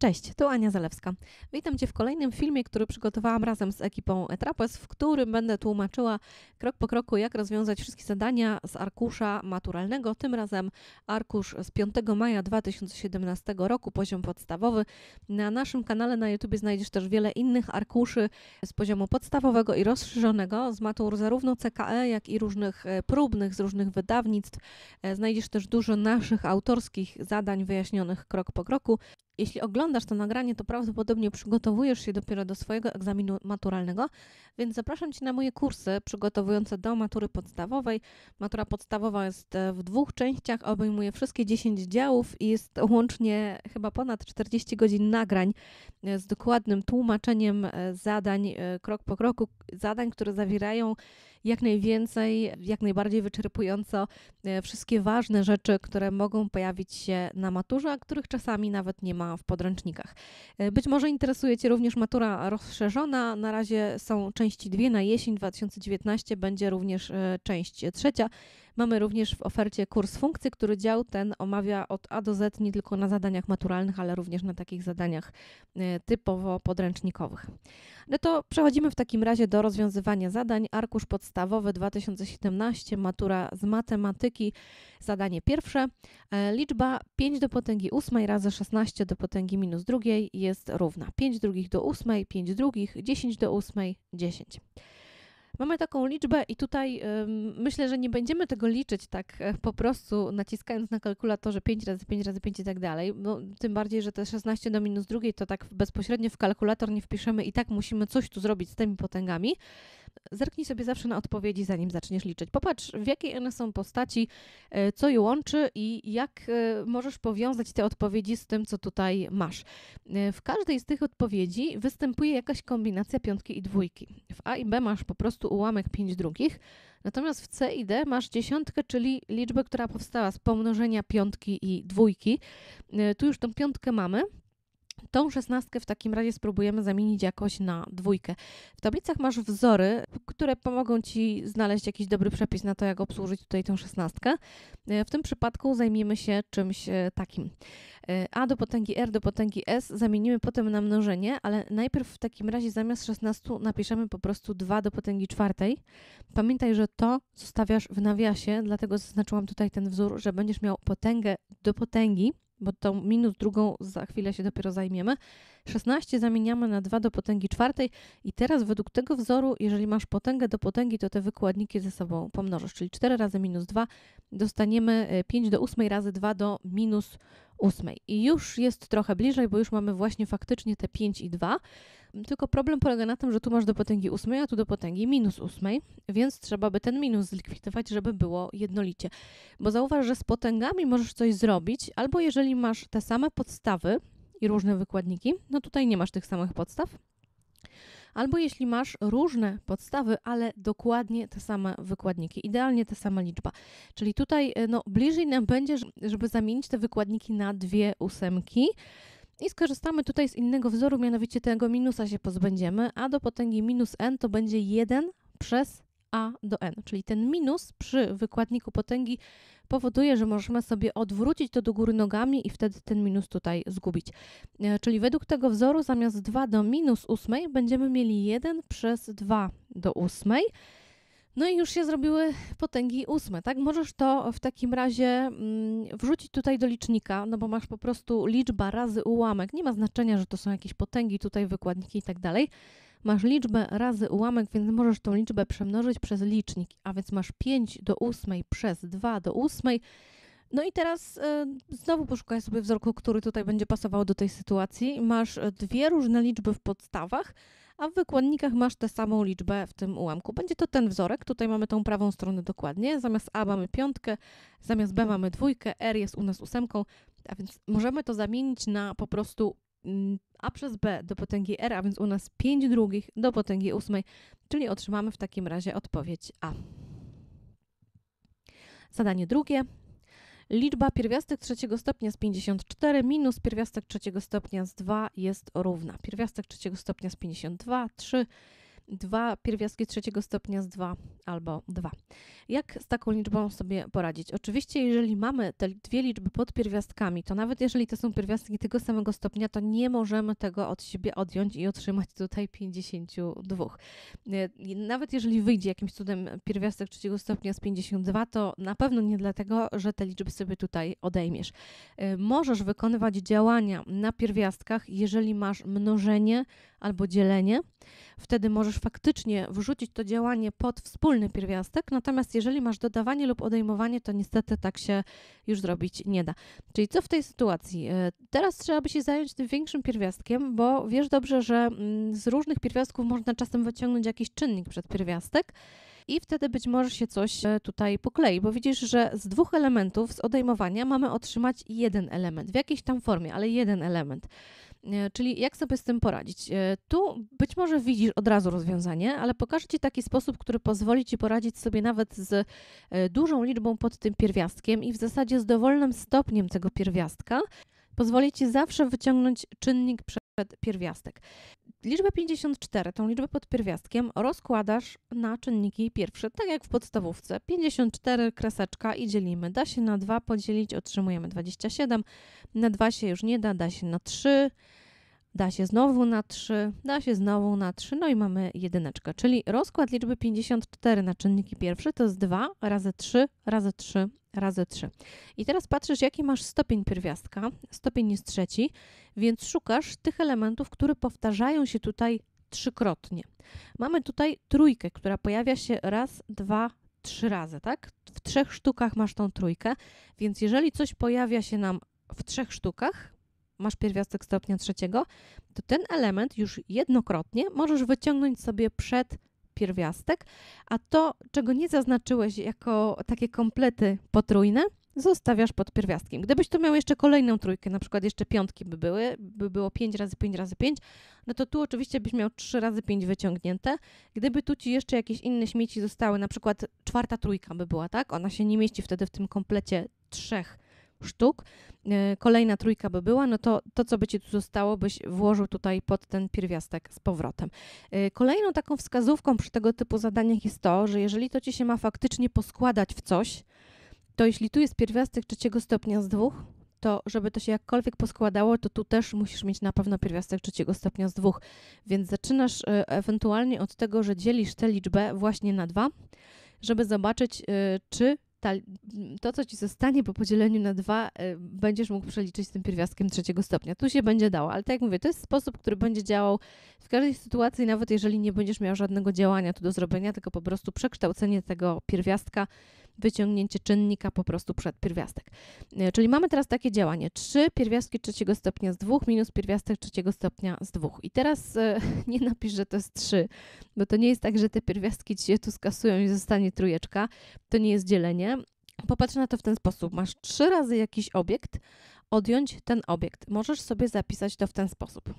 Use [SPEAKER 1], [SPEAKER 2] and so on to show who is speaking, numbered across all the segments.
[SPEAKER 1] Cześć, tu Ania Zalewska. Witam Cię w kolejnym filmie, który przygotowałam razem z ekipą Etrapes, w którym będę tłumaczyła krok po kroku, jak rozwiązać wszystkie zadania z arkusza maturalnego. Tym razem arkusz z 5 maja 2017 roku, poziom podstawowy. Na naszym kanale na YouTube znajdziesz też wiele innych arkuszy z poziomu podstawowego i rozszerzonego, z matur zarówno CKE, jak i różnych e, próbnych z różnych wydawnictw. E, znajdziesz też dużo naszych autorskich zadań wyjaśnionych krok po kroku. Jeśli oglądasz to nagranie, to prawdopodobnie przygotowujesz się dopiero do swojego egzaminu maturalnego, więc zapraszam Cię na moje kursy przygotowujące do matury podstawowej. Matura podstawowa jest e, w dwóch częściach, obejmuje wszystkie 10 działów i jest łącznie chyba ponad 40 godzin nagrań e, z dokładnym tłumaczeniem e, zadań krok po kroku, zadań, które zawierają jak najwięcej, jak najbardziej wyczerpująco e, wszystkie ważne rzeczy, które mogą pojawić się na maturze, a których czasami nawet nie ma w podręcznikach. E, być może interesuje Cię również matura rozszerzona. Na razie są części dwie na jesień 2019, będzie również e, część trzecia. Mamy również w ofercie kurs funkcji, który dział ten omawia od A do Z nie tylko na zadaniach maturalnych, ale również na takich zadaniach e, typowo podręcznikowych. No to przechodzimy w takim razie do rozwiązywania zadań. Arkusz podstawowy 2017, matura z matematyki, zadanie pierwsze. E, liczba 5 do potęgi 8 razy 16 do potęgi minus drugiej jest równa 5 drugich do 8, 5 drugich, 10 do 8, 10. Mamy taką liczbę i tutaj myślę, że nie będziemy tego liczyć tak e, po prostu naciskając na kalkulatorze 5 razy 5 razy 5 i tak dalej. No, tym bardziej, że te 16 do minus drugiej to tak bezpośrednio w kalkulator nie wpiszemy i tak musimy coś tu zrobić z tymi potęgami zerknij sobie zawsze na odpowiedzi, zanim zaczniesz liczyć. Popatrz, w jakiej one są postaci, e, co je łączy i jak e, możesz powiązać te odpowiedzi z tym, co tutaj masz. E, w każdej z tych odpowiedzi występuje jakaś kombinacja piątki i dwójki. W A i B masz po prostu ułamek pięć drugich, natomiast w C i D masz dziesiątkę, czyli liczbę, która powstała z pomnożenia piątki i dwójki. Tu już tą piątkę mamy. Tą szesnastkę w takim razie spróbujemy zamienić jakoś na dwójkę. W tablicach masz wzory, które pomogą Ci znaleźć jakiś dobry przepis na to, jak obsłużyć tutaj tą szesnastkę. E, w tym przypadku zajmiemy się czymś e, takim. E, A do potęgi R do potęgi S zamienimy potem na mnożenie, ale najpierw w takim razie zamiast 16 napiszemy po prostu 2 do potęgi czwartej. Pamiętaj, że to zostawiasz w nawiasie, dlatego zaznaczyłam tutaj ten wzór, że będziesz miał potęgę do potęgi bo tą minus drugą za chwilę się dopiero zajmiemy. 16 zamieniamy na 2 do potęgi czwartej i teraz według tego wzoru, jeżeli masz potęgę do potęgi, to te wykładniki ze sobą pomnożysz, czyli 4 razy minus 2 dostaniemy 5 e, do 8 razy 2 do minus 8. I już jest trochę bliżej, bo już mamy właśnie faktycznie te 5 i 2. Tylko problem polega na tym, że tu masz do potęgi ósmej, a tu do potęgi minus ósmej, więc trzeba by ten minus zlikwidować, żeby było jednolicie. Bo zauważ, że z potęgami możesz coś zrobić, albo jeżeli masz te same podstawy i różne wykładniki, no tutaj nie masz tych samych podstaw, albo jeśli masz różne podstawy, ale dokładnie te same wykładniki, idealnie ta sama liczba. Czyli tutaj e, no, bliżej nam będzie, żeby zamienić te wykładniki na dwie ósemki, i skorzystamy tutaj z innego wzoru, mianowicie tego minusa się pozbędziemy, a do potęgi minus n to będzie 1 przez a do n, czyli ten minus przy wykładniku potęgi powoduje, że możemy sobie odwrócić to do góry nogami i wtedy ten minus tutaj zgubić. E, czyli według tego wzoru zamiast 2 do minus 8 będziemy mieli 1 przez 2 do 8 no i już się zrobiły potęgi ósme, tak? Możesz to w takim razie mm, wrzucić tutaj do licznika, no bo masz po prostu liczba razy ułamek. Nie ma znaczenia, że to są jakieś potęgi, tutaj wykładniki i tak dalej. Masz liczbę razy ułamek, więc możesz tą liczbę przemnożyć przez licznik, a więc masz 5 do 8 przez 2 do 8 no i teraz y, znowu poszukaj sobie wzorku, który tutaj będzie pasował do tej sytuacji. Masz y, dwie różne liczby w podstawach, a w wykładnikach masz tę samą liczbę w tym ułamku. Będzie to ten wzorek, tutaj mamy tą prawą stronę dokładnie, zamiast A mamy piątkę, zamiast B mamy dwójkę, R jest u nas ósemką, a więc możemy to zamienić na po prostu mm, A przez B do potęgi R, a więc u nas 5 drugich do potęgi ósmej, czyli otrzymamy w takim razie odpowiedź A. Zadanie drugie. Liczba pierwiastek trzeciego stopnia z 54 minus pierwiastek trzeciego stopnia z 2 jest równa. Pierwiastek trzeciego stopnia z 52, 3 dwa pierwiastki trzeciego stopnia z 2 albo 2. Jak z taką liczbą sobie poradzić? Oczywiście, jeżeli mamy te dwie liczby pod pierwiastkami, to nawet jeżeli to są pierwiastki tego samego stopnia, to nie możemy tego od siebie odjąć i otrzymać tutaj 52. E, nawet jeżeli wyjdzie jakimś cudem pierwiastek trzeciego stopnia z 52, to na pewno nie dlatego, że te liczby sobie tutaj odejmiesz. E, możesz wykonywać działania na pierwiastkach, jeżeli masz mnożenie albo dzielenie, wtedy możesz faktycznie wrzucić to działanie pod wspólny pierwiastek, natomiast jeżeli masz dodawanie lub odejmowanie, to niestety tak się już zrobić nie da. Czyli co w tej sytuacji? E, teraz trzeba by się zająć tym większym pierwiastkiem, bo wiesz dobrze, że mm, z różnych pierwiastków można czasem wyciągnąć jakiś czynnik przed pierwiastek i wtedy być może się coś e, tutaj poklei, bo widzisz, że z dwóch elementów z odejmowania mamy otrzymać jeden element w jakiejś tam formie, ale jeden element. E, czyli jak sobie z tym poradzić? E, tu być może widzisz od razu rozwiązanie, ale pokażę Ci taki sposób, który pozwoli Ci poradzić sobie nawet z e, dużą liczbą pod tym pierwiastkiem i w zasadzie z dowolnym stopniem tego pierwiastka. Pozwoli Ci zawsze wyciągnąć czynnik przed pierwiastek liczbę 54, tą liczbę pod pierwiastkiem, rozkładasz na czynniki pierwsze, tak jak w podstawówce. 54 kreseczka i dzielimy. Da się na 2 podzielić, otrzymujemy 27. Na 2 się już nie da, da się na 3 da się znowu na 3, da się znowu na 3, no i mamy jedyneczkę, czyli rozkład liczby 54 na czynniki pierwsze to jest 2 razy 3 razy 3 razy 3. I teraz patrzysz, jaki masz stopień pierwiastka, stopień jest trzeci, więc szukasz tych elementów, które powtarzają się tutaj trzykrotnie. Mamy tutaj trójkę, która pojawia się raz, dwa, trzy razy, tak? W trzech sztukach masz tą trójkę, więc jeżeli coś pojawia się nam w trzech sztukach, masz pierwiastek stopnia trzeciego, to ten element już jednokrotnie możesz wyciągnąć sobie przed pierwiastek, a to, czego nie zaznaczyłeś jako takie komplety potrójne, zostawiasz pod pierwiastkiem. Gdybyś tu miał jeszcze kolejną trójkę, na przykład jeszcze piątki by były, by było 5 razy 5 razy 5, no to tu oczywiście byś miał 3 razy 5 wyciągnięte. Gdyby tu ci jeszcze jakieś inne śmieci zostały, na przykład czwarta trójka by była, tak? Ona się nie mieści wtedy w tym komplecie trzech sztuk, e, kolejna trójka by była, no to to, co by Ci tu zostało, byś włożył tutaj pod ten pierwiastek z powrotem. E, kolejną taką wskazówką przy tego typu zadaniach jest to, że jeżeli to Ci się ma faktycznie poskładać w coś, to jeśli tu jest pierwiastek trzeciego stopnia z dwóch, to żeby to się jakkolwiek poskładało, to tu też musisz mieć na pewno pierwiastek trzeciego stopnia z dwóch. Więc zaczynasz e, ewentualnie od tego, że dzielisz tę liczbę właśnie na dwa, żeby zobaczyć, czy ta, to, co ci zostanie po podzieleniu na dwa, e, będziesz mógł przeliczyć z tym pierwiastkiem trzeciego stopnia. Tu się będzie dało, ale tak jak mówię, to jest sposób, który będzie działał w każdej sytuacji, nawet jeżeli nie będziesz miał żadnego działania tu do zrobienia, tylko po prostu przekształcenie tego pierwiastka wyciągnięcie czynnika po prostu przed pierwiastek. E, czyli mamy teraz takie działanie. Trzy pierwiastki trzeciego stopnia z dwóch minus pierwiastek trzeciego stopnia z dwóch. I teraz e, nie napisz, że to jest trzy, bo to nie jest tak, że te pierwiastki ci się tu skasują i zostanie trójeczka. To nie jest dzielenie. Popatrz na to w ten sposób. Masz trzy razy jakiś obiekt, odjąć ten obiekt. Możesz sobie zapisać to w ten sposób.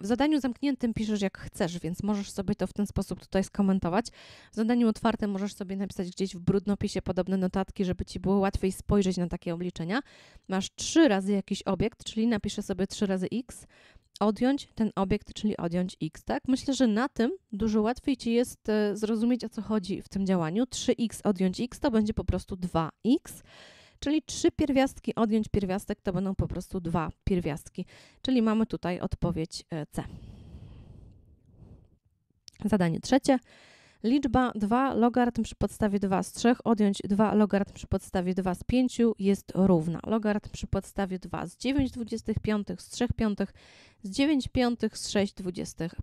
[SPEAKER 1] W zadaniu zamkniętym piszesz jak chcesz, więc możesz sobie to w ten sposób tutaj skomentować. W zadaniu otwartym możesz sobie napisać gdzieś w brudnopisie podobne notatki, żeby ci było łatwiej spojrzeć na takie obliczenia. Masz trzy razy jakiś obiekt, czyli napiszę sobie trzy razy x, odjąć ten obiekt, czyli odjąć x, tak? Myślę, że na tym dużo łatwiej ci jest e, zrozumieć o co chodzi w tym działaniu. 3x odjąć x to będzie po prostu 2x czyli trzy pierwiastki, odjąć pierwiastek to będą po prostu dwa pierwiastki, czyli mamy tutaj odpowiedź e, C. Zadanie trzecie. Liczba 2 logarytm przy podstawie 2 z 3 odjąć 2 logarytm przy podstawie 2 z 5 jest równa. Logarytm przy podstawie 2 z 9 25 z 3 5 z 9 piątych z 6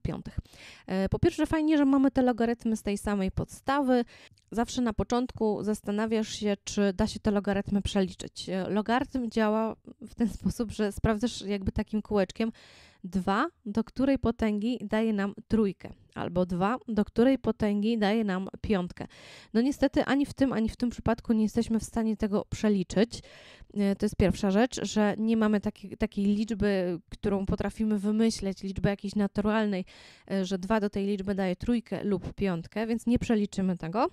[SPEAKER 1] piątych. E, po pierwsze fajnie, że mamy te logarytmy z tej samej podstawy. Zawsze na początku zastanawiasz się, czy da się te logarytmy przeliczyć. E, logarytm działa w ten sposób, że sprawdzasz jakby takim kółeczkiem 2, do której potęgi daje nam trójkę, albo 2, do której potęgi daje nam piątkę. No niestety ani w tym, ani w tym przypadku nie jesteśmy w stanie tego przeliczyć. E, to jest pierwsza rzecz, że nie mamy taki, takiej liczby, którą potrafimy wymyśleć liczbę jakiejś naturalnej, e, że 2 do tej liczby daje trójkę lub piątkę, więc nie przeliczymy tego.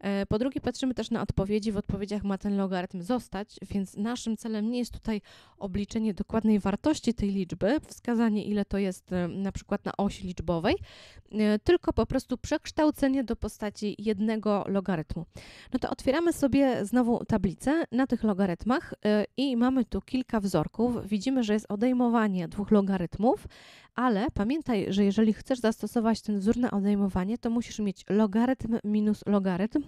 [SPEAKER 1] E, po drugie, patrzymy też na odpowiedzi. W odpowiedziach ma ten logarytm zostać, więc naszym celem nie jest tutaj obliczenie dokładnej wartości tej liczby, wskazanie ile to jest e, na przykład na osi liczbowej, tylko po prostu przekształcenie do postaci jednego logarytmu. No to otwieramy sobie znowu tablicę na tych logarytmach i mamy tu kilka wzorków. Widzimy, że jest odejmowanie dwóch logarytmów ale pamiętaj, że jeżeli chcesz zastosować ten wzór na odejmowanie, to musisz mieć logarytm minus logarytm,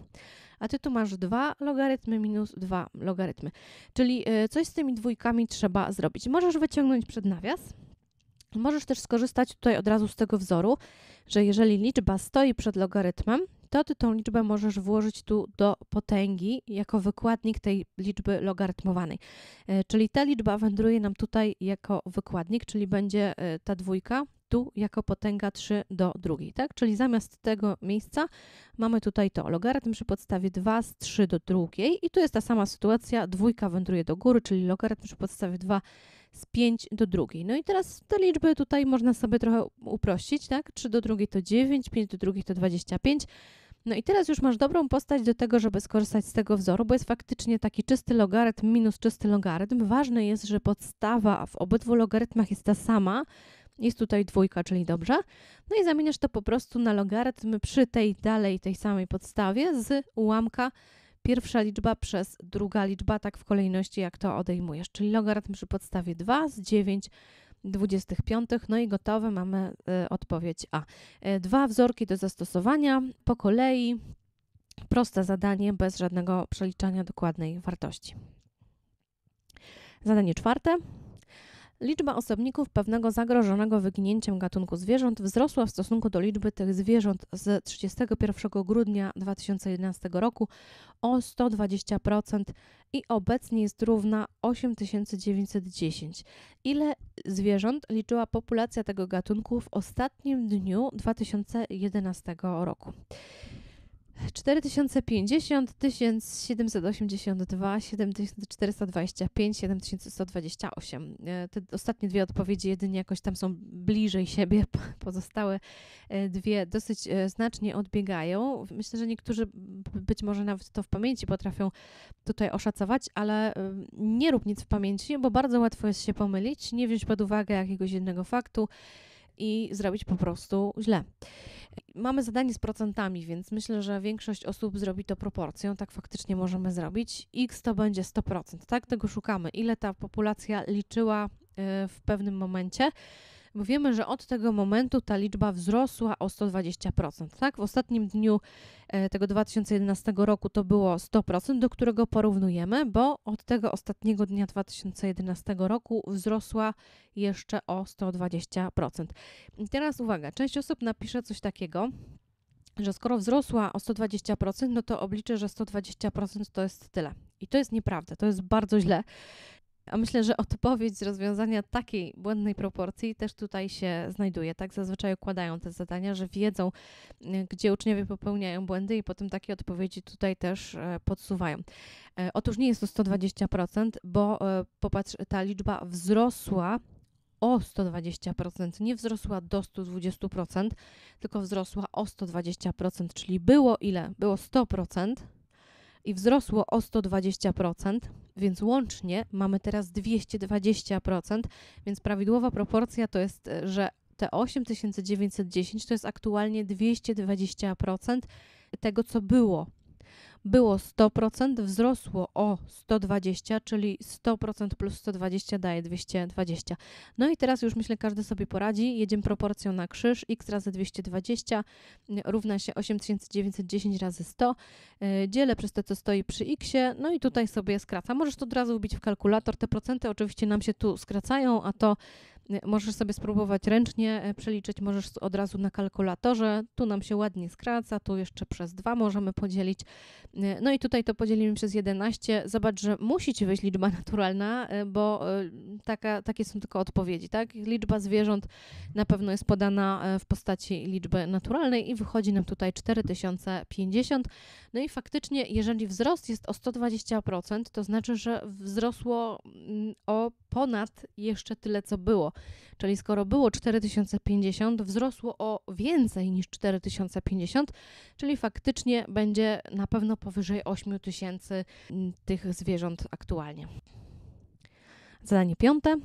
[SPEAKER 1] a ty tu masz dwa logarytmy minus dwa logarytmy. Czyli y, coś z tymi dwójkami trzeba zrobić. Możesz wyciągnąć przed nawias, Możesz też skorzystać tutaj od razu z tego wzoru, że jeżeli liczba stoi przed logarytmem, to tą liczbę możesz włożyć tu do potęgi jako wykładnik tej liczby logarytmowanej. E, czyli ta liczba wędruje nam tutaj jako wykładnik, czyli będzie e, ta dwójka tu jako potęga 3 do drugiej, tak? Czyli zamiast tego miejsca mamy tutaj to logarytm przy podstawie 2 z 3 do drugiej i tu jest ta sama sytuacja, dwójka wędruje do góry, czyli logarytm przy podstawie 2 z 5 do drugiej. No i teraz te liczby tutaj można sobie trochę uprościć, tak? 3 do drugiej to 9, 5 do drugiej to 25, no i teraz już masz dobrą postać do tego, żeby skorzystać z tego wzoru, bo jest faktycznie taki czysty logarytm minus czysty logarytm. Ważne jest, że podstawa w obydwu logarytmach jest ta sama. Jest tutaj dwójka, czyli dobrze. No i zamieniasz to po prostu na logarytm przy tej dalej, tej samej podstawie z ułamka pierwsza liczba przez druga liczba, tak w kolejności jak to odejmujesz. Czyli logarytm przy podstawie 2 z 9 25. No i gotowe, mamy e, odpowiedź A. E, dwa wzorki do zastosowania po kolei. Proste zadanie bez żadnego przeliczania dokładnej wartości. Zadanie czwarte. Liczba osobników pewnego zagrożonego wyginięciem gatunku zwierząt wzrosła w stosunku do liczby tych zwierząt z 31 grudnia 2011 roku o 120% i obecnie jest równa 8910. Ile zwierząt liczyła populacja tego gatunku w ostatnim dniu 2011 roku? 4050, 1782, 7425, 7128. Te ostatnie dwie odpowiedzi jedynie jakoś tam są bliżej siebie, pozostałe e, dwie dosyć e, znacznie odbiegają. Myślę, że niektórzy być może nawet to w pamięci potrafią tutaj oszacować, ale e, nie rób nic w pamięci, bo bardzo łatwo jest się pomylić, nie wziąć pod uwagę jakiegoś jednego faktu i zrobić po prostu źle. Mamy zadanie z procentami, więc myślę, że większość osób zrobi to proporcją. Tak faktycznie możemy zrobić. X to będzie 100%. Tak tego szukamy. Ile ta populacja liczyła y, w pewnym momencie bo wiemy, że od tego momentu ta liczba wzrosła o 120%. Tak? W ostatnim dniu e, tego 2011 roku to było 100%, do którego porównujemy, bo od tego ostatniego dnia 2011 roku wzrosła jeszcze o 120%. I teraz uwaga, część osób napisze coś takiego, że skoro wzrosła o 120%, no to obliczę, że 120% to jest tyle. I to jest nieprawda, to jest bardzo źle. A myślę, że odpowiedź z rozwiązania takiej błędnej proporcji też tutaj się znajduje. Tak zazwyczaj układają te zadania, że wiedzą, y, gdzie uczniowie popełniają błędy i potem takie odpowiedzi tutaj też e, podsuwają. E, otóż nie jest to 120%, bo e, popatrz, ta liczba wzrosła o 120%, nie wzrosła do 120%, tylko wzrosła o 120%, czyli było ile? Było 100%, i wzrosło o 120%, więc łącznie mamy teraz 220%, więc prawidłowa proporcja to jest, e, że te 8910 to jest aktualnie 220% tego, co było było 100%, wzrosło o 120, czyli 100% plus 120 daje 220. No i teraz już myślę, każdy sobie poradzi. Jedziemy proporcją na krzyż. x razy 220 y, równa się 8910 razy 100. Y, dzielę przez to, co stoi przy x. No i tutaj sobie skracam. Możesz to od razu wbić w kalkulator. Te procenty oczywiście nam się tu skracają, a to Y, możesz sobie spróbować ręcznie e, przeliczyć, możesz od razu na kalkulatorze. Tu nam się ładnie skraca, tu jeszcze przez dwa możemy podzielić. Y, no i tutaj to podzielimy przez 11. Zobacz, że musi ci wyjść liczba naturalna, e, bo e, taka, takie są tylko odpowiedzi. Tak? Liczba zwierząt na pewno jest podana w postaci liczby naturalnej i wychodzi nam tutaj 4050. No i faktycznie, jeżeli wzrost jest o 120%, to znaczy, że wzrosło mm, o ponad jeszcze tyle, co było. Czyli skoro było 4050, wzrosło o więcej niż 4050, czyli faktycznie będzie na pewno powyżej 8000 mm, tych zwierząt aktualnie. Zadanie piąte.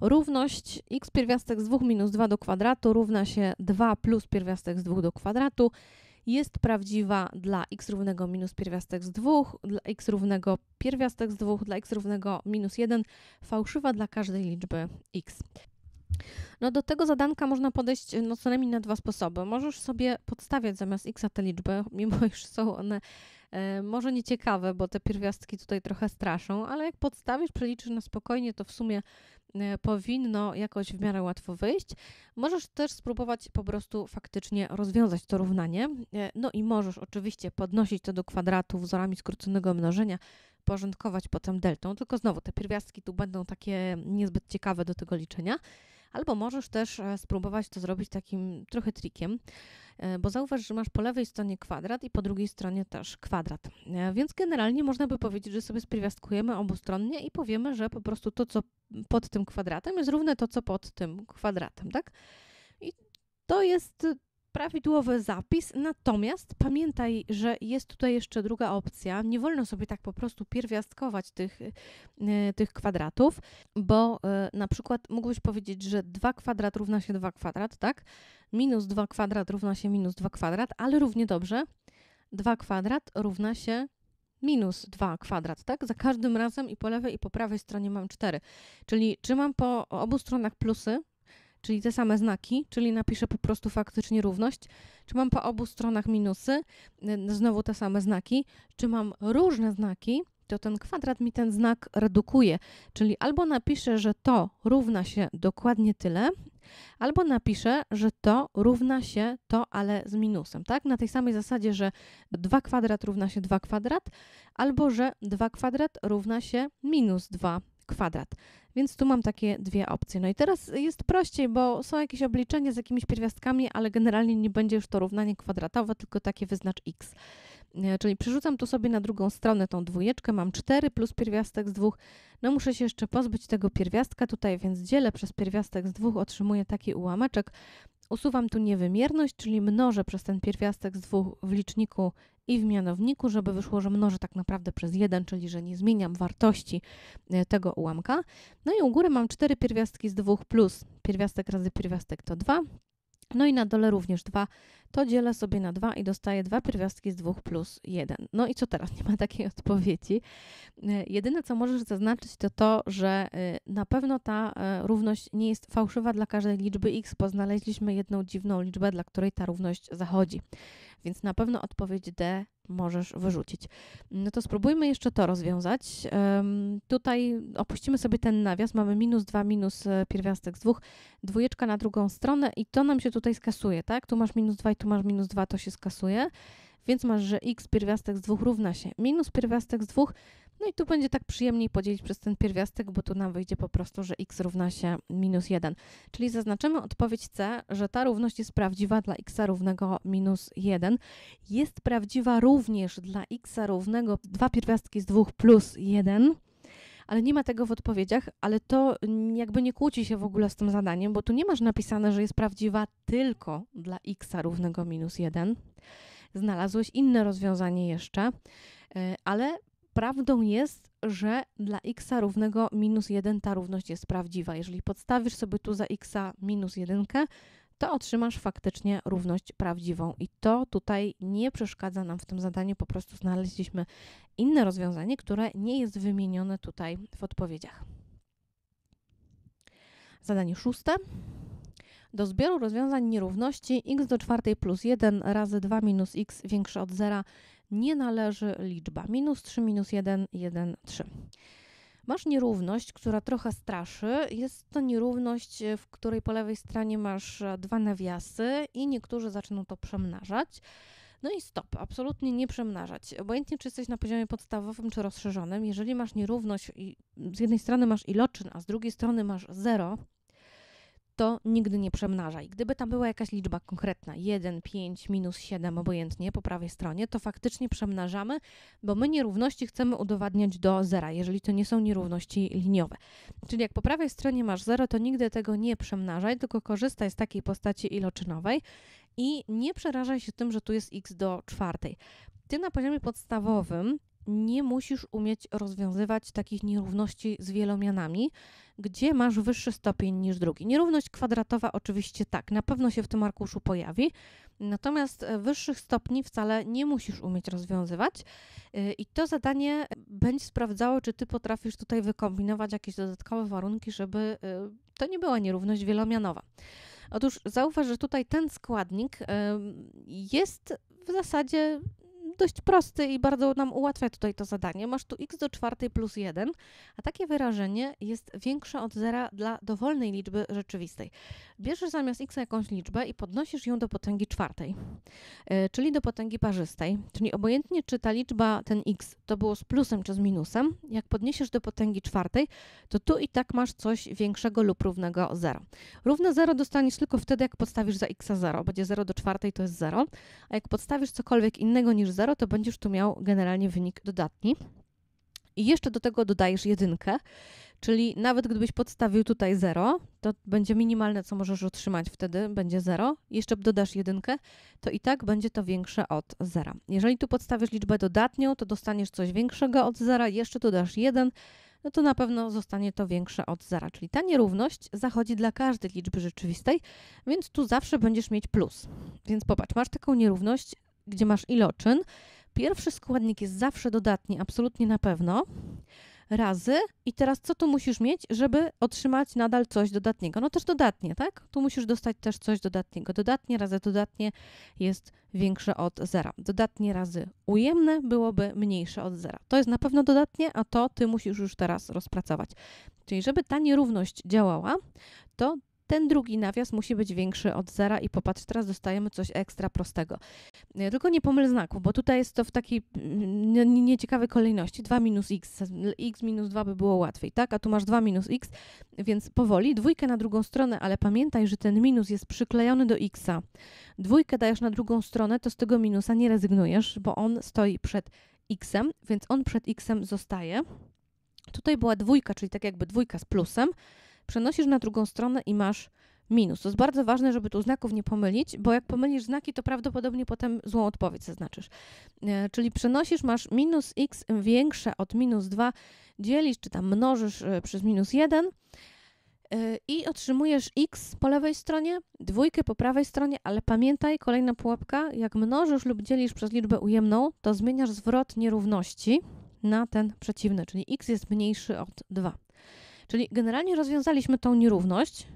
[SPEAKER 1] Równość x pierwiastek z 2 minus 2 do kwadratu równa się 2 plus pierwiastek z 2 do kwadratu jest prawdziwa dla x równego minus pierwiastek z 2, dla x równego pierwiastek z 2, dla x równego minus 1, fałszywa dla każdej liczby x. No do tego zadanka można podejść no co najmniej na dwa sposoby. Możesz sobie podstawiać zamiast x te liczby, mimo iż są one E, może nieciekawe, bo te pierwiastki tutaj trochę straszą, ale jak podstawisz, przeliczysz na spokojnie, to w sumie e, powinno jakoś w miarę łatwo wyjść. Możesz też spróbować po prostu faktycznie rozwiązać to równanie. E, no i możesz oczywiście podnosić to do kwadratu wzorami skróconego mnożenia, porządkować potem deltą, tylko znowu te pierwiastki tu będą takie niezbyt ciekawe do tego liczenia. Albo możesz też e, spróbować to zrobić takim trochę trikiem, e, bo zauważ, że masz po lewej stronie kwadrat i po drugiej stronie też kwadrat. E, więc generalnie można by powiedzieć, że sobie spriwiastkujemy obustronnie i powiemy, że po prostu to, co pod tym kwadratem jest równe to, co pod tym kwadratem, tak? I to jest prawidłowy zapis, natomiast pamiętaj, że jest tutaj jeszcze druga opcja. Nie wolno sobie tak po prostu pierwiastkować tych, y, y, tych kwadratów, bo y, na przykład mógłbyś powiedzieć, że 2 kwadrat równa się 2 kwadrat, tak? Minus 2 kwadrat równa się minus 2 kwadrat, ale równie dobrze 2 kwadrat równa się minus 2 kwadrat, tak? Za każdym razem i po lewej i po prawej stronie mam 4. Czyli czy mam po obu stronach plusy, czyli te same znaki, czyli napiszę po prostu faktycznie równość, czy mam po obu stronach minusy, znowu te same znaki, czy mam różne znaki, to ten kwadrat mi ten znak redukuje, czyli albo napiszę, że to równa się dokładnie tyle, albo napiszę, że to równa się to, ale z minusem, tak? Na tej samej zasadzie, że 2 kwadrat równa się 2 kwadrat, albo że 2 kwadrat równa się minus 2 kwadrat. Więc tu mam takie dwie opcje. No i teraz jest prościej, bo są jakieś obliczenia z jakimiś pierwiastkami, ale generalnie nie będzie już to równanie kwadratowe, tylko takie wyznacz x. E, czyli przerzucam tu sobie na drugą stronę tą dwójeczkę, mam 4 plus pierwiastek z 2. No muszę się jeszcze pozbyć tego pierwiastka tutaj, więc dzielę przez pierwiastek z 2, otrzymuję taki ułamaczek. Usuwam tu niewymierność, czyli mnożę przez ten pierwiastek z 2 w liczniku i w mianowniku, żeby wyszło, że mnożę tak naprawdę przez 1, czyli że nie zmieniam wartości e, tego ułamka. No i u góry mam 4 pierwiastki z 2 plus pierwiastek razy pierwiastek to 2. No i na dole również 2, to dzielę sobie na 2 i dostaję 2 pierwiastki z 2 plus 1. No i co teraz? Nie ma takiej odpowiedzi. E, jedyne, co możesz zaznaczyć, to to, że e, na pewno ta równość nie jest fałszywa dla każdej liczby x, bo znaleźliśmy jedną dziwną liczbę, dla której ta równość zachodzi więc na pewno odpowiedź D możesz wyrzucić. No to spróbujmy jeszcze to rozwiązać. Um, tutaj opuścimy sobie ten nawias, mamy minus 2, minus e, pierwiastek z dwóch. dwójeczka na drugą stronę i to nam się tutaj skasuje, tak? Tu masz minus 2 i tu masz minus 2, to się skasuje więc masz, że x pierwiastek z 2 równa się minus pierwiastek z 2, no i tu będzie tak przyjemniej podzielić przez ten pierwiastek, bo tu nam wyjdzie po prostu, że x równa się minus 1. Czyli zaznaczymy odpowiedź C, że ta równość jest prawdziwa dla x równego minus 1. Jest prawdziwa również dla x równego 2 pierwiastki z 2 plus 1 ale nie ma tego w odpowiedziach, ale to jakby nie kłóci się w ogóle z tym zadaniem, bo tu nie masz napisane, że jest prawdziwa tylko dla x równego minus 1 znalazłeś inne rozwiązanie jeszcze, e, ale prawdą jest, że dla x równego minus 1 ta równość jest prawdziwa. Jeżeli podstawisz sobie tu za x minus 1, to otrzymasz faktycznie równość prawdziwą. I to tutaj nie przeszkadza nam w tym zadaniu, po prostu znaleźliśmy inne rozwiązanie, które nie jest wymienione tutaj w odpowiedziach. Zadanie szóste do zbioru rozwiązań nierówności x do czwartej plus 1 razy 2 minus x większe od 0 nie należy liczba minus 3 minus 1, 1, 3. Masz nierówność, która trochę straszy. Jest to nierówność, w której po lewej stronie masz e, dwa nawiasy i niektórzy zaczną to przemnażać. No i stop, absolutnie nie przemnażać. Obojętnie, czy jesteś na poziomie podstawowym czy rozszerzonym, jeżeli masz nierówność i z jednej strony masz iloczyn, a z drugiej strony masz zero, to nigdy nie przemnażaj. Gdyby tam była jakaś liczba konkretna, 1, 5, minus 7, obojętnie po prawej stronie, to faktycznie przemnażamy, bo my nierówności chcemy udowadniać do zera, jeżeli to nie są nierówności liniowe. Czyli jak po prawej stronie masz 0, to nigdy tego nie przemnażaj, tylko korzystaj z takiej postaci iloczynowej i nie przerażaj się tym, że tu jest x do czwartej. Ty na poziomie podstawowym nie musisz umieć rozwiązywać takich nierówności z wielomianami, gdzie masz wyższy stopień niż drugi. Nierówność kwadratowa oczywiście tak, na pewno się w tym arkuszu pojawi, natomiast e, wyższych stopni wcale nie musisz umieć rozwiązywać e, i to zadanie e, będzie sprawdzało, czy ty potrafisz tutaj wykombinować jakieś dodatkowe warunki, żeby to nie była nierówność wielomianowa. Otóż zauważ, że tutaj ten składnik jest w zasadzie dość prosty i bardzo nam ułatwia tutaj to zadanie. Masz tu x do czwartej plus 1, a takie wyrażenie jest większe od zera dla dowolnej liczby rzeczywistej. Bierzesz zamiast x jakąś liczbę i podnosisz ją do potęgi czwartej, e, czyli do potęgi parzystej. Czyli obojętnie czy ta liczba, ten x, to było z plusem czy z minusem, jak podniesiesz do potęgi czwartej, to tu i tak masz coś większego lub równego 0. Równe 0 dostaniesz tylko wtedy, jak podstawisz za x 0. gdzie 0 do czwartej to jest 0, a jak podstawisz cokolwiek innego niż 0, to będziesz tu miał generalnie wynik dodatni. I jeszcze do tego dodajesz jedynkę, czyli nawet gdybyś podstawił tutaj 0, to będzie minimalne, co możesz otrzymać wtedy, będzie 0. Jeszcze dodasz jedynkę, to i tak będzie to większe od 0. Jeżeli tu podstawisz liczbę dodatnią, to dostaniesz coś większego od 0, jeszcze dodasz 1, no to na pewno zostanie to większe od zera. Czyli ta nierówność zachodzi dla każdej liczby rzeczywistej, więc tu zawsze będziesz mieć plus. Więc popatrz, masz taką nierówność gdzie masz iloczyn, pierwszy składnik jest zawsze dodatni, absolutnie na pewno, razy i teraz co tu musisz mieć, żeby otrzymać nadal coś dodatniego? No też dodatnie, tak? Tu musisz dostać też coś dodatniego. Dodatnie razy dodatnie jest większe od zera. Dodatnie razy ujemne byłoby mniejsze od zera. To jest na pewno dodatnie, a to ty musisz już teraz rozpracować. Czyli żeby ta nierówność działała, to ten drugi nawias musi być większy od zera i popatrz, teraz dostajemy coś ekstra prostego. E, tylko nie pomyl znaków, bo tutaj jest to w takiej mm, nieciekawej kolejności. 2 minus x, x minus 2 by było łatwiej, tak? A tu masz 2 minus x, więc powoli dwójkę na drugą stronę, ale pamiętaj, że ten minus jest przyklejony do xa. Dwójkę dajesz na drugą stronę, to z tego minusa nie rezygnujesz, bo on stoi przed xem, więc on przed xem zostaje. Tutaj była dwójka, czyli tak jakby dwójka z plusem, przenosisz na drugą stronę i masz minus. To jest bardzo ważne, żeby tu znaków nie pomylić, bo jak pomylisz znaki, to prawdopodobnie potem złą odpowiedź zaznaczysz. E, czyli przenosisz, masz minus x większe od minus 2, dzielisz czy tam mnożysz e, przez minus 1 e, i otrzymujesz x po lewej stronie, dwójkę po prawej stronie, ale pamiętaj, kolejna pułapka, jak mnożysz lub dzielisz przez liczbę ujemną, to zmieniasz zwrot nierówności na ten przeciwny, czyli x jest mniejszy od 2. Czyli generalnie rozwiązaliśmy tą nierówność.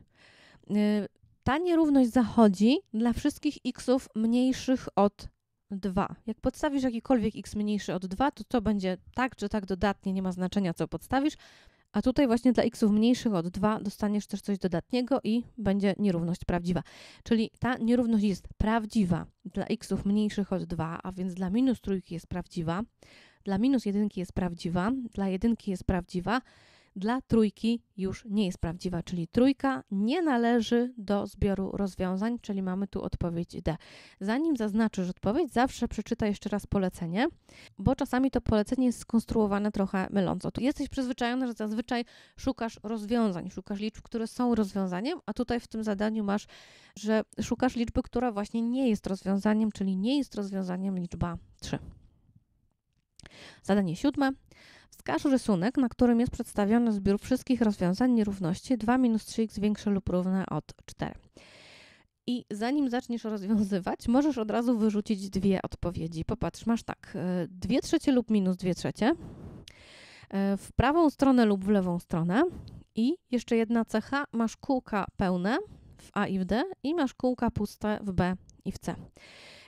[SPEAKER 1] Y, ta nierówność zachodzi dla wszystkich xów mniejszych od 2. Jak podstawisz jakikolwiek x mniejszy od 2, to to będzie tak czy tak dodatnie, nie ma znaczenia co podstawisz. A tutaj właśnie dla xów mniejszych od 2 dostaniesz też coś dodatniego i będzie nierówność prawdziwa. Czyli ta nierówność jest prawdziwa dla xów mniejszych od 2, a więc dla minus trójki jest prawdziwa, dla minus jedynki jest prawdziwa, dla jedynki jest prawdziwa, dla trójki już nie jest prawdziwa, czyli trójka nie należy do zbioru rozwiązań, czyli mamy tu odpowiedź D. Zanim zaznaczysz odpowiedź, zawsze przeczytaj jeszcze raz polecenie, bo czasami to polecenie jest skonstruowane trochę myląco. Tu jesteś przyzwyczajony, że zazwyczaj szukasz rozwiązań, szukasz liczb, które są rozwiązaniem, a tutaj w tym zadaniu masz, że szukasz liczby, która właśnie nie jest rozwiązaniem, czyli nie jest rozwiązaniem liczba 3. Zadanie siódme. Wskaż rysunek, na którym jest przedstawiony zbiór wszystkich rozwiązań nierówności 2 minus 3x większe lub równe od 4. I zanim zaczniesz rozwiązywać, możesz od razu wyrzucić dwie odpowiedzi. Popatrz, masz tak, 2 e, trzecie lub minus 2 trzecie, e, w prawą stronę lub w lewą stronę i jeszcze jedna cecha, masz kółka pełne w A i w D i masz kółka puste w B i w C.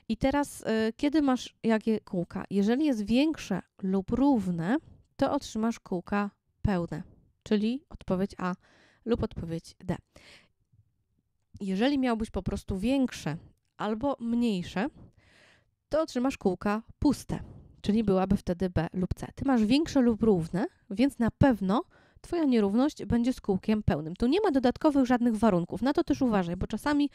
[SPEAKER 1] I teraz, e, kiedy masz jakie kółka? Jeżeli jest większe lub równe, to otrzymasz kółka pełne, czyli odpowiedź A lub odpowiedź D. Jeżeli miałbyś po prostu większe albo mniejsze, to otrzymasz kółka puste, czyli byłaby wtedy B lub C. Ty masz większe lub równe, więc na pewno Twoja nierówność będzie z kółkiem pełnym. Tu nie ma dodatkowych żadnych warunków. Na to też uważaj, bo czasami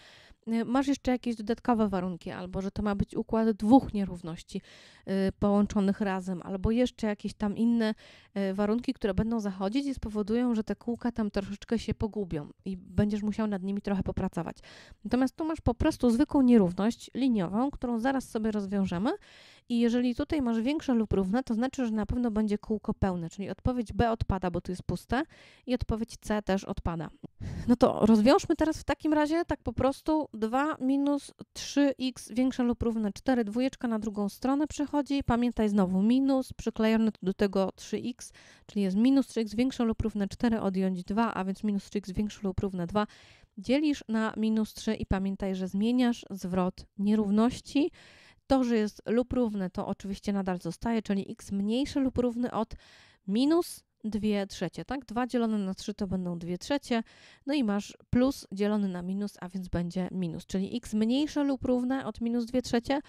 [SPEAKER 1] y, masz jeszcze jakieś dodatkowe warunki, albo że to ma być układ dwóch nierówności y, połączonych razem, albo jeszcze jakieś tam inne y, warunki, które będą zachodzić i spowodują, że te kółka tam troszeczkę się pogubią i będziesz musiał nad nimi trochę popracować. Natomiast tu masz po prostu zwykłą nierówność liniową, którą zaraz sobie rozwiążemy i jeżeli tutaj masz większe lub równe, to znaczy, że na pewno będzie kółko pełne, czyli odpowiedź B odpada, bo tu jest puste i odpowiedź C też odpada. No to rozwiążmy teraz w takim razie tak po prostu 2 minus 3x większe lub równe 4, dwójeczka na drugą stronę przychodzi, pamiętaj znowu minus, przyklejony do tego 3x, czyli jest minus 3x większe lub równe 4, odjąć 2, a więc minus 3x większe lub równe 2, dzielisz na minus 3 i pamiętaj, że zmieniasz zwrot nierówności, to, że jest lub równe, to oczywiście nadal zostaje, czyli x mniejsze lub równy od minus 2 trzecie, tak? 2 dzielone na 3 to będą 2 trzecie, no i masz plus dzielony na minus, a więc będzie minus, czyli x mniejsze lub równe od minus 2 trzecie,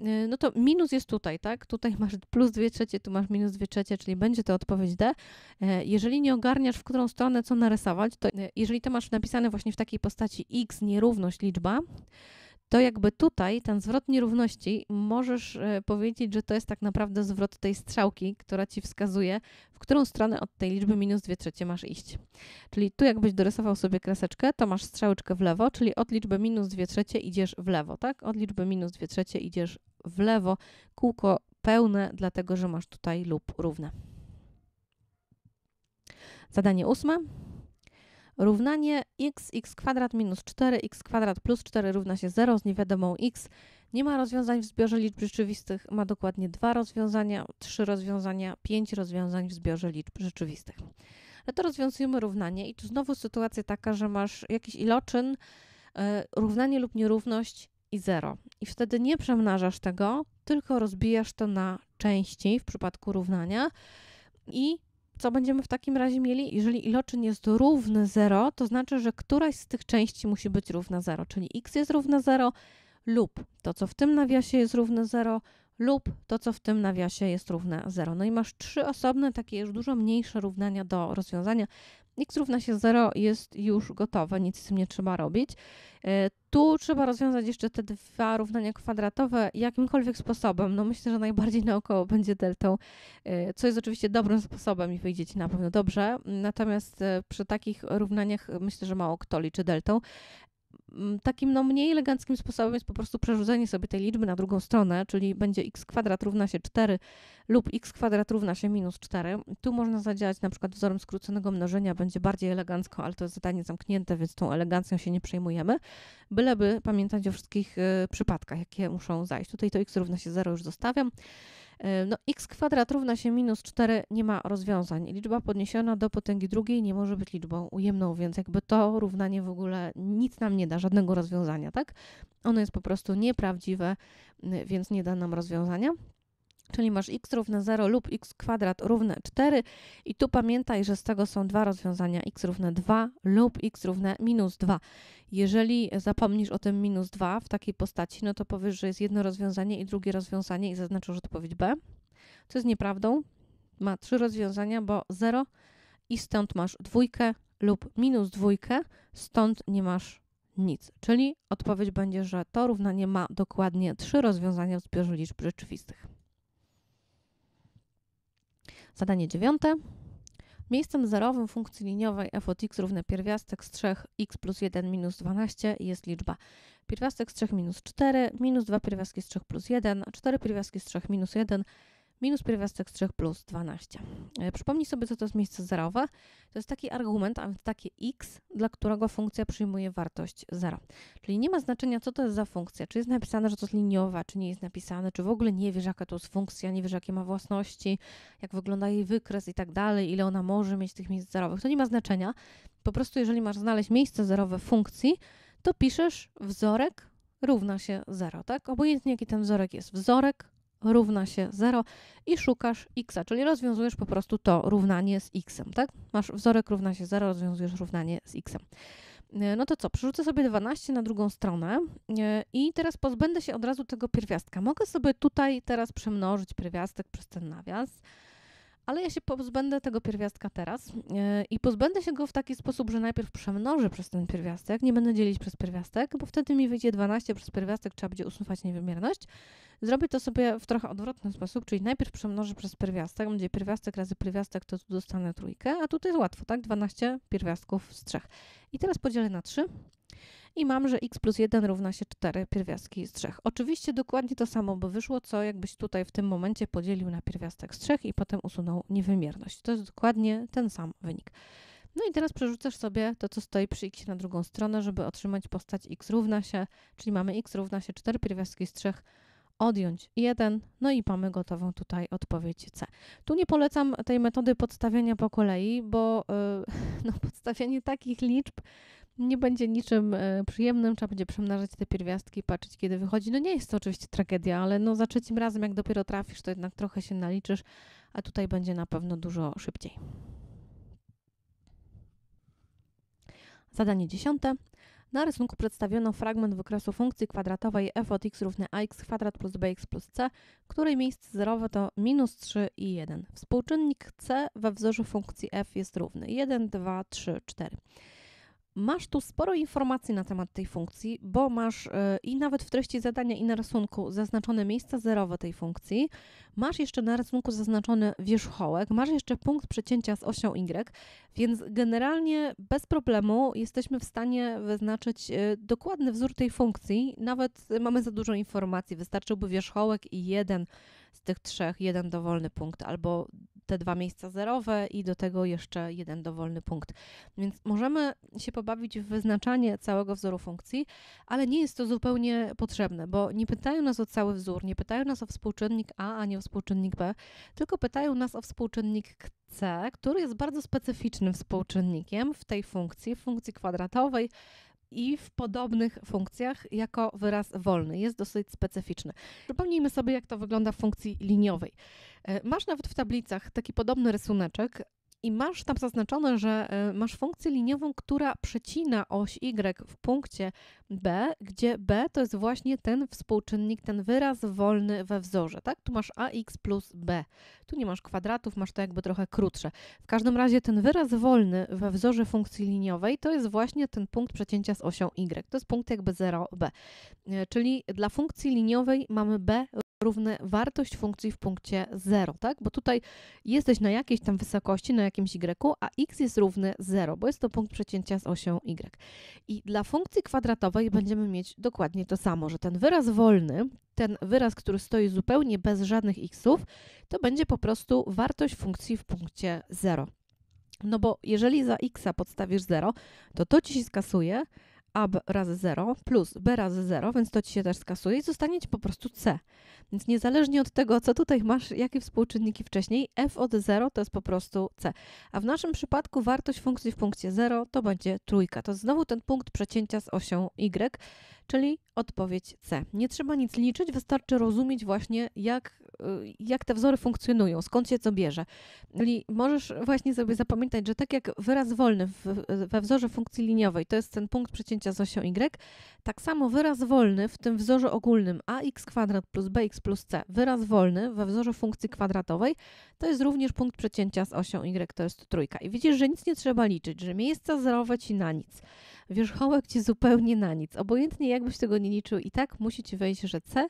[SPEAKER 1] y, no to minus jest tutaj, tak? Tutaj masz plus 2 trzecie, tu masz minus 2 trzecie, czyli będzie to odpowiedź D. E, jeżeli nie ogarniasz, w którą stronę co narysować, to e, jeżeli to masz napisane właśnie w takiej postaci x nierówność liczba, to jakby tutaj ten zwrot nierówności możesz e, powiedzieć, że to jest tak naprawdę zwrot tej strzałki, która ci wskazuje, w którą stronę od tej liczby minus 2 trzecie masz iść. Czyli tu jakbyś dorysował sobie kreseczkę, to masz strzałeczkę w lewo, czyli od liczby minus 2 trzecie idziesz w lewo, tak? Od liczby minus 2 trzecie idziesz w lewo, kółko pełne, dlatego że masz tutaj lub równe. Zadanie ósme. Równanie x x kwadrat minus 4x kwadrat plus 4 równa się 0 z niewiadomą x. Nie ma rozwiązań w zbiorze liczb rzeczywistych, ma dokładnie dwa rozwiązania, trzy rozwiązania, pięć rozwiązań w zbiorze liczb rzeczywistych. Ale to rozwiązujemy równanie i tu znowu sytuacja taka, że masz jakiś iloczyn, e, równanie lub nierówność i 0. I wtedy nie przemnażasz tego, tylko rozbijasz to na części w przypadku równania i co będziemy w takim razie mieli? Jeżeli iloczyn jest równy 0, to znaczy, że któraś z tych części musi być równa 0, czyli x jest równa 0 lub to, co w tym nawiasie jest równe 0 lub to, co w tym nawiasie jest równe 0. No i masz trzy osobne, takie już dużo mniejsze równania do rozwiązania x równa się 0 jest już gotowe, nic z tym nie trzeba robić. E, tu trzeba rozwiązać jeszcze te dwa równania kwadratowe jakimkolwiek sposobem. No myślę, że najbardziej naokoło będzie deltą, e, co jest oczywiście dobrym sposobem i wyjdzie Ci na pewno dobrze. Natomiast e, przy takich równaniach myślę, że mało kto liczy deltą. Mm, takim no mniej eleganckim sposobem jest po prostu przerzucenie sobie tej liczby na drugą stronę, czyli będzie x kwadrat równa się 4 lub x kwadrat równa się minus 4. Tu można zadziałać na przykład wzorem skróconego mnożenia, będzie bardziej elegancko, ale to jest zadanie zamknięte, więc tą elegancją się nie przejmujemy, byleby pamiętać o wszystkich y, przypadkach, jakie muszą zajść. Tutaj to x równa się 0 już zostawiam. E, no, x kwadrat równa się minus 4, nie ma rozwiązań. Liczba podniesiona do potęgi drugiej nie może być liczbą ujemną, więc jakby to równanie w ogóle nic nam nie da, żadnego rozwiązania, tak? Ono jest po prostu nieprawdziwe, więc nie da nam rozwiązania. Czyli masz x równe 0 lub x kwadrat równe 4 i tu pamiętaj, że z tego są dwa rozwiązania x równe 2 lub x równe minus 2. Jeżeli zapomnisz o tym minus 2 w takiej postaci, no to powiesz, że jest jedno rozwiązanie i drugie rozwiązanie i zaznaczysz odpowiedź B, co jest nieprawdą. Ma trzy rozwiązania, bo 0 i stąd masz dwójkę lub minus dwójkę, stąd nie masz nic. Czyli odpowiedź będzie, że to równanie ma dokładnie trzy rozwiązania w zbiorze liczb rzeczywistych. Zadanie dziewiąte. Miejscem zerowym funkcji liniowej f od x równe pierwiastek z 3 x plus 1 minus 12 jest liczba pierwiastek z 3 minus 4, minus 2 pierwiastki z 3 plus 1, 4 pierwiastki z 3 minus 1, Minus pierwiastek z 3 plus 12. E, przypomnij sobie, co to jest miejsce zerowe. To jest taki argument, a więc takie x, dla którego funkcja przyjmuje wartość 0. Czyli nie ma znaczenia, co to jest za funkcja. Czy jest napisane, że to jest liniowa, czy nie jest napisane, czy w ogóle nie wiesz, jaka to jest funkcja, nie wiesz, jakie ma własności, jak wygląda jej wykres i tak dalej, ile ona może mieć tych miejsc zerowych. To nie ma znaczenia. Po prostu, jeżeli masz znaleźć miejsce zerowe funkcji, to piszesz wzorek równa się 0, tak? Obojętnie jaki ten wzorek jest. Wzorek równa się 0 i szukasz x, czyli rozwiązujesz po prostu to równanie z x, tak? Masz wzorek równa się 0, rozwiązujesz równanie z x. E, no to co, przerzucę sobie 12 na drugą stronę e, i teraz pozbędę się od razu tego pierwiastka. Mogę sobie tutaj teraz przemnożyć pierwiastek przez ten nawias. Ale ja się pozbędę tego pierwiastka teraz e, i pozbędę się go w taki sposób, że najpierw przemnożę przez ten pierwiastek, nie będę dzielić przez pierwiastek, bo wtedy mi wyjdzie 12 przez pierwiastek, trzeba będzie usuwać niewymierność. Zrobię to sobie w trochę odwrotny sposób, czyli najpierw przemnożę przez pierwiastek, będzie pierwiastek razy pierwiastek, to tu dostanę trójkę, a tutaj jest łatwo, tak? 12 pierwiastków z trzech. I teraz podzielę na 3 i mam, że x plus 1 równa się 4 pierwiastki z 3. Oczywiście dokładnie to samo by wyszło, co jakbyś tutaj w tym momencie podzielił na pierwiastek z 3 i potem usunął niewymierność. To jest dokładnie ten sam wynik. No i teraz przerzucasz sobie to, co stoi przy x na drugą stronę, żeby otrzymać postać x równa się, czyli mamy x równa się 4 pierwiastki z 3 odjąć 1, no i mamy gotową tutaj odpowiedź C. Tu nie polecam tej metody podstawiania po kolei, bo yy, no, podstawianie takich liczb nie będzie niczym e, przyjemnym, trzeba będzie przemnażać te pierwiastki, patrzeć kiedy wychodzi. No nie jest to oczywiście tragedia, ale no za trzecim razem, jak dopiero trafisz, to jednak trochę się naliczysz, a tutaj będzie na pewno dużo szybciej. Zadanie dziesiąte. Na rysunku przedstawiono fragment wykresu funkcji kwadratowej f od x równe ax kwadrat plus bx plus c, której miejsce zerowe to minus 3 i 1. Współczynnik c we wzorze funkcji f jest równy 1, 2, 3, 4. Masz tu sporo informacji na temat tej funkcji, bo masz e, i nawet w treści zadania i na rysunku zaznaczone miejsca zerowe tej funkcji. Masz jeszcze na rysunku zaznaczony wierzchołek, masz jeszcze punkt przecięcia z osią Y, więc generalnie bez problemu jesteśmy w stanie wyznaczyć e, dokładny wzór tej funkcji. Nawet mamy za dużo informacji, wystarczyłby wierzchołek i jeden z tych trzech, jeden dowolny punkt albo te dwa miejsca zerowe i do tego jeszcze jeden dowolny punkt. Więc możemy się pobawić w wyznaczanie całego wzoru funkcji, ale nie jest to zupełnie potrzebne, bo nie pytają nas o cały wzór, nie pytają nas o współczynnik A, a nie o współczynnik B, tylko pytają nas o współczynnik C, który jest bardzo specyficznym współczynnikiem w tej funkcji, w funkcji kwadratowej, i w podobnych funkcjach jako wyraz wolny. Jest dosyć specyficzny. Przypomnijmy sobie, jak to wygląda w funkcji liniowej. E, masz nawet w tablicach taki podobny rysuneczek, i masz tam zaznaczone, że e, masz funkcję liniową, która przecina oś Y w punkcie B, gdzie B to jest właśnie ten współczynnik, ten wyraz wolny we wzorze, tak? Tu masz AX plus B. Tu nie masz kwadratów, masz to jakby trochę krótsze. W każdym razie ten wyraz wolny we wzorze funkcji liniowej to jest właśnie ten punkt przecięcia z osią Y. To jest punkt jakby 0B. E, czyli dla funkcji liniowej mamy B równy wartość funkcji w punkcie 0, tak? Bo tutaj jesteś na jakiejś tam wysokości, na jakimś y, a x jest równy 0, bo jest to punkt przecięcia z osią y. I dla funkcji kwadratowej będziemy mieć dokładnie to samo, że ten wyraz wolny, ten wyraz, który stoi zupełnie bez żadnych xów, to będzie po prostu wartość funkcji w punkcie 0. No bo jeżeli za x podstawisz 0, to to ci się skasuje, a razy 0 plus b razy 0, więc to ci się też skasuje i zostanie ci po prostu c. Więc niezależnie od tego, co tutaj masz, jakie współczynniki wcześniej, f od 0 to jest po prostu c. A w naszym przypadku wartość funkcji w punkcie 0 to będzie trójka. To znowu ten punkt przecięcia z osią y czyli odpowiedź C. Nie trzeba nic liczyć, wystarczy rozumieć właśnie, jak, y, jak te wzory funkcjonują, skąd się co bierze. Czyli możesz właśnie sobie zapamiętać, że tak jak wyraz wolny w, we wzorze funkcji liniowej, to jest ten punkt przecięcia z osią y, tak samo wyraz wolny w tym wzorze ogólnym ax kwadrat plus bx plus c, wyraz wolny we wzorze funkcji kwadratowej, to jest również punkt przecięcia z osią y, to jest trójka. I widzisz, że nic nie trzeba liczyć, że miejsca zerowe ci na nic wierzchołek ci zupełnie na nic. Obojętnie jakbyś tego nie liczył, i tak musi ci wejść, że C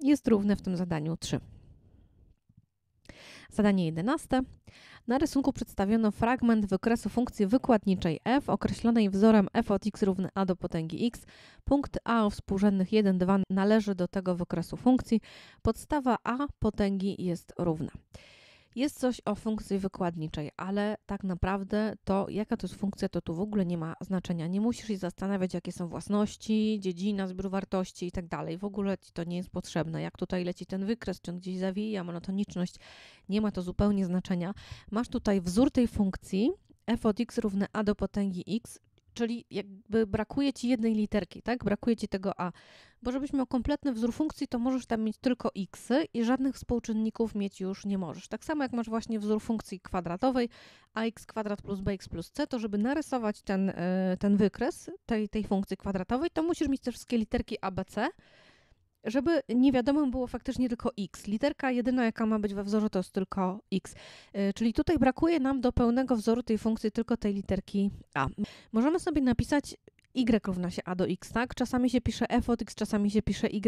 [SPEAKER 1] jest równe w tym zadaniu 3. Zadanie 11. Na rysunku przedstawiono fragment wykresu funkcji wykładniczej f określonej wzorem f od x równy a do potęgi x. Punkt a o współrzędnych 1, 2 należy do tego wykresu funkcji. Podstawa a potęgi jest równa. Jest coś o funkcji wykładniczej, ale tak naprawdę to, jaka to jest funkcja, to tu w ogóle nie ma znaczenia. Nie musisz się zastanawiać, jakie są własności, dziedzina, zbiór wartości i tak dalej. W ogóle ci to nie jest potrzebne. Jak tutaj leci ten wykres, czy on gdzieś zawija, monotoniczność, nie ma to zupełnie znaczenia. Masz tutaj wzór tej funkcji, f od x równe a do potęgi x, Czyli jakby brakuje ci jednej literki, tak? Brakuje ci tego A. Bo żebyś miał kompletny wzór funkcji, to możesz tam mieć tylko x i żadnych współczynników mieć już nie możesz. Tak samo jak masz właśnie wzór funkcji kwadratowej ax kwadrat plus bx plus c, to żeby narysować ten, e, ten wykres tej, tej funkcji kwadratowej, to musisz mieć te wszystkie literki a b c żeby niewiadomym było faktycznie tylko x. Literka jedyna, jaka ma być we wzorze, to jest tylko x. Y, czyli tutaj brakuje nam do pełnego wzoru tej funkcji tylko tej literki a. Możemy sobie napisać y równa się a do x, tak? Czasami się pisze f od x, czasami się pisze y.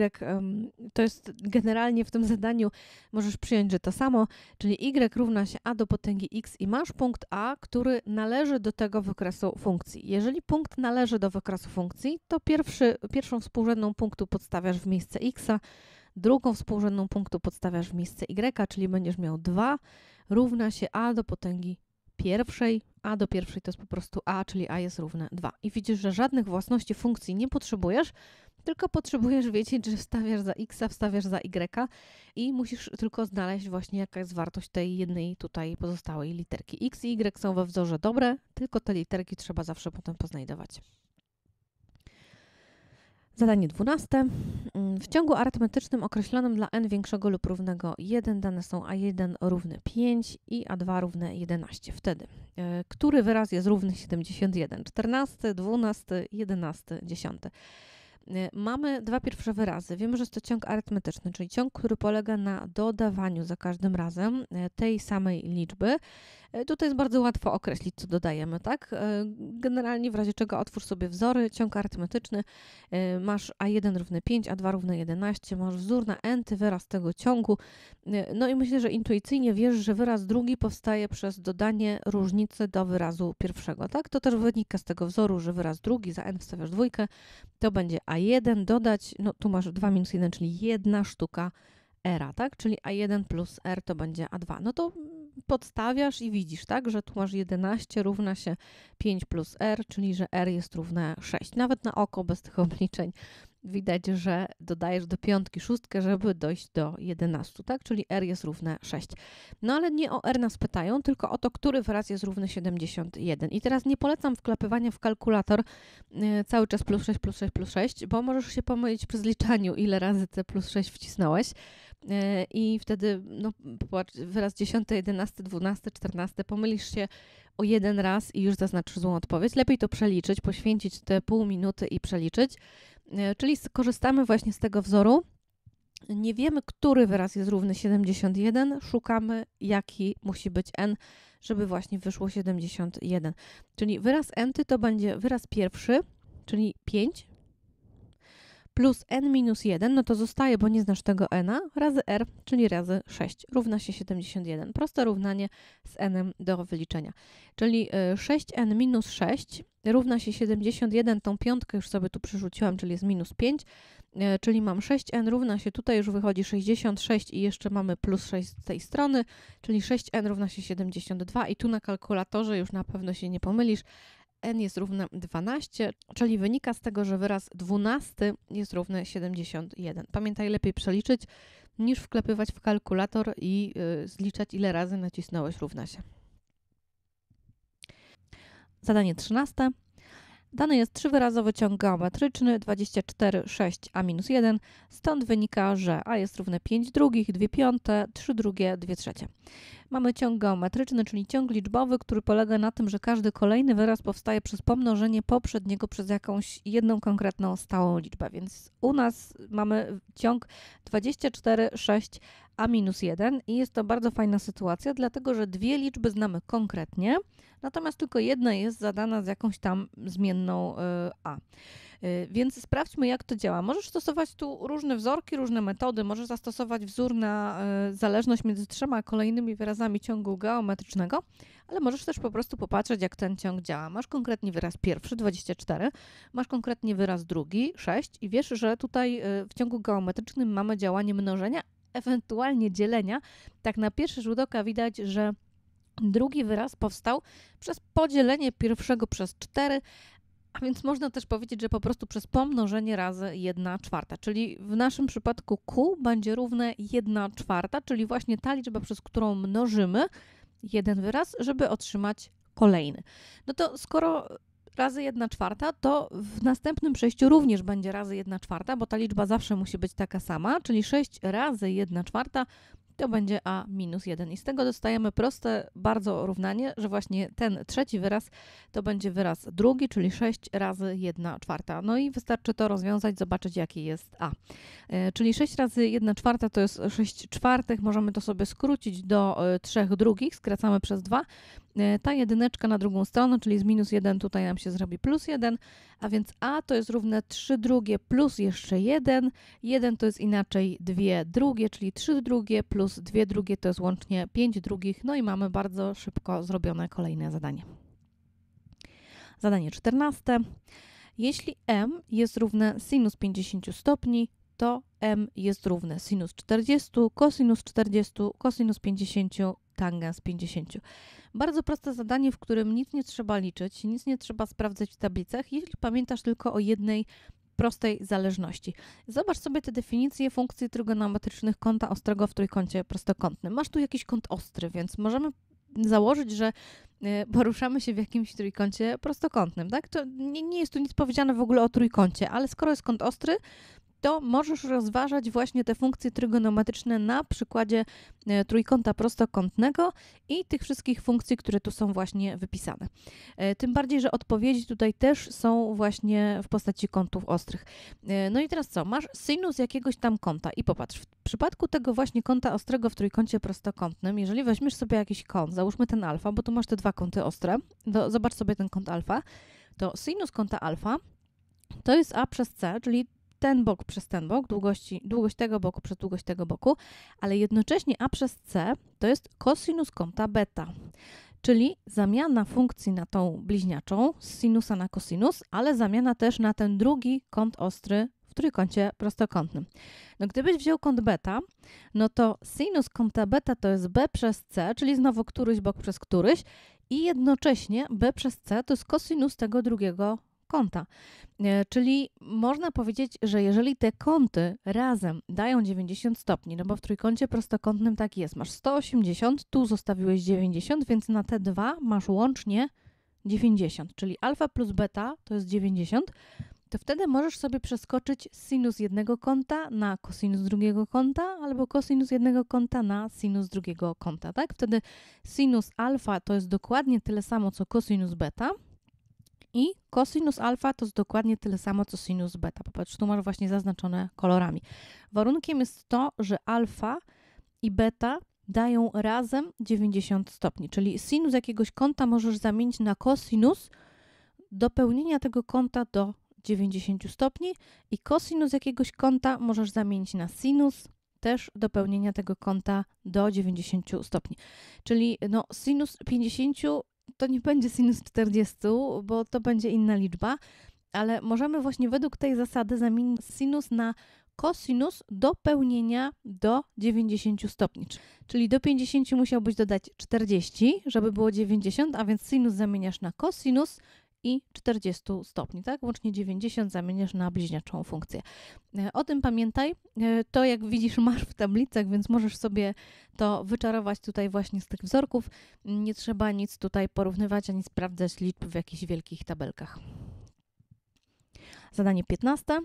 [SPEAKER 1] To jest generalnie w tym zadaniu, możesz przyjąć, że to samo, czyli y równa się a do potęgi x i masz punkt a, który należy do tego wykresu funkcji. Jeżeli punkt należy do wykresu funkcji, to pierwszy, pierwszą współrzędną punktu podstawiasz w miejsce x, drugą współrzędną punktu podstawiasz w miejsce y, czyli będziesz miał 2 równa się a do potęgi pierwszej, a do pierwszej to jest po prostu a, czyli a jest równe 2. I widzisz, że żadnych własności funkcji nie potrzebujesz, tylko potrzebujesz wiedzieć, że wstawiasz za x, wstawiasz za y i musisz tylko znaleźć właśnie jaka jest wartość tej jednej tutaj pozostałej literki. x i y są we wzorze dobre, tylko te literki trzeba zawsze potem poznajdować. Zadanie 12. Mm, w ciągu arytmetycznym określonym dla n większego lub równego 1 dane są a1 równe 5 i a2 równe 11. Wtedy, e, który wyraz jest równy 71? 14, 12, 11, 10. Mamy dwa pierwsze wyrazy. Wiemy, że jest to ciąg arytmetyczny, czyli ciąg, który polega na dodawaniu za każdym razem e, tej samej liczby E, tutaj jest bardzo łatwo określić, co dodajemy, tak? E, generalnie w razie czego otwórz sobie wzory, ciąg arytmetyczny, e, masz A1 równe 5, A2 równe 11, masz wzór na N, wyraz tego ciągu. No i myślę, że intuicyjnie wiesz, że wyraz drugi powstaje przez dodanie różnicy do wyrazu pierwszego, tak? To też wynika z tego wzoru, że wyraz drugi za n wstawiasz dwójkę, to będzie A1 dodać, no tu masz 2 minus 1, czyli jedna sztuka era, tak? Czyli A1 plus R to będzie A2. No to podstawiasz i widzisz, tak, że tu masz 11 równa się 5 plus r, czyli że r jest równe 6. Nawet na oko bez tych obliczeń widać, że dodajesz do piątki szóstkę, żeby dojść do 11, tak? Czyli r jest równe 6. No ale nie o r nas pytają, tylko o to, który wyraz jest równy 71. I teraz nie polecam wklepywania w kalkulator y, cały czas plus 6, plus 6, plus 6, bo możesz się pomylić przy zliczaniu, ile razy te plus 6 wcisnąłeś. E, i wtedy no, wyraz 10, 11, 12, 14 pomylisz się o jeden raz i już zaznaczysz złą odpowiedź. Lepiej to przeliczyć, poświęcić te pół minuty i przeliczyć. E, czyli korzystamy właśnie z tego wzoru. Nie wiemy, który wyraz jest równy 71, szukamy jaki musi być n, żeby właśnie wyszło 71. Czyli wyraz enty to będzie wyraz pierwszy, czyli 5 plus n minus 1, no to zostaje, bo nie znasz tego n, razy r, czyli razy 6, równa się 71. Proste równanie z n do wyliczenia. Czyli 6n y, minus 6 równa się 71, tą piątkę już sobie tu przerzuciłam, czyli jest minus 5, y, czyli mam 6n równa się, tutaj już wychodzi 66 i jeszcze mamy plus 6 z tej strony, czyli 6n równa się 72 i tu na kalkulatorze już na pewno się nie pomylisz, n jest równe 12, czyli wynika z tego, że wyraz 12 jest równy 71. Pamiętaj, lepiej przeliczyć niż wklepywać w kalkulator i yy, zliczać, ile razy nacisnąłeś równa się. Zadanie 13. Dany jest trzywyrazowy ciąg geometryczny 24, 6, a minus 1, stąd wynika, że a jest równe 5 drugich, 2 piąte, 3 drugie, 2 trzecie. Mamy ciąg geometryczny, czyli ciąg liczbowy, który polega na tym, że każdy kolejny wyraz powstaje przez pomnożenie poprzedniego przez jakąś jedną konkretną stałą liczbę, więc u nas mamy ciąg 24, 6, a minus 1 i jest to bardzo fajna sytuacja, dlatego że dwie liczby znamy konkretnie, natomiast tylko jedna jest zadana z jakąś tam zmienną y, a. Y, więc sprawdźmy, jak to działa. Możesz stosować tu różne wzorki, różne metody. Możesz zastosować wzór na y, zależność między trzema kolejnymi wyrazami ciągu geometrycznego, ale możesz też po prostu popatrzeć, jak ten ciąg działa. Masz konkretnie wyraz pierwszy, 24, masz konkretnie wyraz drugi, 6 i wiesz, że tutaj w ciągu geometrycznym mamy działanie mnożenia, ewentualnie dzielenia, tak na pierwszy rzut oka widać, że drugi wyraz powstał przez podzielenie pierwszego przez cztery, a więc można też powiedzieć, że po prostu przez pomnożenie razy 1 czwarta, czyli w naszym przypadku Q będzie równe 1 czwarta, czyli właśnie ta liczba, przez którą mnożymy jeden wyraz, żeby otrzymać kolejny. No to skoro razy 1 czwarta, to w następnym przejściu również będzie razy 1 czwarta, bo ta liczba zawsze musi być taka sama, czyli 6 razy 1 czwarta to będzie a minus 1. I z tego dostajemy proste bardzo równanie, że właśnie ten trzeci wyraz to będzie wyraz drugi, czyli 6 razy 1 czwarta. No i wystarczy to rozwiązać, zobaczyć jaki jest a. E, czyli 6 razy 1 czwarta to jest 6 czwartych, możemy to sobie skrócić do 3 e, drugich, skracamy przez 2. E, ta jedyneczka na drugą stronę, czyli z minus 1 tutaj nam się zrobi plus 1, a więc a to jest równe 3 drugie plus jeszcze 1, 1 to jest inaczej 2 drugie, czyli 3 drugie plus plus dwie drugie to jest łącznie pięć drugich, no i mamy bardzo szybko zrobione kolejne zadanie. Zadanie czternaste. Jeśli m jest równe sinus 50 stopni, to m jest równe sinus 40, kosinus 40, kosinus 50, tangens 50. Bardzo proste zadanie, w którym nic nie trzeba liczyć, nic nie trzeba sprawdzać w tablicach, jeśli pamiętasz tylko o jednej prostej zależności. Zobacz sobie te definicje funkcji trygonometrycznych kąta ostrego w trójkącie prostokątnym. Masz tu jakiś kąt ostry, więc możemy założyć, że e, poruszamy się w jakimś trójkącie prostokątnym, tak? To nie, nie jest tu nic powiedziane w ogóle o trójkącie, ale skoro jest kąt ostry, to możesz rozważać właśnie te funkcje trygonometryczne na przykładzie e, trójkąta prostokątnego i tych wszystkich funkcji, które tu są właśnie wypisane. E, tym bardziej, że odpowiedzi tutaj też są właśnie w postaci kątów ostrych. E, no i teraz co? Masz sinus jakiegoś tam kąta i popatrz, w przypadku tego właśnie kąta ostrego w trójkącie prostokątnym, jeżeli weźmiesz sobie jakiś kąt, załóżmy ten alfa, bo tu masz te dwa kąty ostre, to zobacz sobie ten kąt alfa, to sinus kąta alfa to jest a przez c, czyli ten bok przez ten bok, długości, długość tego boku przez długość tego boku, ale jednocześnie a przez c to jest cosinus kąta beta. Czyli zamiana funkcji na tą bliźniaczą z sinusa na cosinus, ale zamiana też na ten drugi kąt ostry w trójkącie prostokątnym. No gdybyś wziął kąt beta, no to sinus kąta beta to jest b przez c, czyli znowu któryś bok przez któryś i jednocześnie b przez c to jest cosinus tego drugiego konta. E, czyli można powiedzieć, że jeżeli te kąty razem dają 90 stopni, no bo w trójkącie prostokątnym tak jest, masz 180, tu zostawiłeś 90, więc na te dwa masz łącznie 90, czyli alfa plus beta to jest 90, to wtedy możesz sobie przeskoczyć sinus jednego kąta na kosinus drugiego kąta albo kosinus jednego kąta na sinus drugiego kąta, tak? Wtedy sinus alfa to jest dokładnie tyle samo co kosinus beta, i cosinus alfa to jest dokładnie tyle samo, co sinus beta. Popatrz, tu masz właśnie zaznaczone kolorami. Warunkiem jest to, że alfa i beta dają razem 90 stopni, czyli sinus jakiegoś kąta możesz zamienić na cosinus dopełnienia tego kąta do 90 stopni i cosinus jakiegoś kąta możesz zamienić na sinus też dopełnienia tego kąta do 90 stopni. Czyli no, sinus 50 to nie będzie sinus 40, bo to będzie inna liczba, ale możemy właśnie według tej zasady zamienić sinus na kosinus dopełnienia do 90 stopni. Czyli do 50 musiałbyś dodać 40, żeby było 90, a więc sinus zamieniasz na kosinus, i 40 stopni, tak? Łącznie 90 zamieniasz na bliźniaczą funkcję. E, o tym pamiętaj, e, to jak widzisz masz w tablicach, więc możesz sobie to wyczarować tutaj właśnie z tych wzorków. Nie trzeba nic tutaj porównywać ani sprawdzać liczb w jakichś wielkich tabelkach. Zadanie 15.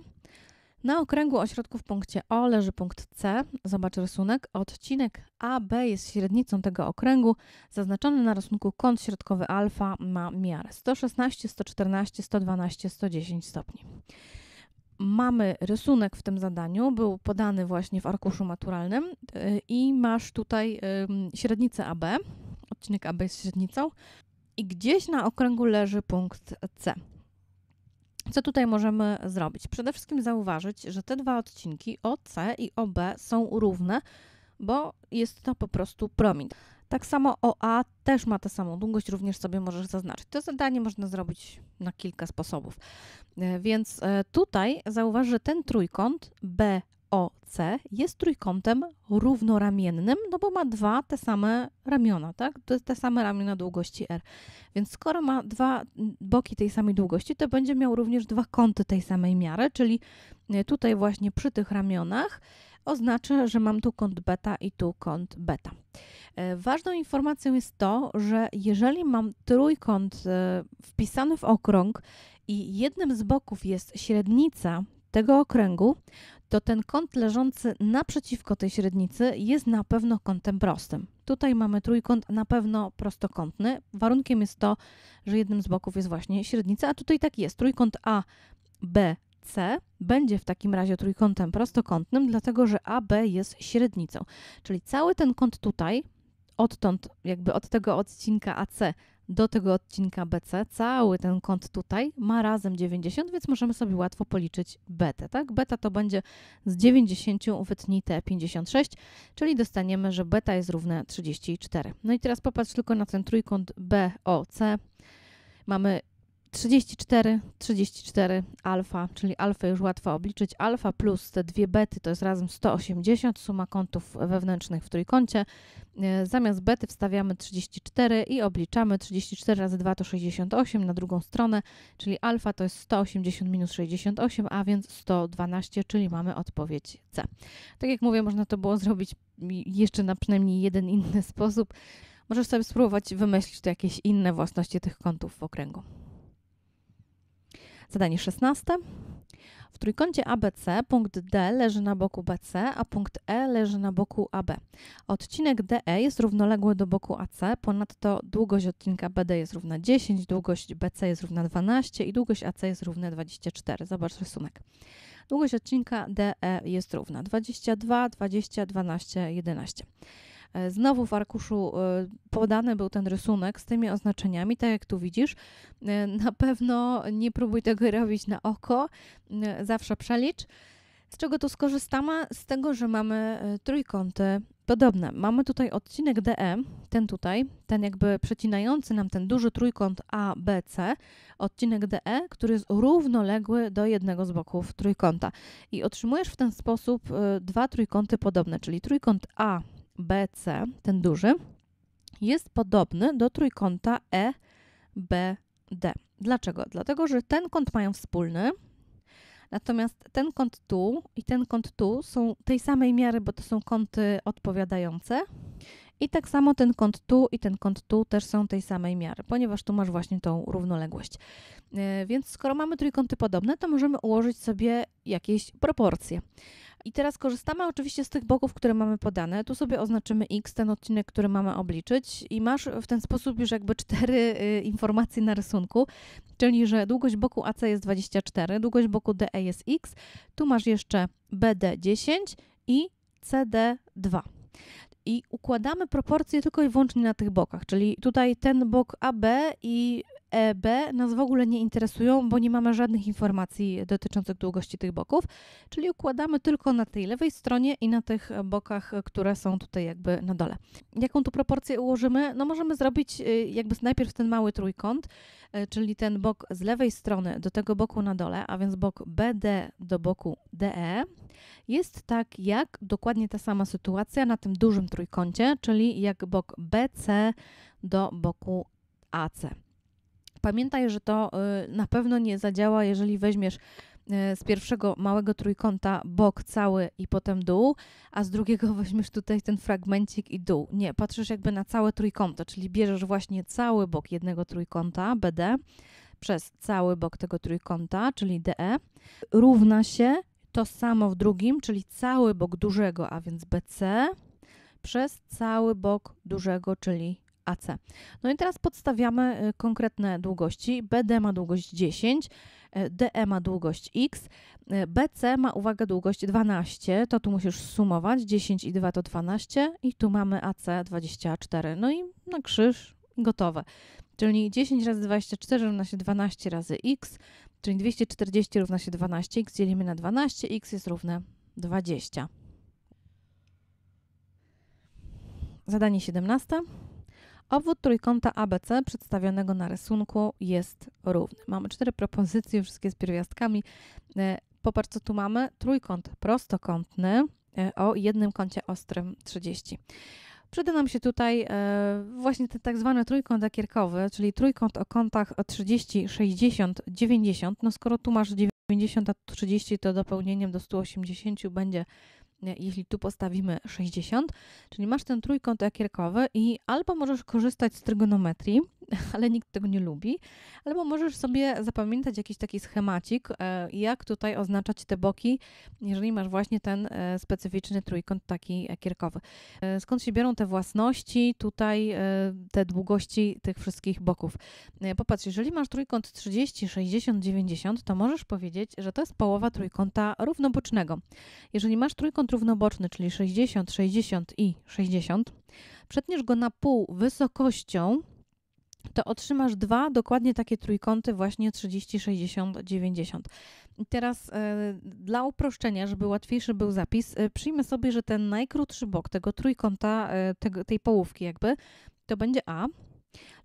[SPEAKER 1] Na okręgu ośrodku w punkcie O leży punkt C. Zobacz rysunek. Odcinek AB jest średnicą tego okręgu. Zaznaczony na rysunku kąt środkowy alfa ma miarę 116, 114, 112, 110 stopni. Mamy rysunek w tym zadaniu, był podany właśnie w arkuszu maturalnym y, i masz tutaj średnicę AB. Odcinek AB jest średnicą i gdzieś na okręgu leży punkt C. Co tutaj możemy zrobić? Przede wszystkim zauważyć, że te dwa odcinki OC i OB są równe, bo jest to po prostu promień. Tak samo OA też ma tę samą długość, również sobie możesz zaznaczyć. To zadanie można zrobić na kilka sposobów. E, więc e, tutaj zauważ, że ten trójkąt b OC jest trójkątem równoramiennym, no bo ma dwa te same ramiona, tak? Te same ramiona długości R. Więc skoro ma dwa boki tej samej długości, to będzie miał również dwa kąty tej samej miary, czyli e, tutaj właśnie przy tych ramionach oznacza, że mam tu kąt beta i tu kąt beta. E, ważną informacją jest to, że jeżeli mam trójkąt e, wpisany w okrąg i jednym z boków jest średnica tego okręgu, to ten kąt leżący naprzeciwko tej średnicy jest na pewno kątem prostym. Tutaj mamy trójkąt na pewno prostokątny. Warunkiem jest to, że jednym z boków jest właśnie średnica, a tutaj tak jest. Trójkąt ABC będzie w takim razie trójkątem prostokątnym, dlatego że AB jest średnicą. Czyli cały ten kąt tutaj, odtąd, jakby od tego odcinka AC do tego odcinka BC, cały ten kąt tutaj ma razem 90, więc możemy sobie łatwo policzyć betę, tak? Beta to będzie z 90 wytnij te 56, czyli dostaniemy, że beta jest równe 34. No i teraz popatrz tylko na ten trójkąt BOC. Mamy 34, 34 alfa, czyli alfę już łatwo obliczyć. Alfa plus te dwie bety to jest razem 180, suma kątów wewnętrznych w trójkącie. E, zamiast bety wstawiamy 34 i obliczamy 34 razy 2 to 68 na drugą stronę, czyli alfa to jest 180 minus 68, a więc 112, czyli mamy odpowiedź C. Tak jak mówię, można to było zrobić jeszcze na przynajmniej jeden inny sposób. Możesz sobie spróbować wymyślić tu jakieś inne własności tych kątów w okręgu. Zadanie 16. W trójkącie ABC punkt D leży na boku BC, a punkt E leży na boku AB. Odcinek DE jest równoległy do boku AC, ponadto długość odcinka BD jest równa 10, długość BC jest równa 12 i długość AC jest równa 24. Zobacz rysunek. Długość odcinka DE jest równa 22, 20, 12, 11. E, znowu w arkuszu e, podany był ten rysunek z tymi oznaczeniami, tak jak tu widzisz. E, na pewno nie próbuj tego robić na oko, zawsze przelicz. Z czego tu skorzystamy? Z tego, że mamy trójkąty podobne. Mamy tutaj odcinek DE, ten tutaj, ten jakby przecinający nam ten duży trójkąt ABC, odcinek DE, który jest równoległy do jednego z boków trójkąta. I otrzymujesz w ten sposób dwa trójkąty podobne, czyli trójkąt A BC, ten duży, jest podobny do trójkąta EBD. Dlaczego? Dlatego, że ten kąt mają wspólny, natomiast ten kąt tu i ten kąt tu są tej samej miary, bo to są kąty odpowiadające. I tak samo ten kąt tu i ten kąt tu też są tej samej miary, ponieważ tu masz właśnie tą równoległość. E, więc skoro mamy trójkąty podobne, to możemy ułożyć sobie jakieś proporcje. I teraz korzystamy oczywiście z tych boków, które mamy podane. Tu sobie oznaczymy x, ten odcinek, który mamy obliczyć i masz w ten sposób już jakby cztery y, informacje na rysunku, czyli że długość boku AC jest 24, długość boku DE jest x, tu masz jeszcze BD 10 i CD 2 i układamy proporcje tylko i wyłącznie na tych bokach, czyli tutaj ten bok AB i E, B nas w ogóle nie interesują, bo nie mamy żadnych informacji dotyczących długości tych boków, czyli układamy tylko na tej lewej stronie i na tych bokach, które są tutaj jakby na dole. Jaką tu proporcję ułożymy? No możemy zrobić y, jakby najpierw ten mały trójkąt, y, czyli ten bok z lewej strony do tego boku na dole, a więc bok BD do boku DE, jest tak jak dokładnie ta sama sytuacja na tym dużym trójkącie, czyli jak bok BC do boku AC. Pamiętaj, że to y, na pewno nie zadziała, jeżeli weźmiesz y, z pierwszego małego trójkąta bok cały i potem dół, a z drugiego weźmiesz tutaj ten fragmencik i dół. Nie, patrzysz jakby na całe trójkąto, czyli bierzesz właśnie cały bok jednego trójkąta BD przez cały bok tego trójkąta, czyli DE, równa się to samo w drugim, czyli cały bok dużego, a więc BC przez cały bok dużego, czyli AC. No i teraz podstawiamy y, konkretne długości. BD ma długość 10, y, DE ma długość X, y, BC ma, uwaga, długość 12, to tu musisz sumować, 10 i 2 to 12 i tu mamy AC 24, no i na krzyż gotowe. Czyli 10 razy 24 równa się 12 razy x, czyli 240 równa się 12x, dzielimy na 12, x jest równe 20. Zadanie 17. Obwód trójkąta ABC przedstawionego na rysunku jest równy. Mamy cztery propozycje, wszystkie z pierwiastkami. E, popatrz, co tu mamy. Trójkąt prostokątny e, o jednym kącie ostrym 30. Przyda nam się tutaj e, właśnie ten tak zwany trójkąt akierkowy, czyli trójkąt o kątach 30, 60, 90. No skoro tu masz 90, a 30, to dopełnieniem do 180 będzie jeśli tu postawimy 60, czyli masz ten trójkąt jakierkowy i albo możesz korzystać z trygonometrii, ale nikt tego nie lubi, albo możesz sobie zapamiętać jakiś taki schemacik, e, jak tutaj oznaczać te boki, jeżeli masz właśnie ten e, specyficzny trójkąt taki jakierkowy. E, skąd się biorą te własności, tutaj te długości tych wszystkich boków? Popatrz, jeżeli masz trójkąt 30, 60, 90, to możesz powiedzieć, że to jest połowa trójkąta równobocznego. Jeżeli masz trójkąt równoboczny, czyli 60, 60 i 60, przetniesz go na pół wysokością, to otrzymasz dwa dokładnie takie trójkąty, właśnie 30, 60, 90. I teraz y, dla uproszczenia, żeby łatwiejszy był zapis, y, przyjmę sobie, że ten najkrótszy bok tego trójkąta, y, tego, tej połówki jakby, to będzie A,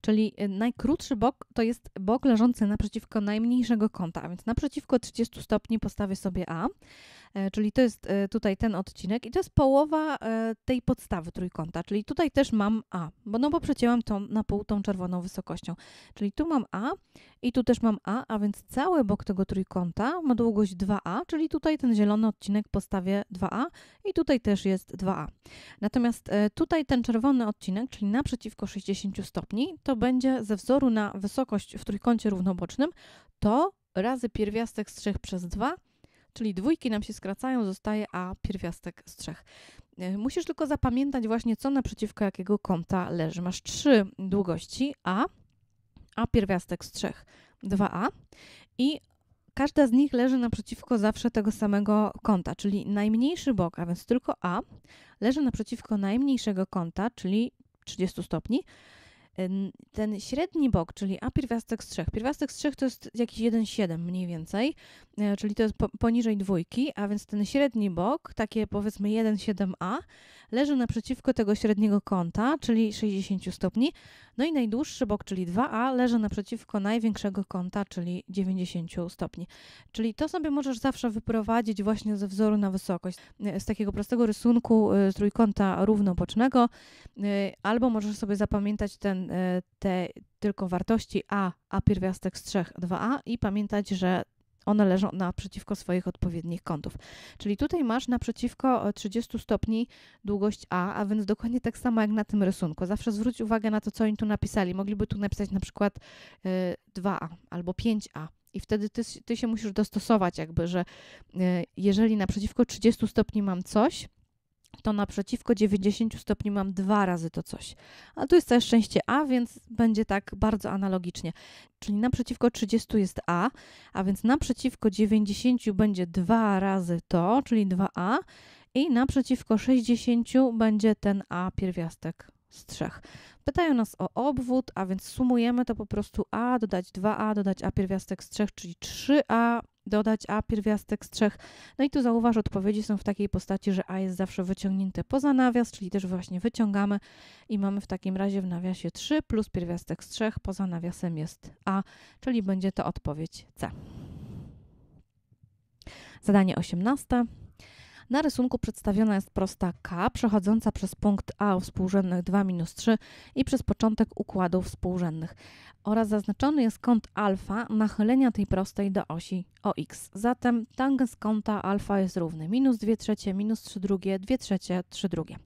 [SPEAKER 1] Czyli najkrótszy bok to jest bok leżący naprzeciwko najmniejszego kąta, a więc naprzeciwko 30 stopni postawię sobie A, E, czyli to jest e, tutaj ten odcinek i to jest połowa e, tej podstawy trójkąta, czyli tutaj też mam A, bo no bo przecięłam tą na pół tą czerwoną wysokością. Czyli tu mam A i tu też mam A, a więc cały bok tego trójkąta ma długość 2A, czyli tutaj ten zielony odcinek postawię 2A i tutaj też jest 2A. Natomiast tutaj ten czerwony odcinek, czyli naprzeciwko 60 stopni, to będzie ze wzoru na wysokość w trójkącie równobocznym to razy pierwiastek z 3 przez 2 czyli dwójki nam się skracają, zostaje A pierwiastek z trzech. E, musisz tylko zapamiętać właśnie, co naprzeciwko jakiego kąta leży. Masz trzy długości A, A pierwiastek z trzech, 2A i każda z nich leży naprzeciwko zawsze tego samego kąta, czyli najmniejszy bok, a więc tylko A, leży naprzeciwko najmniejszego kąta, czyli 30 stopni, ten średni bok, czyli A pierwiastek z 3. Pierwiastek z 3 to jest jakiś 1,7 mniej więcej, e, czyli to jest po, poniżej dwójki, a więc ten średni bok, takie powiedzmy 1,7A, leży naprzeciwko tego średniego kąta, czyli 60 stopni, no i najdłuższy bok, czyli 2A, leży naprzeciwko największego kąta, czyli 90 stopni. Czyli to sobie możesz zawsze wyprowadzić właśnie ze wzoru na wysokość, e, z takiego prostego rysunku e, trójkąta równobocznego, e, albo możesz sobie zapamiętać ten, te tylko wartości A, a pierwiastek z 3, 2A i pamiętać, że one leżą naprzeciwko swoich odpowiednich kątów. Czyli tutaj masz naprzeciwko 30 e, stopni długość A, a więc dokładnie tak samo jak na tym rysunku. Zawsze zwróć uwagę na to, co oni tu napisali. Mogliby tu napisać na przykład 2A e, albo 5A. I wtedy ty, ty się musisz dostosować, jakby, że e, jeżeli naprzeciwko 30 stopni mam coś, to naprzeciwko 90 stopni mam dwa razy to coś. A tu jest też szczęście A, więc będzie tak bardzo analogicznie. Czyli naprzeciwko 30 jest A, a więc naprzeciwko 90 będzie dwa razy to, czyli 2A i naprzeciwko 60 będzie ten A pierwiastek z trzech. Pytają nas o obwód, a więc sumujemy to po prostu A, dodać 2A, dodać A pierwiastek z trzech, czyli 3A dodać A pierwiastek z trzech. No i tu zauważ, odpowiedzi są w takiej postaci, że A jest zawsze wyciągnięte poza nawias, czyli też właśnie wyciągamy i mamy w takim razie w nawiasie 3 plus pierwiastek z trzech, poza nawiasem jest A, czyli będzie to odpowiedź C. Zadanie 18. Na rysunku przedstawiona jest prosta K przechodząca przez punkt A o współrzędnych 2-3 i przez początek układów współrzędnych oraz zaznaczony jest kąt alfa nachylenia tej prostej do osi OX. Zatem tangens kąta alfa jest równy minus 2 trzecie, minus 3 drugie, 2 trzecie, 3 drugie.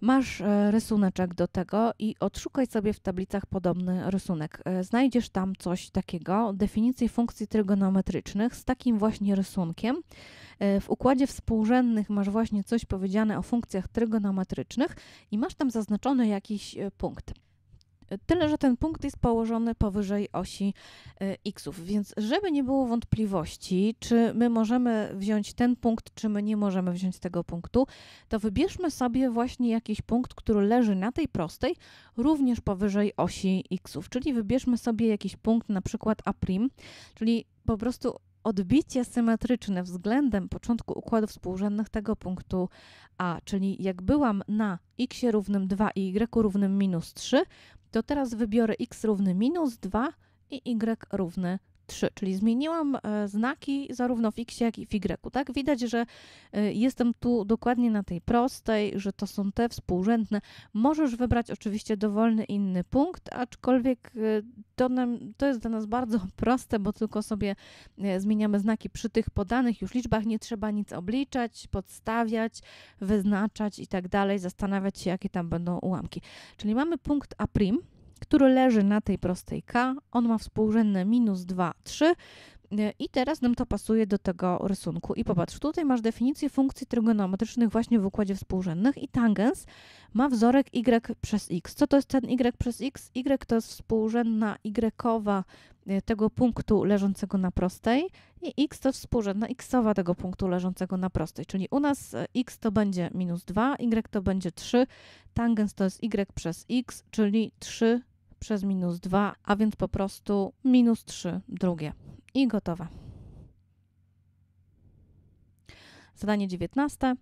[SPEAKER 1] Masz e, rysuneczek do tego i odszukaj sobie w tablicach podobny rysunek. E, znajdziesz tam coś takiego, definicję funkcji trygonometrycznych z takim właśnie rysunkiem. E, w układzie współrzędnych masz właśnie coś powiedziane o funkcjach trygonometrycznych i masz tam zaznaczony jakiś punkt. Tyle, że ten punkt jest położony powyżej osi e, x, więc żeby nie było wątpliwości, czy my możemy wziąć ten punkt, czy my nie możemy wziąć tego punktu, to wybierzmy sobie właśnie jakiś punkt, który leży na tej prostej, również powyżej osi x, czyli wybierzmy sobie jakiś punkt, na przykład a', czyli po prostu odbicie symetryczne względem początku układów współrzędnych tego punktu A, czyli jak byłam na x równym 2 i y równym minus 3, to teraz wybiorę x równy minus 2 i y równy 3, czyli zmieniłam e, znaki zarówno w x, jak i w y. Tak? Widać, że e, jestem tu dokładnie na tej prostej, że to są te współrzędne. Możesz wybrać oczywiście dowolny inny punkt, aczkolwiek e, to, nam, to jest dla nas bardzo proste, bo tylko sobie zmieniamy znaki przy tych podanych już liczbach. Nie trzeba nic obliczać, podstawiać, wyznaczać i tak dalej, zastanawiać się, jakie tam będą ułamki. Czyli mamy punkt A', który leży na tej prostej K. On ma współrzędne minus 2, 3, E, I teraz nam to pasuje do tego rysunku. I mhm. popatrz, tutaj masz definicję funkcji trygonometrycznych właśnie w układzie współrzędnych i tangens ma wzorek y przez x. Co to jest ten y przez x? y to jest współrzędna y kowa e, tego punktu leżącego na prostej i x to współrzędna xowa tego punktu leżącego na prostej. Czyli u nas e, x to będzie minus 2, y to będzie 3, tangens to jest y przez x, czyli 3 przez minus 2, a więc po prostu minus 3 drugie i gotowa. Zadanie 19.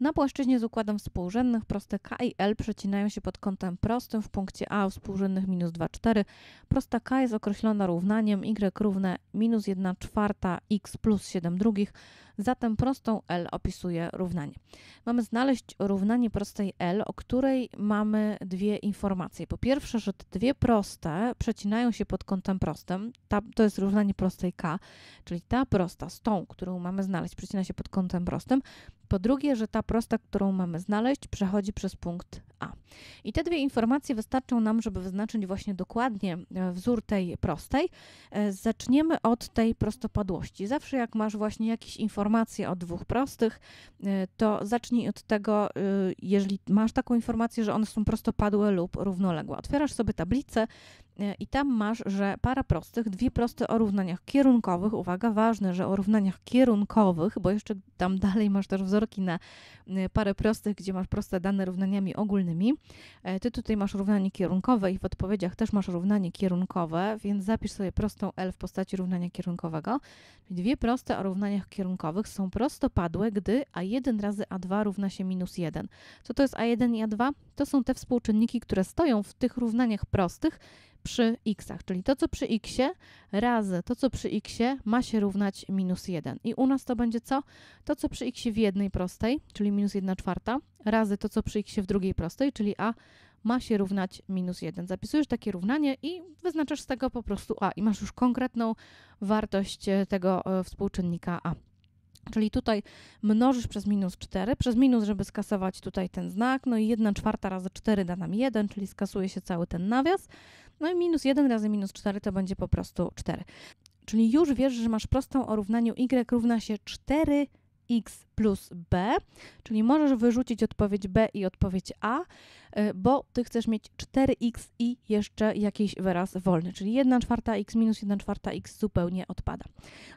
[SPEAKER 1] Na płaszczyźnie z układem współrzędnych proste K i L przecinają się pod kątem prostym w punkcie A współrzędnych minus 2, 4. Prosta K jest określona równaniem y równe minus 1 czwarta x plus 7 drugich, zatem prostą L opisuje równanie. Mamy znaleźć równanie prostej L, o której mamy dwie informacje. Po pierwsze, że te dwie proste przecinają się pod kątem prostym, ta, to jest równanie prostej K, czyli ta prosta z tą, którą mamy znaleźć, przecina się pod kątem prostym, prostym, po drugie, że ta prosta, którą mamy znaleźć, przechodzi przez punkt A. I te dwie informacje wystarczą nam, żeby wyznaczyć właśnie dokładnie e, wzór tej prostej. E, zaczniemy od tej prostopadłości. Zawsze jak masz właśnie jakieś informacje o dwóch prostych, e, to zacznij od tego, jeżeli masz taką informację, że one są prostopadłe lub równoległe. Otwierasz sobie tablicę E, i tam masz, że para prostych, dwie proste o równaniach kierunkowych, uwaga, ważne, że o równaniach kierunkowych, bo jeszcze tam dalej masz też wzorki na e, parę prostych, gdzie masz proste dane równaniami ogólnymi. E, ty tutaj masz równanie kierunkowe i w odpowiedziach też masz równanie kierunkowe, więc zapisz sobie prostą L w postaci równania kierunkowego. Dwie proste o równaniach kierunkowych są prostopadłe, gdy A1 razy A2 równa się minus 1. Co to jest A1 i A2? To są te współczynniki, które stoją w tych równaniach prostych, przy x'ach, czyli to, co przy x'ie razy to, co przy x'ie ma się równać minus 1. I u nas to będzie co? To, co przy x'ie w jednej prostej, czyli minus 1 czwarta, razy to, co przy x'ie w drugiej prostej, czyli a ma się równać minus 1. Zapisujesz takie równanie i wyznaczasz z tego po prostu a i masz już konkretną wartość e, tego e, współczynnika a. Czyli tutaj mnożysz przez minus 4, przez minus, żeby skasować tutaj ten znak, no i 1 czwarta razy 4 da nam 1, czyli skasuje się cały ten nawias. No i minus 1 razy minus 4 to będzie po prostu 4. Czyli już wiesz, że masz prostą o równaniu y równa się 4x plus B, czyli możesz wyrzucić odpowiedź B i odpowiedź A, y, bo ty chcesz mieć 4x i jeszcze jakiś wyraz wolny, czyli 1 czwarta x minus 1 czwarta x zupełnie odpada.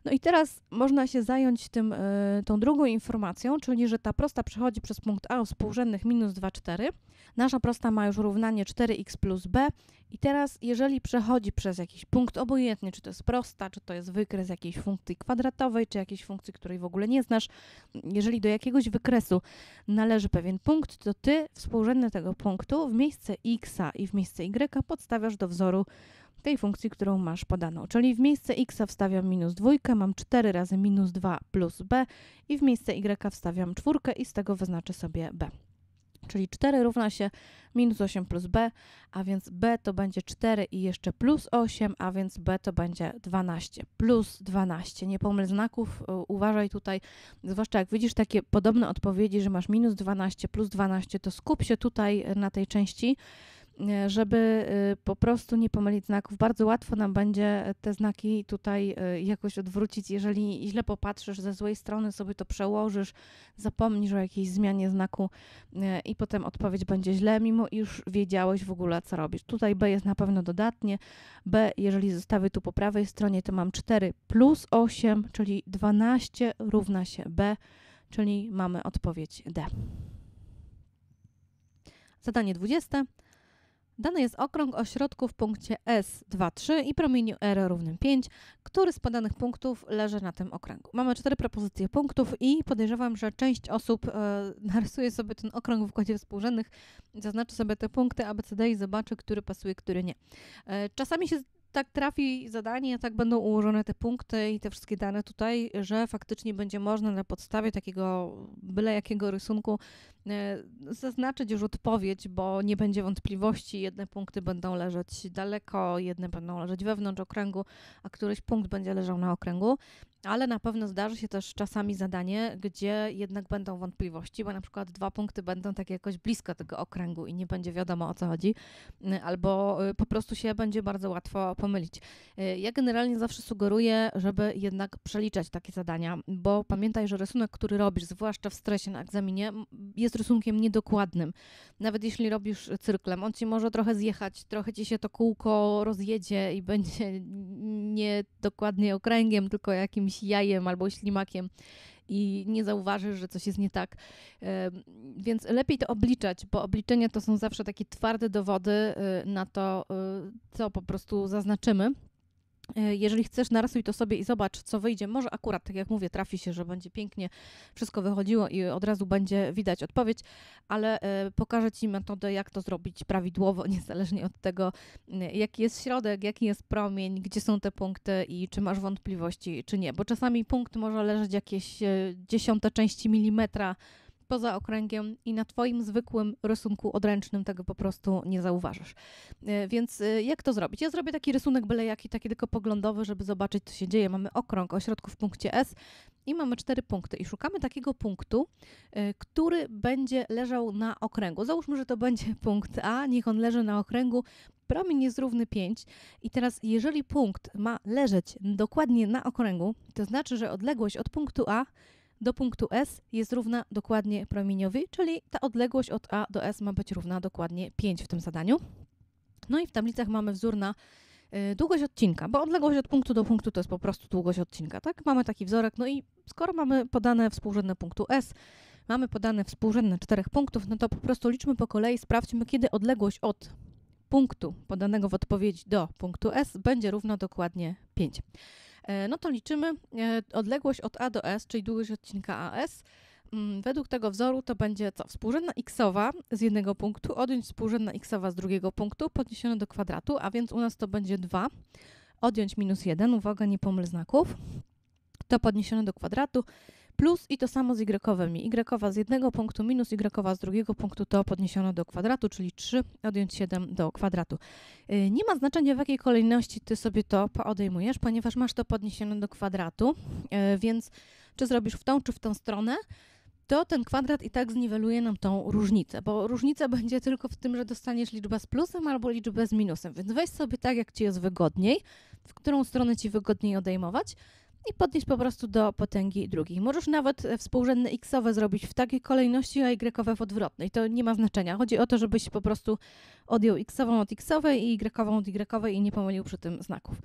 [SPEAKER 1] No i teraz można się zająć tym, y, tą drugą informacją, czyli że ta prosta przechodzi przez punkt A o współrzędnych minus 2, 4. Nasza prosta ma już równanie 4x plus b i teraz jeżeli przechodzi przez jakiś punkt, obojętnie czy to jest prosta, czy to jest wykres jakiejś funkcji kwadratowej, czy jakiejś funkcji, której w ogóle nie znasz, jeżeli do jakiegoś wykresu należy pewien punkt, to ty współrzędne tego punktu w miejsce x i w miejsce y podstawiasz do wzoru tej funkcji, którą masz podaną. Czyli w miejsce x wstawiam minus 2, mam 4 razy minus 2 plus b i w miejsce y wstawiam czwórkę i z tego wyznaczę sobie b czyli 4 równa się minus 8 plus b, a więc b to będzie 4 i jeszcze plus 8, a więc b to będzie 12, plus 12. Nie pomyl znaków, uważaj tutaj, zwłaszcza jak widzisz takie podobne odpowiedzi, że masz minus 12, plus 12, to skup się tutaj e, na tej części, E, żeby e, po prostu nie pomylić znaków. Bardzo łatwo nam będzie e, te znaki tutaj jakoś odwrócić. Jeżeli źle popatrzysz ze złej strony, sobie to przełożysz, zapomnisz o jakiejś zmianie znaku i potem odpowiedź będzie źle, mimo już wiedziałeś w ogóle, co robisz. Tutaj B jest na pewno dodatnie. B, jeżeli zostawię tu po prawej stronie, to mam 4 plus 8, czyli 12 równa się B, czyli mamy odpowiedź D. Zadanie 20. Dany jest okrąg o środku w punkcie S23 i promieniu R równym 5, który z podanych punktów leży na tym okręgu. Mamy cztery propozycje punktów i podejrzewam, że część osób e, narysuje sobie ten okrąg w układzie współrzędnych, zaznaczy sobie te punkty ABCD i zobaczy, który pasuje, który nie. E, czasami się tak trafi zadanie, tak będą ułożone te punkty i te wszystkie dane tutaj, że faktycznie będzie można na podstawie takiego byle jakiego rysunku e, zaznaczyć już odpowiedź, bo nie będzie wątpliwości. Jedne punkty będą leżeć daleko, jedne będą leżeć wewnątrz okręgu, a któryś punkt będzie leżał na okręgu ale na pewno zdarzy się też czasami zadanie, gdzie jednak będą wątpliwości, bo na przykład dwa punkty będą tak jakoś blisko tego okręgu i nie będzie wiadomo o co chodzi, mm, albo y, po prostu się będzie bardzo łatwo pomylić. Y, ja generalnie zawsze sugeruję, żeby jednak przeliczać takie zadania, bo pamiętaj, że rysunek, który robisz, zwłaszcza w stresie na egzaminie, jest rysunkiem niedokładnym. Nawet jeśli robisz cyrklem, on ci może trochę zjechać, trochę ci się to kółko rozjedzie i będzie nie dokładnie okręgiem, tylko jakimś jakimś jajem albo ślimakiem i nie zauważysz, że coś jest nie tak. Więc lepiej to obliczać, bo obliczenia to są zawsze takie twarde dowody y, na to, y, co po prostu zaznaczymy. E, jeżeli chcesz, narysuj to sobie i zobacz, co wyjdzie. Może akurat, tak jak mówię, trafi się, że będzie pięknie wszystko wychodziło i od razu będzie widać odpowiedź, ale e, pokażę Ci metodę, jak to zrobić prawidłowo, niezależnie od tego, jaki jest środek, jaki jest promień, gdzie są te punkty i czy masz wątpliwości, czy nie. Bo czasami punkt może leżeć jakieś e, dziesiąte części milimetra poza okręgiem i na Twoim zwykłym rysunku odręcznym tego po prostu nie zauważysz. E, więc e, jak to zrobić? Ja zrobię taki rysunek byle jaki, taki tylko poglądowy, żeby zobaczyć, co się dzieje. Mamy okrąg o środku w punkcie S i mamy cztery punkty. I szukamy takiego punktu, e, który będzie leżał na okręgu. Załóżmy, że to będzie punkt A, niech on leży na okręgu. Promień jest równy 5 i teraz jeżeli punkt ma leżeć dokładnie na okręgu, to znaczy, że odległość od punktu A do punktu S jest równa dokładnie promieniowi, czyli ta odległość od A do S ma być równa dokładnie 5 w tym zadaniu. No i w tablicach mamy wzór na y, długość odcinka, bo odległość od punktu do punktu to jest po prostu długość odcinka, tak? Mamy taki wzorek, no i skoro mamy podane współrzędne punktu S, mamy podane współrzędne czterech punktów, no to po prostu liczmy po kolei, sprawdźmy, kiedy odległość od punktu podanego w odpowiedzi do punktu S będzie równa dokładnie 5. E, no to liczymy e, odległość od A do S, czyli długość odcinka AS. Mm, według tego wzoru to będzie co? Współrzędna xowa z jednego punktu, odjąć współrzędna xowa z drugiego punktu, podniesione do kwadratu, a więc u nas to będzie 2, odjąć minus 1, uwaga, nie pomyl znaków, to podniesione do kwadratu, plus i to samo z y-owymi. Y z jednego punktu minus y z drugiego punktu to podniesiono do kwadratu, czyli 3 odjąć 7 do kwadratu. Y, nie ma znaczenia w jakiej kolejności ty sobie to odejmujesz, ponieważ masz to podniesione do kwadratu, y, więc czy zrobisz w tą czy w tą stronę, to ten kwadrat i tak zniweluje nam tą różnicę, bo różnica będzie tylko w tym, że dostaniesz liczbę z plusem albo liczbę z minusem. Więc weź sobie tak, jak ci jest wygodniej, w którą stronę ci wygodniej odejmować i podnieść po prostu do potęgi drugiej. Możesz nawet współrzędne x-owe zrobić w takiej kolejności, a y-owe w odwrotnej. To nie ma znaczenia. Chodzi o to, żebyś po prostu odjął x-ową od x-owej i y-ową od y-owej i nie pomylił przy tym znaków.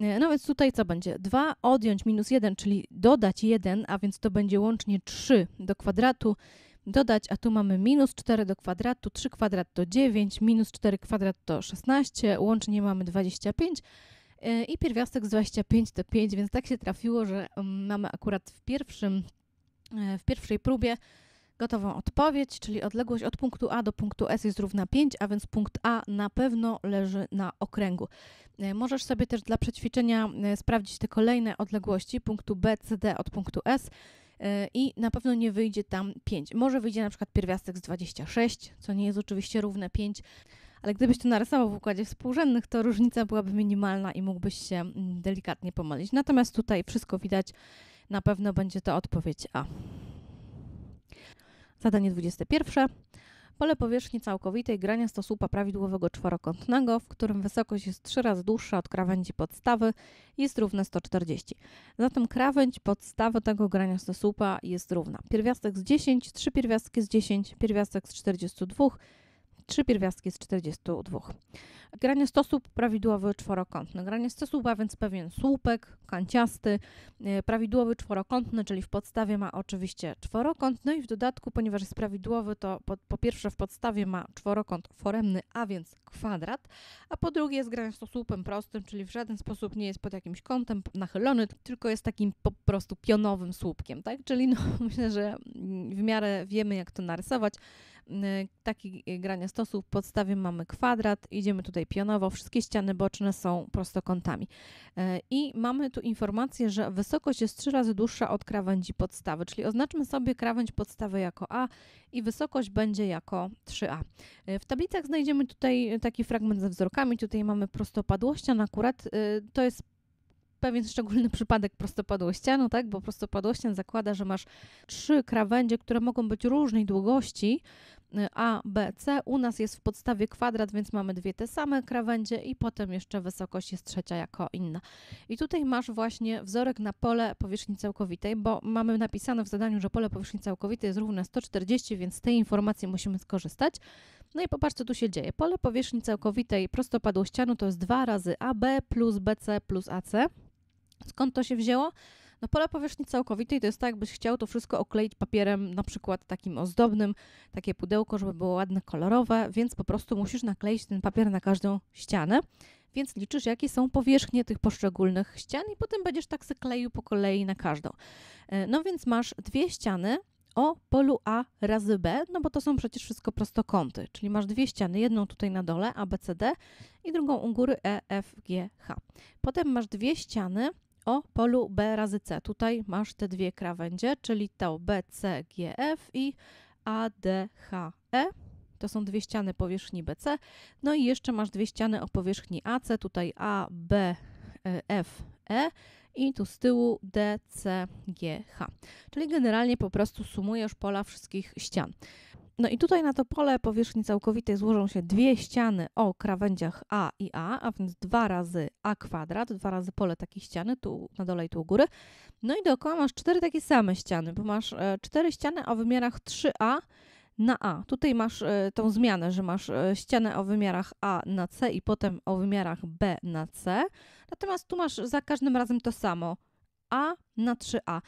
[SPEAKER 1] E, no więc tutaj co będzie? 2 odjąć minus 1, czyli dodać 1, a więc to będzie łącznie 3 do kwadratu dodać, a tu mamy minus 4 do kwadratu, 3 kwadrat to 9, minus 4 kwadrat to 16, łącznie mamy 25, i pierwiastek z 25 do 5, więc tak się trafiło, że mm, mamy akurat w, pierwszym, e, w pierwszej próbie gotową odpowiedź, czyli odległość od punktu A do punktu S jest równa 5, a więc punkt A na pewno leży na okręgu. E, możesz sobie też dla przećwiczenia e, sprawdzić te kolejne odległości punktu B, C, D od punktu S i na pewno nie wyjdzie tam 5. Może wyjdzie na przykład pierwiastek z 26, co nie jest oczywiście równe 5 ale gdybyś to narysował w układzie współrzędnych, to różnica byłaby minimalna i mógłbyś się mm, delikatnie pomylić. Natomiast tutaj wszystko widać, na pewno będzie to odpowiedź A. Zadanie 21. Pole powierzchni całkowitej grania stosłupa prawidłowego czworokątnego, w którym wysokość jest 3 razy dłuższa od krawędzi podstawy, jest równe 140. Zatem krawędź podstawy tego grania stosłupa jest równa. Pierwiastek z 10, 3 pierwiastki z 10, pierwiastek z 42, trzy pierwiastki z 42. Granie stosów prawidłowy czworokątny. Granie stosów ma więc pewien słupek kanciasty, e, prawidłowy czworokątny, czyli w podstawie ma oczywiście czworokąt, no i w dodatku, ponieważ jest prawidłowy, to po, po pierwsze w podstawie ma czworokąt foremny, a więc kwadrat, a po drugie jest granie stosłupem prostym, czyli w żaden sposób nie jest pod jakimś kątem nachylony, tylko jest takim po prostu pionowym słupkiem, tak? Czyli no, myślę, że w miarę wiemy, jak to narysować. E, taki e, grania stosów w podstawie mamy kwadrat, idziemy tutaj tutaj pionowo, wszystkie ściany boczne są prostokątami. E, I mamy tu informację, że wysokość jest trzy razy dłuższa od krawędzi podstawy, czyli oznaczmy sobie krawędź podstawy jako A i wysokość będzie jako 3A. E, w tablicach znajdziemy tutaj taki fragment ze wzorkami, tutaj mamy prostopadłościan, akurat e, to jest pewien szczególny przypadek prostopadłościanu, tak? bo prostopadłościan zakłada, że masz trzy krawędzie, które mogą być różnej długości, Y, A, B, C. U nas jest w podstawie kwadrat, więc mamy dwie te same krawędzie i potem jeszcze wysokość jest trzecia jako inna. I tutaj masz właśnie wzorek na pole powierzchni całkowitej, bo mamy napisane w zadaniu, że pole powierzchni całkowitej jest równe 140, więc z tej informacji musimy skorzystać. No i popatrz, co tu się dzieje. Pole powierzchni całkowitej prostopadłościanu to jest 2 razy AB plus BC plus AC. Skąd to się wzięło? No pole powierzchni całkowitej to jest tak, jakbyś chciał to wszystko okleić papierem, na przykład takim ozdobnym, takie pudełko, żeby było ładne, kolorowe, więc po prostu musisz nakleić ten papier na każdą ścianę. Więc liczysz, jakie są powierzchnie tych poszczególnych ścian, i potem będziesz tak se kleił po kolei na każdą. E, no więc masz dwie ściany o polu A razy B, no bo to są przecież wszystko prostokąty, czyli masz dwie ściany, jedną tutaj na dole, A, B, C, D i drugą u góry E, F, G, H. Potem masz dwie ściany o polu B razy C. Tutaj masz te dwie krawędzie, czyli to B, C, G, F i A, D, H, E. To są dwie ściany powierzchni BC. No i jeszcze masz dwie ściany o powierzchni AC, tutaj A, B, e, F, E i tu z tyłu D, C, G, H. Czyli generalnie po prostu sumujesz pola wszystkich ścian. No i tutaj na to pole powierzchni całkowitej złożą się dwie ściany o krawędziach A i A, a więc dwa razy A kwadrat, dwa razy pole takiej ściany, tu na dole i tu u góry. No i dookoła masz cztery takie same ściany, bo masz e, cztery ściany o wymiarach 3A na A. Tutaj masz e, tą zmianę, że masz e, ścianę o wymiarach A na C i potem o wymiarach B na C. Natomiast tu masz za każdym razem to samo. A na 3A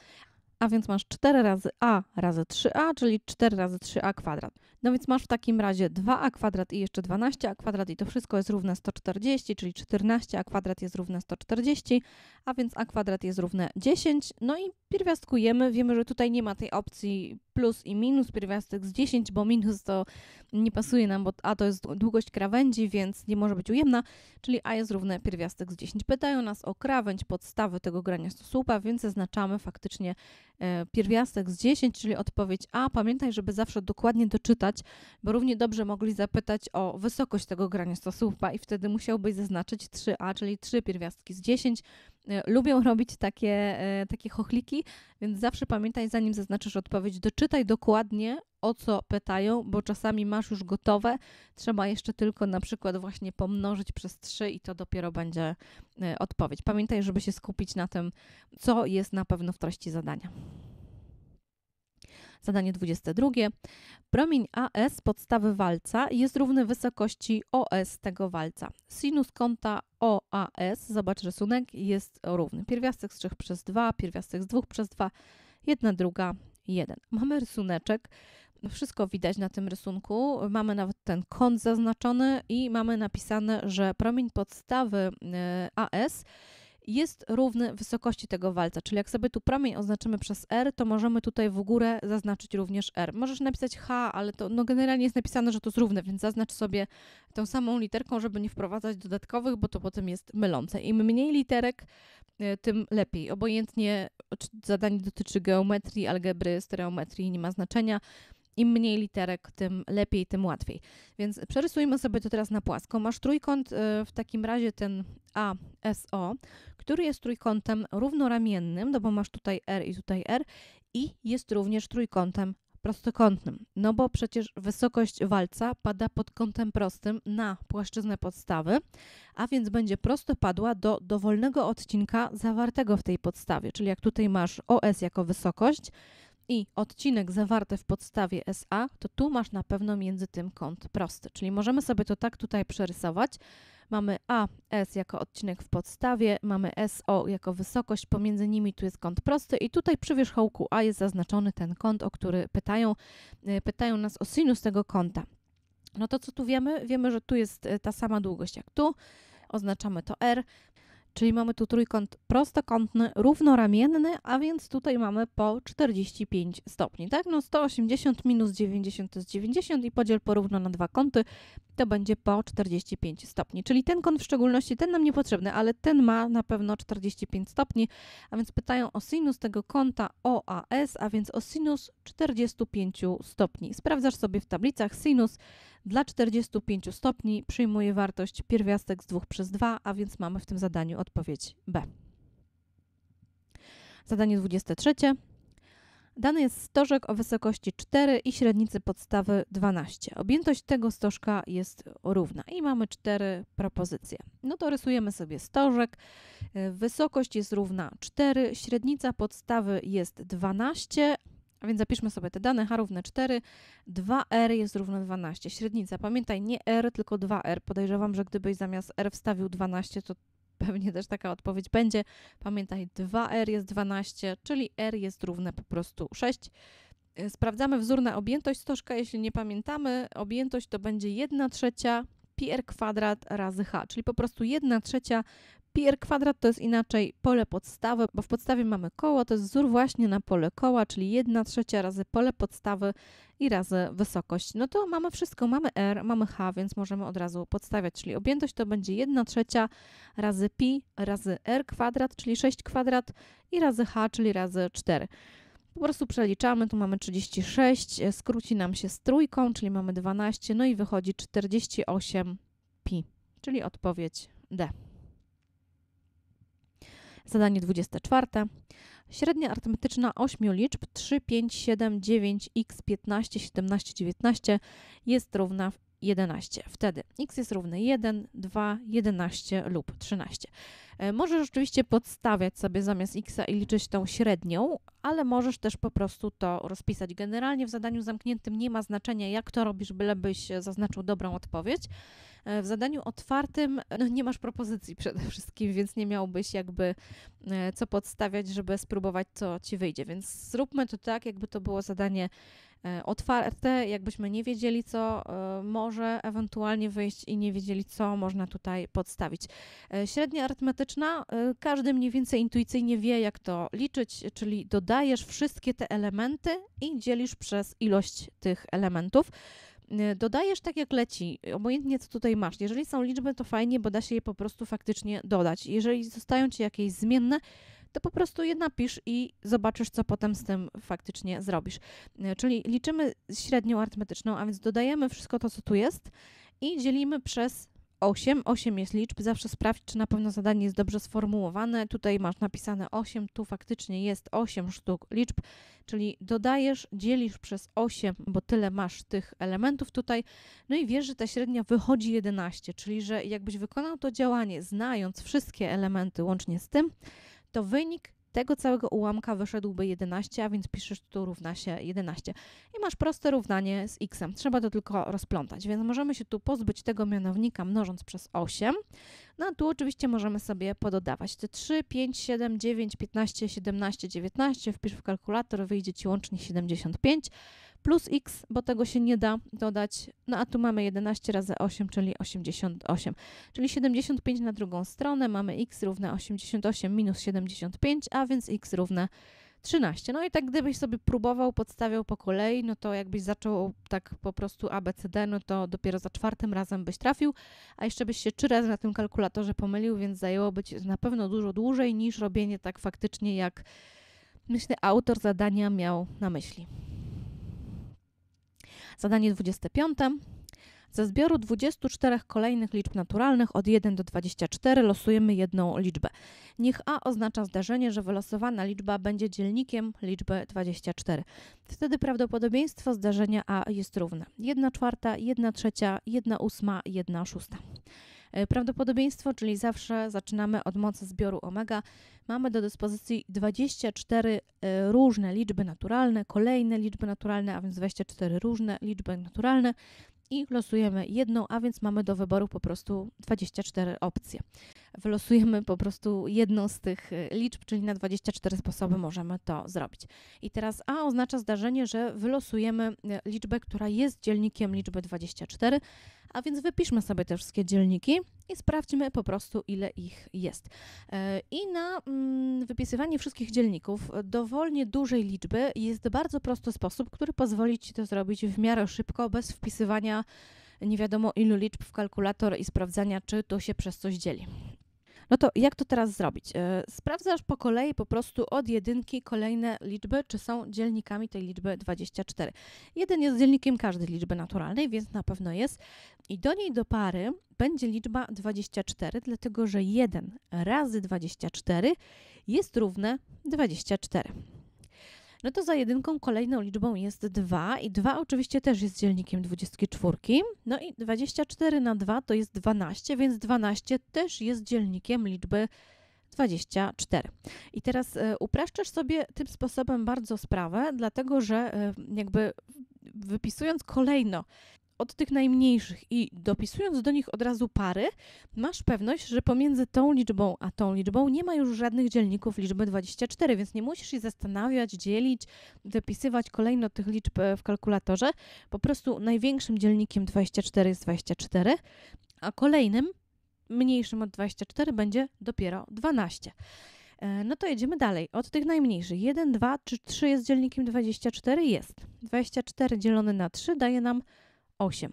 [SPEAKER 1] a więc masz 4 razy a razy 3a, czyli 4 razy 3a kwadrat. No więc masz w takim razie 2a kwadrat i jeszcze 12a kwadrat i to wszystko jest równe 140, czyli 14a kwadrat jest równe 140, a więc a kwadrat jest równe 10. No i pierwiastkujemy, wiemy, że tutaj nie ma tej opcji plus i minus, pierwiastek z 10, bo minus to nie pasuje nam, bo a to jest długość krawędzi, więc nie może być ujemna, czyli a jest równe pierwiastek z 10. Pytają nas o krawędź podstawy tego grania słupa, więc zaznaczamy faktycznie E, pierwiastek z 10, czyli odpowiedź A. Pamiętaj, żeby zawsze dokładnie doczytać, bo równie dobrze mogli zapytać o wysokość tego grania stosłupa i wtedy musiałbyś zaznaczyć 3A, czyli 3 pierwiastki z 10 E, lubią robić takie, e, takie chochliki, więc zawsze pamiętaj, zanim zaznaczysz odpowiedź, doczytaj dokładnie, o co pytają, bo czasami masz już gotowe, trzeba jeszcze tylko na przykład właśnie pomnożyć przez trzy i to dopiero będzie e, odpowiedź. Pamiętaj, żeby się skupić na tym, co jest na pewno w treści zadania. Zadanie 22. Promień AS podstawy walca jest równy wysokości OS tego walca. Sinus kąta OAS, zobacz rysunek, jest równy. Pierwiastek z 3 przez 2, pierwiastek z 2 przez 2, 1 druga 1. Mamy rysuneczek, wszystko widać na tym rysunku. Mamy nawet ten kąt zaznaczony i mamy napisane, że promień podstawy y, AS jest równy wysokości tego walca. Czyli jak sobie tu promień oznaczymy przez R, to możemy tutaj w górę zaznaczyć również R. Możesz napisać H, ale to no generalnie jest napisane, że to jest równe, więc zaznacz sobie tą samą literką, żeby nie wprowadzać dodatkowych, bo to potem jest mylące. Im mniej literek, e, tym lepiej. Obojętnie zadanie dotyczy geometrii, algebry, stereometrii, nie ma znaczenia. Im mniej literek, tym lepiej, tym łatwiej. Więc przerysujmy sobie to teraz na płasko. Masz trójkąt, y, w takim razie ten ASO, który jest trójkątem równoramiennym, no bo masz tutaj R i tutaj R, i jest również trójkątem prostokątnym. No bo przecież wysokość walca pada pod kątem prostym na płaszczyznę podstawy, a więc będzie prosto padła do dowolnego odcinka zawartego w tej podstawie. Czyli jak tutaj masz OS jako wysokość, i odcinek zawarty w podstawie SA, to tu masz na pewno między tym kąt prosty. Czyli możemy sobie to tak tutaj przerysować. Mamy AS jako odcinek w podstawie, mamy SO jako wysokość, pomiędzy nimi tu jest kąt prosty i tutaj przy wierzchołku A jest zaznaczony ten kąt, o który pytają, e, pytają nas o sinus tego kąta. No to co tu wiemy? Wiemy, że tu jest e, ta sama długość jak tu, oznaczamy to R. Czyli mamy tu trójkąt prostokątny, równoramienny, a więc tutaj mamy po 45 stopni. Tak, no 180 minus 90 to jest 90 i podziel porówno na dwa kąty, to będzie po 45 stopni. Czyli ten kąt w szczególności, ten nam niepotrzebny, ale ten ma na pewno 45 stopni, a więc pytają o sinus tego kąta OAS, a więc o sinus 45 stopni. Sprawdzasz sobie w tablicach sinus dla 45 stopni przyjmuję wartość pierwiastek z 2 przez 2, a więc mamy w tym zadaniu odpowiedź B. Zadanie 23. Dany jest stożek o wysokości 4 i średnicy podstawy 12. Objętość tego stożka jest równa i mamy cztery propozycje. No to rysujemy sobie stożek. Wysokość jest równa 4, średnica podstawy jest 12, a więc zapiszmy sobie te dane. H równe 4, 2R jest równe 12. Średnica, pamiętaj, nie R, tylko 2R. Podejrzewam, że gdybyś zamiast R wstawił 12, to pewnie też taka odpowiedź będzie. Pamiętaj, 2R jest 12, czyli R jest równe po prostu 6. E, sprawdzamy wzór na objętość stożka. Jeśli nie pamiętamy, objętość to będzie 1 trzecia pi r kwadrat razy h, czyli po prostu 1 trzecia Pi r kwadrat to jest inaczej pole podstawy, bo w podstawie mamy koło, to jest wzór właśnie na pole koła, czyli 1 trzecia razy pole podstawy i razy wysokość. No to mamy wszystko, mamy r, mamy h, więc możemy od razu podstawiać, czyli objętość to będzie 1 trzecia razy pi razy r kwadrat, czyli 6 kwadrat i razy h, czyli razy 4. Po prostu przeliczamy, tu mamy 36, e, skróci nam się z trójką, czyli mamy 12, no i wychodzi 48 pi, czyli odpowiedź D. Zadanie 24. Średnia arytmetyczna ośmiu liczb 3, 5, 7, 9, x, 15, 17, 19 jest równa 11. Wtedy x jest równy 1, 2, 11 lub 13. E, możesz oczywiście podstawiać sobie zamiast x i liczyć tą średnią, ale możesz też po prostu to rozpisać. Generalnie w zadaniu zamkniętym nie ma znaczenia, jak to robisz, bylebyś zaznaczył dobrą odpowiedź. E, w zadaniu otwartym e, no, nie masz propozycji przede wszystkim, więc nie miałbyś jakby e, co podstawiać, żeby spróbować, co ci wyjdzie. Więc zróbmy to tak, jakby to było zadanie otwarte, jakbyśmy nie wiedzieli, co może ewentualnie wyjść i nie wiedzieli, co można tutaj podstawić. Średnia arytmetyczna, każdy mniej więcej intuicyjnie wie, jak to liczyć, czyli dodajesz wszystkie te elementy i dzielisz przez ilość tych elementów. Y, dodajesz tak jak leci, y, obojętnie co tutaj masz. Jeżeli są liczby, to fajnie, bo da się je po prostu faktycznie dodać. Jeżeli zostają ci jakieś zmienne, to po prostu je napisz i zobaczysz, co potem z tym faktycznie zrobisz. Y, czyli liczymy średnią arytmetyczną, a więc dodajemy wszystko to, co tu jest i dzielimy przez 8. 8 jest liczb. Zawsze sprawdź, czy na pewno zadanie jest dobrze sformułowane. Tutaj masz napisane 8, tu faktycznie jest 8 sztuk liczb, czyli dodajesz, dzielisz przez 8, bo tyle masz tych elementów tutaj. No i wiesz, że ta średnia wychodzi 11, czyli że jakbyś wykonał to działanie, znając wszystkie elementy łącznie z tym, to wynik tego całego ułamka wyszedłby 11, a więc piszesz tu równa się 11. I masz proste równanie z x. Trzeba to tylko rozplątać, więc możemy się tu pozbyć tego mianownika mnożąc przez 8. No a tu oczywiście możemy sobie pododawać te 3, 5, 7, 9, 15, 17, 19. Wpisz w kalkulator, wyjdzie Ci łącznie 75 plus x, bo tego się nie da dodać. No a tu mamy 11 razy 8, czyli 88. Czyli 75 na drugą stronę mamy x równe 88 minus 75, a więc x równe 13. No i tak gdybyś sobie próbował, podstawiał po kolei, no to jakbyś zaczął tak po prostu ABCD, no to dopiero za czwartym razem byś trafił, a jeszcze byś się trzy razy na tym kalkulatorze pomylił, więc zajęłoby ci na pewno dużo dłużej niż robienie tak faktycznie jak myślę autor zadania miał na myśli. Zadanie 25. Ze zbioru 24 kolejnych liczb naturalnych od 1 do 24 losujemy jedną liczbę. Niech A oznacza zdarzenie, że wylosowana liczba będzie dzielnikiem liczby 24. Wtedy prawdopodobieństwo zdarzenia A jest równe 1 czwarta, 1 trzecia, 1 ósma, 1 szósta. E, prawdopodobieństwo, czyli zawsze zaczynamy od mocy zbioru omega. Mamy do dyspozycji 24 e, różne liczby naturalne, kolejne liczby naturalne, a więc 24 różne liczby naturalne i losujemy jedną, a więc mamy do wyboru po prostu 24 opcje wylosujemy po prostu jedną z tych y, liczb, czyli na 24 sposoby możemy to zrobić. I teraz A oznacza zdarzenie, że wylosujemy y, liczbę, która jest dzielnikiem liczby 24, a więc wypiszmy sobie te wszystkie dzielniki i sprawdźmy po prostu, ile ich jest. Y, I na mm, wypisywanie wszystkich dzielników dowolnie dużej liczby jest bardzo prosty sposób, który pozwoli Ci to zrobić w miarę szybko, bez wpisywania nie wiadomo ilu liczb w kalkulator i sprawdzania, czy to się przez coś dzieli. No to jak to teraz zrobić? E, sprawdzasz po kolei po prostu od jedynki kolejne liczby, czy są dzielnikami tej liczby 24. Jeden jest dzielnikiem każdej liczby naturalnej, więc na pewno jest. I do niej do pary będzie liczba 24, dlatego że 1 razy 24 jest równe 24 no to za jedynką kolejną liczbą jest 2 i 2 oczywiście też jest dzielnikiem 24. No i 24 na 2 to jest 12, więc 12 też jest dzielnikiem liczby 24. I teraz e, upraszczasz sobie tym sposobem bardzo sprawę, dlatego że e, jakby wypisując kolejno od tych najmniejszych i dopisując do nich od razu pary, masz pewność, że pomiędzy tą liczbą a tą liczbą nie ma już żadnych dzielników liczby 24, więc nie musisz się zastanawiać, dzielić, dopisywać kolejno tych liczb e, w kalkulatorze. Po prostu największym dzielnikiem 24 jest 24, a kolejnym mniejszym od 24 będzie dopiero 12. E, no to jedziemy dalej. Od tych najmniejszych. 1, 2 czy 3 jest dzielnikiem 24? Jest. 24 dzielone na 3 daje nam 8.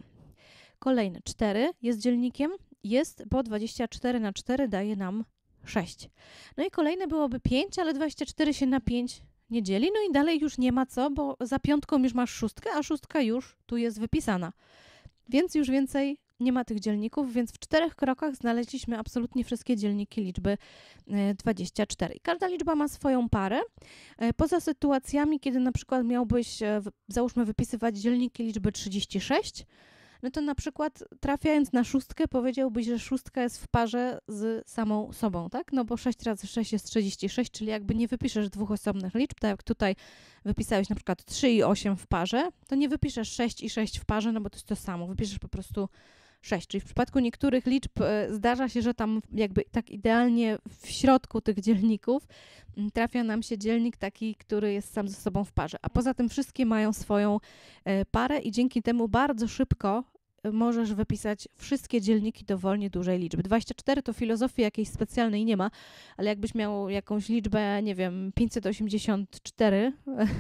[SPEAKER 1] Kolejny 4 jest dzielnikiem, jest, bo 24 na 4 daje nam 6. No i kolejne byłoby 5, ale 24 się na 5 nie dzieli, no i dalej już nie ma co, bo za piątką już masz szóstkę, a szóstka już tu jest wypisana. Więc już więcej nie ma tych dzielników, więc w czterech krokach znaleźliśmy absolutnie wszystkie dzielniki liczby 24. E, każda liczba ma swoją parę. E, poza sytuacjami, kiedy na przykład miałbyś, e, załóżmy, wypisywać dzielniki liczby 36, no to na przykład trafiając na szóstkę powiedziałbyś, że szóstka jest w parze z samą sobą, tak? No bo 6 razy 6 jest 36, czyli jakby nie wypiszesz dwóch osobnych liczb, tak jak tutaj wypisałeś na przykład 3 i 8 w parze, to nie wypiszesz 6 i 6 w parze, no bo to jest to samo, wypiszesz po prostu 6. Czyli w przypadku niektórych liczb e, zdarza się, że tam jakby tak idealnie w środku tych dzielników trafia nam się dzielnik taki, który jest sam ze sobą w parze. A poza tym wszystkie mają swoją e, parę i dzięki temu bardzo szybko możesz wypisać wszystkie dzielniki dowolnie dużej liczby. 24 to filozofii jakiejś specjalnej nie ma, ale jakbyś miał jakąś liczbę, nie wiem, 584,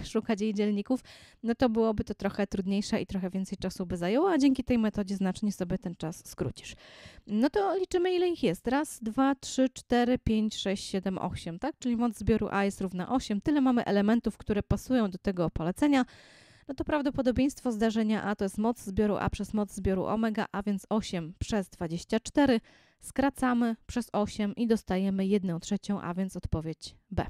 [SPEAKER 1] szukać jej dzielników, no to byłoby to trochę trudniejsze i trochę więcej czasu by zajęło, a dzięki tej metodzie znacznie sobie ten czas skrócisz. No to liczymy ile ich jest. Raz, dwa, trzy, cztery, pięć, sześć, siedem, osiem, tak? Czyli moc zbioru A jest równa 8. Tyle mamy elementów, które pasują do tego polecenia no to prawdopodobieństwo zdarzenia A to jest moc zbioru A przez moc zbioru omega, a więc 8 przez 24. Skracamy przez 8 i dostajemy 1 trzecią, a więc odpowiedź B.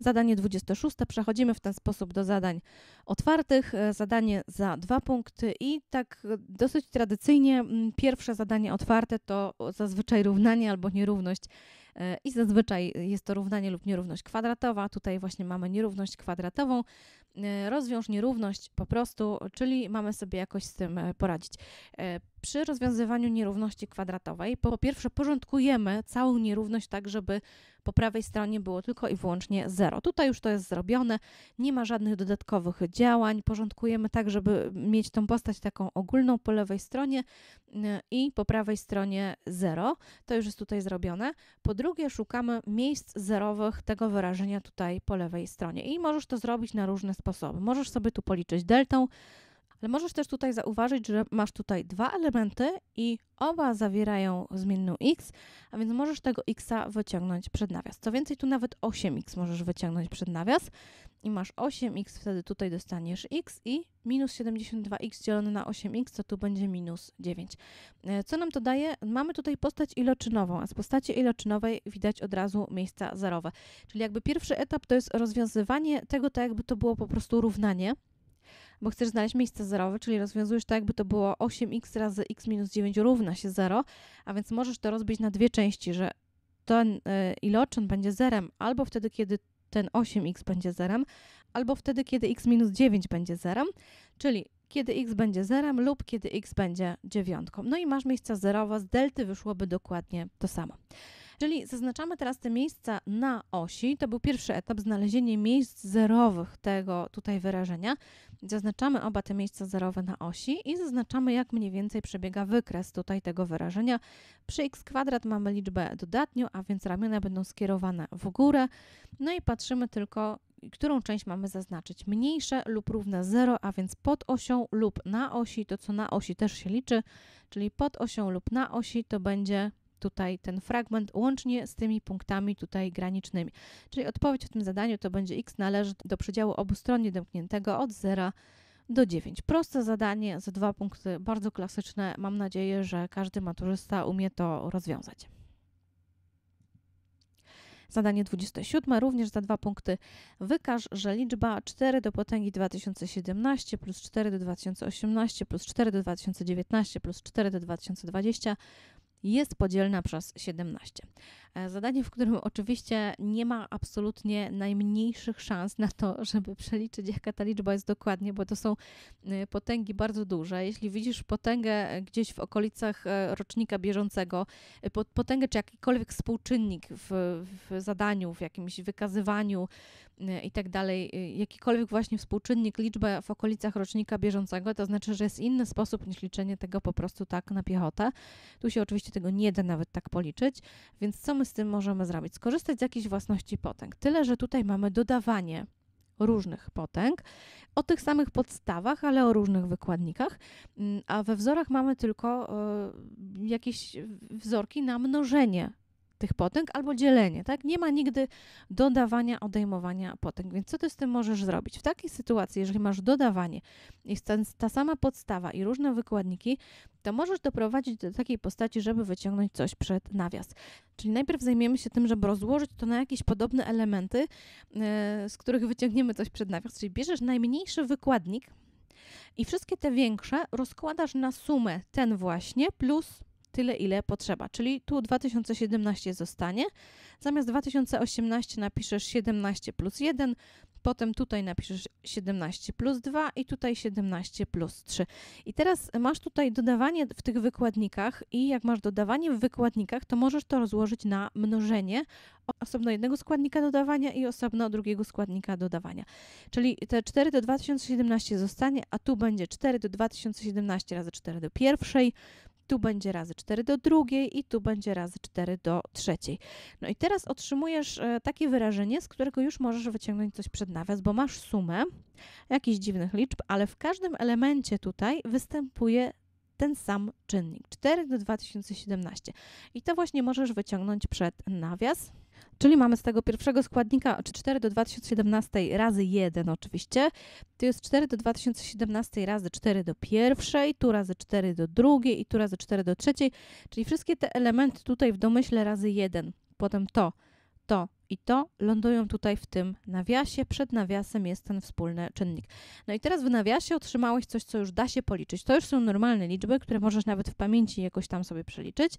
[SPEAKER 1] Zadanie 26. Przechodzimy w ten sposób do zadań otwartych. E, zadanie za dwa punkty i tak dosyć tradycyjnie mm, pierwsze zadanie otwarte to zazwyczaj równanie albo nierówność i zazwyczaj jest to równanie lub nierówność kwadratowa. Tutaj właśnie mamy nierówność kwadratową. E, rozwiąż nierówność po prostu, czyli mamy sobie jakoś z tym e, poradzić. E, przy rozwiązywaniu nierówności kwadratowej, po pierwsze, porządkujemy całą nierówność tak, żeby po prawej stronie było tylko i wyłącznie 0. Tutaj już to jest zrobione, nie ma żadnych dodatkowych działań. Porządkujemy tak, żeby mieć tą postać taką ogólną po lewej stronie i po prawej stronie 0. To już jest tutaj zrobione. Po drugie, drugie szukamy miejsc zerowych tego wyrażenia tutaj po lewej stronie. I możesz to zrobić na różne sposoby. Możesz sobie tu policzyć deltą, ale możesz też tutaj zauważyć, że masz tutaj dwa elementy i oba zawierają zmienną x, a więc możesz tego xa wyciągnąć przed nawias. Co więcej, tu nawet 8x możesz wyciągnąć przed nawias i masz 8x, wtedy tutaj dostaniesz x i minus 72x dzielone na 8x, to tu będzie minus 9. E, co nam to daje? Mamy tutaj postać iloczynową, a z postaci iloczynowej widać od razu miejsca zerowe. Czyli jakby pierwszy etap to jest rozwiązywanie tego, tak jakby to było po prostu równanie, bo chcesz znaleźć miejsce zerowe, czyli rozwiązujesz to jakby to było 8x razy x minus 9 równa się 0, a więc możesz to rozbić na dwie części, że ten y, iloczyn będzie zerem albo wtedy, kiedy ten 8x będzie zerem, albo wtedy, kiedy x minus 9 będzie zerem, czyli kiedy x będzie zerem lub kiedy x będzie dziewiątką. No i masz miejsca zerowe, z delty wyszłoby dokładnie to samo. Jeżeli zaznaczamy teraz te miejsca na osi, to był pierwszy etap, znalezienie miejsc zerowych tego tutaj wyrażenia. Zaznaczamy oba te miejsca zerowe na osi i zaznaczamy, jak mniej więcej przebiega wykres tutaj tego wyrażenia. Przy x kwadrat mamy liczbę dodatnią, a więc ramiona będą skierowane w górę. No i patrzymy tylko, którą część mamy zaznaczyć. Mniejsze lub równe 0, a więc pod osią lub na osi, to co na osi też się liczy, czyli pod osią lub na osi to będzie tutaj ten fragment łącznie z tymi punktami tutaj granicznymi. Czyli odpowiedź w tym zadaniu to będzie x należy do przedziału obustronnie domkniętego od 0 do 9. Proste zadanie za dwa punkty, bardzo klasyczne. Mam nadzieję, że każdy maturzysta umie to rozwiązać. Zadanie 27 również za dwa punkty. Wykaż, że liczba 4 do potęgi 2017 plus 4 do 2018 plus 4 do 2019 plus 4 do 2020 jest podzielna przez 17. E, zadanie, w którym oczywiście nie ma absolutnie najmniejszych szans na to, żeby przeliczyć, jaka ta liczba jest dokładnie, bo to są e, potęgi bardzo duże. Jeśli widzisz potęgę e, gdzieś w okolicach rocznika bieżącego, potęgę czy jakikolwiek współczynnik w, w zadaniu, w jakimś wykazywaniu i tak dalej, jakikolwiek właśnie współczynnik, liczbę w okolicach rocznika bieżącego, to znaczy, że jest inny sposób niż liczenie tego po prostu tak na piechotę. Tu się oczywiście tego nie da nawet tak policzyć, więc co my z tym możemy zrobić? Skorzystać z jakichś własności potęg. Tyle, że tutaj mamy dodawanie różnych potęg o tych samych podstawach, ale o różnych wykładnikach, mm, a we wzorach mamy tylko e, jakieś wzorki na mnożenie tych potęg albo dzielenie, tak? Nie ma nigdy dodawania, odejmowania potęg. Więc co ty z tym możesz zrobić? W takiej sytuacji, jeżeli masz dodawanie, jest ta, sama podstawa i różne wykładniki, to możesz doprowadzić do takiej postaci, żeby wyciągnąć coś przed nawias. Czyli najpierw zajmiemy się tym, żeby rozłożyć to na jakieś podobne elementy, e, z których wyciągniemy coś przed nawias. Czyli bierzesz najmniejszy wykładnik i wszystkie te większe rozkładasz na sumę ten właśnie plus tyle, ile potrzeba. Czyli tu 2017 zostanie, zamiast 2018 napiszesz 17 plus 1, potem tutaj napiszesz 17 plus 2 i tutaj 17 plus 3. I teraz masz tutaj dodawanie w tych wykładnikach i jak masz dodawanie w wykładnikach, to możesz to rozłożyć na mnożenie osobno jednego składnika dodawania i osobno drugiego składnika dodawania. Czyli te 4 do 2017 zostanie, a tu będzie 4 do 2017 razy 4 do pierwszej, tu będzie razy 4 do drugiej i tu będzie razy 4 do trzeciej. No i teraz otrzymujesz e, takie wyrażenie, z którego już możesz wyciągnąć coś przed nawias, bo masz sumę jakichś dziwnych liczb, ale w każdym elemencie tutaj występuje ten sam czynnik 4 do 2017. I to właśnie możesz wyciągnąć przed nawias. Czyli mamy z tego pierwszego składnika 4 do 2017 razy 1 oczywiście. To jest 4 do 2017 razy 4 do pierwszej, tu razy 4 do drugiej i tu razy 4 do trzeciej. Czyli wszystkie te elementy tutaj w domyśle razy 1. Potem to, to, i to lądują tutaj w tym nawiasie. Przed nawiasem jest ten wspólny czynnik. No i teraz w nawiasie otrzymałeś coś, co już da się policzyć. To już są normalne liczby, które możesz nawet w pamięci jakoś tam sobie przeliczyć.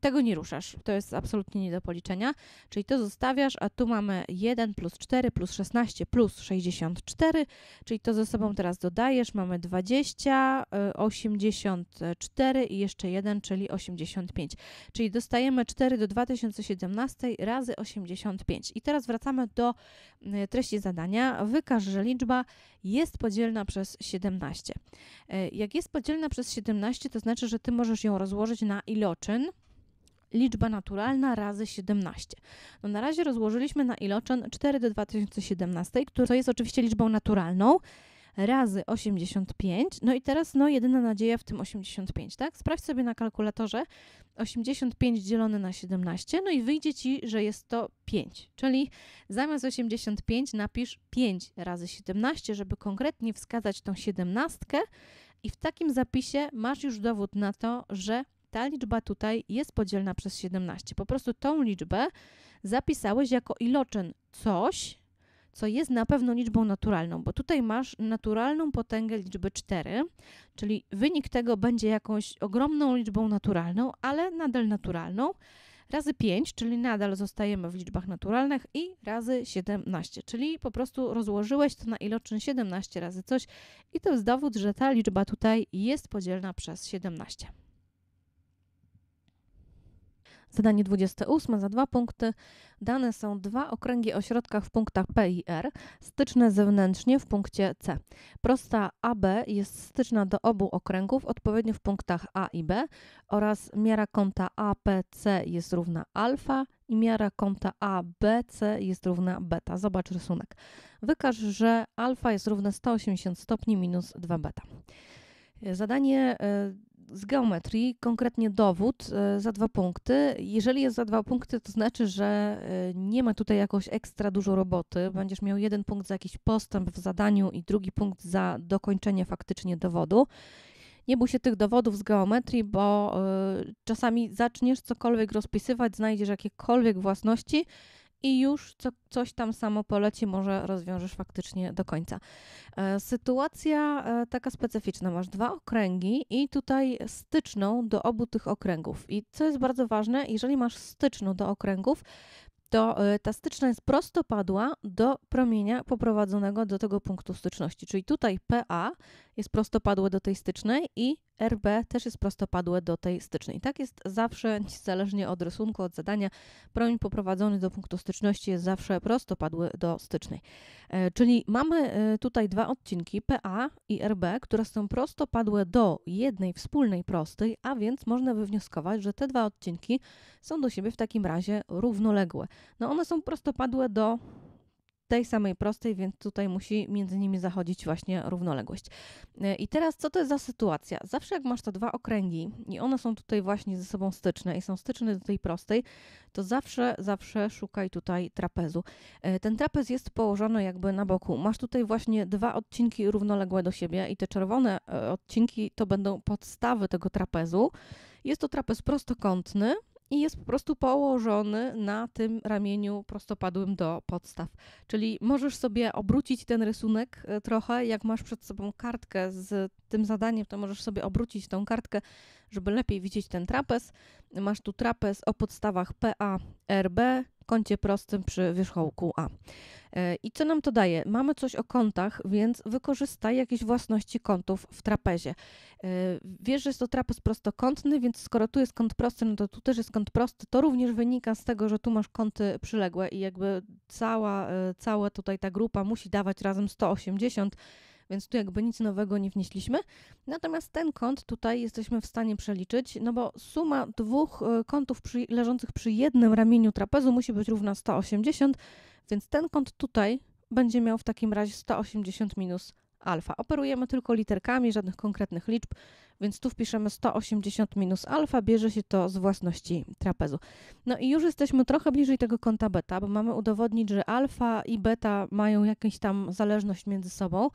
[SPEAKER 1] Tego nie ruszasz. To jest absolutnie nie do policzenia. Czyli to zostawiasz, a tu mamy 1 plus 4 plus 16 plus 64, czyli to ze sobą teraz dodajesz. Mamy 20, 84 y, i jeszcze 1, czyli 85. Czyli dostajemy 4 do 2017 razy 85. I teraz wracamy do y, treści zadania. Wykaż, że liczba jest podzielna przez 17. E, jak jest podzielna przez 17, to znaczy, że ty możesz ją rozłożyć na iloczyn liczba naturalna razy 17. No na razie rozłożyliśmy na iloczyn 4 do 2017, który jest oczywiście liczbą naturalną, razy 85. No i teraz no jedyna nadzieja w tym 85, tak? Sprawdź sobie na kalkulatorze 85 dzielone na 17, no i wyjdzie ci, że jest to 5. Czyli zamiast 85 napisz 5 razy 17, żeby konkretnie wskazać tą 17 i w takim zapisie masz już dowód na to, że ta liczba tutaj jest podzielna przez 17. Po prostu tą liczbę zapisałeś jako iloczyn coś, co jest na pewno liczbą naturalną, bo tutaj masz naturalną potęgę liczby 4, czyli wynik tego będzie jakąś ogromną liczbą naturalną, ale nadal naturalną, razy 5, czyli nadal zostajemy w liczbach naturalnych i razy 17, czyli po prostu rozłożyłeś to na iloczyn 17 razy coś i to jest dowód, że ta liczba tutaj jest podzielna przez 17. Zadanie 28 za dwa punkty. Dane są dwa okręgi o środkach w punktach P i R, styczne zewnętrznie w punkcie C. Prosta AB jest styczna do obu okręgów, odpowiednio w punktach A i B oraz miara kąta APC jest równa alfa i miara kąta ABC jest równa beta. Zobacz rysunek. Wykaż, że alfa jest równe 180 stopni minus 2 beta. Zadanie y, z geometrii, konkretnie dowód e, za dwa punkty. Jeżeli jest za dwa punkty, to znaczy, że e, nie ma tutaj jakoś ekstra dużo roboty. Będziesz miał jeden punkt za jakiś postęp w zadaniu i drugi punkt za dokończenie faktycznie dowodu. Nie bój się tych dowodów z geometrii, bo e, czasami zaczniesz cokolwiek rozpisywać, znajdziesz jakiekolwiek własności, i już co, coś tam samo poleci, może rozwiążesz faktycznie do końca. E, sytuacja e, taka specyficzna. Masz dwa okręgi i tutaj styczną do obu tych okręgów. I co jest bardzo ważne, jeżeli masz styczną do okręgów, to e, ta styczna jest prostopadła do promienia poprowadzonego do tego punktu styczności. Czyli tutaj PA jest prostopadłe do tej stycznej i RB też jest prostopadłe do tej stycznej. Tak jest zawsze, niezależnie od rysunku, od zadania. Promień poprowadzony do punktu styczności jest zawsze prostopadły do stycznej. E, czyli mamy e, tutaj dwa odcinki, PA i RB, które są prostopadłe do jednej wspólnej prostej, a więc można wywnioskować, że te dwa odcinki są do siebie w takim razie równoległe. No one są prostopadłe do tej samej prostej, więc tutaj musi między nimi zachodzić właśnie równoległość. E, I teraz co to jest za sytuacja? Zawsze jak masz te dwa okręgi i one są tutaj właśnie ze sobą styczne i są styczne do tej prostej, to zawsze, zawsze szukaj tutaj trapezu. E, ten trapez jest położony jakby na boku. Masz tutaj właśnie dwa odcinki równoległe do siebie i te czerwone e, odcinki to będą podstawy tego trapezu. Jest to trapez prostokątny, i jest po prostu położony na tym ramieniu prostopadłym do podstaw. Czyli możesz sobie obrócić ten rysunek e, trochę, jak masz przed sobą kartkę z tym zadaniem, to możesz sobie obrócić tą kartkę, żeby lepiej widzieć ten trapez. Masz tu trapez o podstawach PA, RB, kącie prostym przy wierzchołku A. E, I co nam to daje? Mamy coś o kątach, więc wykorzystaj jakieś własności kątów w trapezie. E, wiesz, że jest to trapez prostokątny, więc skoro tu jest kąt prosty, no to tu też jest kąt prosty. To również wynika z tego, że tu masz kąty przyległe i jakby cała, e, cała tutaj ta grupa musi dawać razem 180 więc tu jakby nic nowego nie wnieśliśmy. Natomiast ten kąt tutaj jesteśmy w stanie przeliczyć, no bo suma dwóch e, kątów przy, leżących przy jednym ramieniu trapezu musi być równa 180, więc ten kąt tutaj będzie miał w takim razie 180 minus alfa. Operujemy tylko literkami, żadnych konkretnych liczb, więc tu wpiszemy 180 minus alfa, bierze się to z własności trapezu. No i już jesteśmy trochę bliżej tego kąta beta, bo mamy udowodnić, że alfa i beta mają jakąś tam zależność między sobą.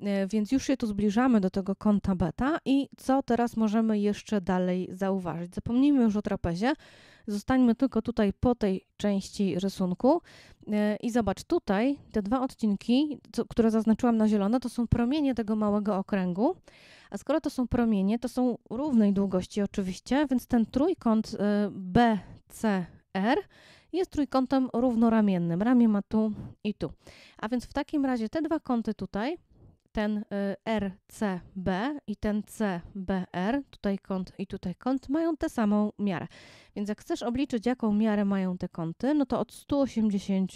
[SPEAKER 1] E, więc już się tu zbliżamy do tego kąta beta i co teraz możemy jeszcze dalej zauważyć? Zapomnijmy już o trapezie, zostańmy tylko tutaj po tej części rysunku e, i zobacz, tutaj te dwa odcinki, które zaznaczyłam na zielono, to są promienie tego małego okręgu, a skoro to są promienie, to są równej długości oczywiście, więc ten trójkąt e, BCR jest trójkątem równoramiennym. Ramię ma tu i tu. A więc w takim razie te dwa kąty tutaj ten y, RCB i ten CBR, tutaj kąt i tutaj kąt, mają tę samą miarę. Więc jak chcesz obliczyć, jaką miarę mają te kąty, no to od 180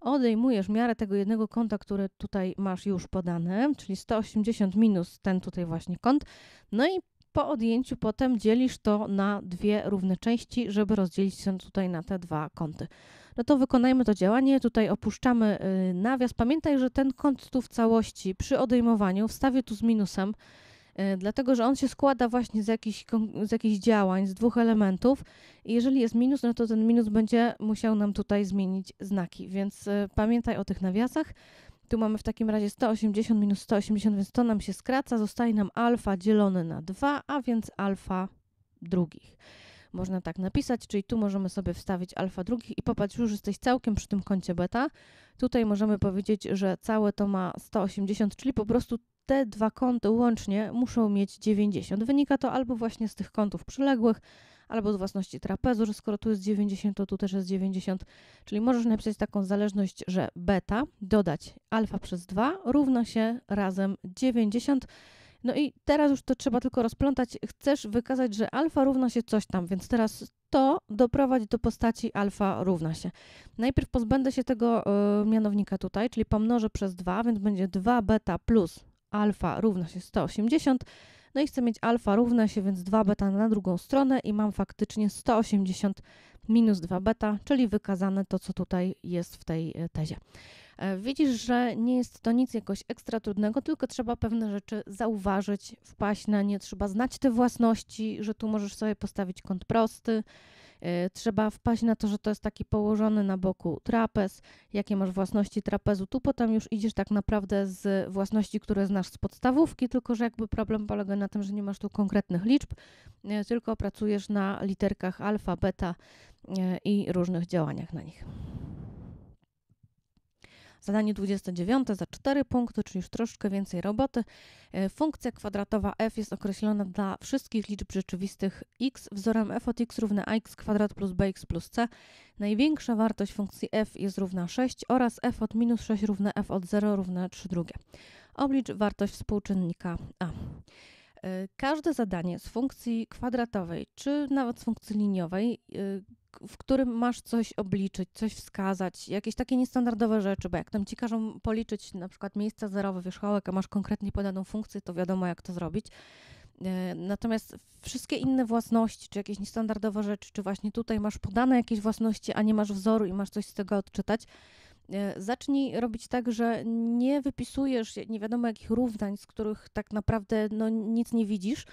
[SPEAKER 1] odejmujesz miarę tego jednego kąta, który tutaj masz już podany, czyli 180 minus ten tutaj właśnie kąt, no i po odjęciu potem dzielisz to na dwie równe części, żeby rozdzielić się tutaj na te dwa kąty no to wykonajmy to działanie. Tutaj opuszczamy y, nawias. Pamiętaj, że ten kąt tu w całości przy odejmowaniu wstawię tu z minusem, y, dlatego że on się składa właśnie z jakichś, z jakichś działań, z dwóch elementów. I jeżeli jest minus, no to ten minus będzie musiał nam tutaj zmienić znaki, więc y, pamiętaj o tych nawiasach. Tu mamy w takim razie 180 minus 180, więc to nam się skraca, zostaje nam alfa dzielone na 2, a więc alfa drugich można tak napisać, czyli tu możemy sobie wstawić alfa drugich i popatrz, już jesteś całkiem przy tym kącie beta. Tutaj możemy powiedzieć, że całe to ma 180, czyli po prostu te dwa kąty łącznie muszą mieć 90. Wynika to albo właśnie z tych kątów przyległych, albo z własności trapezu, że skoro tu jest 90, to tu też jest 90. Czyli możesz napisać taką zależność, że beta dodać alfa przez 2 równa się razem 90. No i teraz już to trzeba tylko rozplątać. Chcesz wykazać, że alfa równa się coś tam, więc teraz to doprowadzi do postaci alfa równa się. Najpierw pozbędę się tego e, mianownika tutaj, czyli pomnożę przez 2, więc będzie 2 beta plus alfa równa się 180. No i chcę mieć alfa równa się, więc 2 beta na drugą stronę i mam faktycznie 180 minus 2 beta, czyli wykazane to, co tutaj jest w tej e, tezie. E, widzisz, że nie jest to nic jakoś ekstra trudnego, tylko trzeba pewne rzeczy zauważyć, wpaść na nie, trzeba znać te własności, że tu możesz sobie postawić kąt prosty, e, trzeba wpaść na to, że to jest taki położony na boku trapez, jakie masz własności trapezu. Tu potem już idziesz tak naprawdę z własności, które znasz z podstawówki, tylko że jakby problem polega na tym, że nie masz tu konkretnych liczb, e, tylko pracujesz na literkach alfa, beta i różnych działaniach na nich. Zadanie 29 za 4 punkty, czyli już troszkę więcej roboty. E, funkcja kwadratowa f jest określona dla wszystkich liczb rzeczywistych x wzorem f od x równe ax kwadrat plus bx plus c. Największa wartość funkcji f jest równa 6 oraz f od minus 6 równe f od 0 równe 3 drugie. Oblicz wartość współczynnika a. E, każde zadanie z funkcji kwadratowej czy nawet z funkcji liniowej e, w którym masz coś obliczyć, coś wskazać, jakieś takie niestandardowe rzeczy, bo jak tam ci każą policzyć na przykład miejsca zerowe wierzchołek, a masz konkretnie podaną funkcję, to wiadomo jak to zrobić. E, natomiast wszystkie inne własności, czy jakieś niestandardowe rzeczy, czy właśnie tutaj masz podane jakieś własności, a nie masz wzoru i masz coś z tego odczytać, e, zacznij robić tak, że nie wypisujesz nie wiadomo jakich równań, z których tak naprawdę no, nic nie widzisz,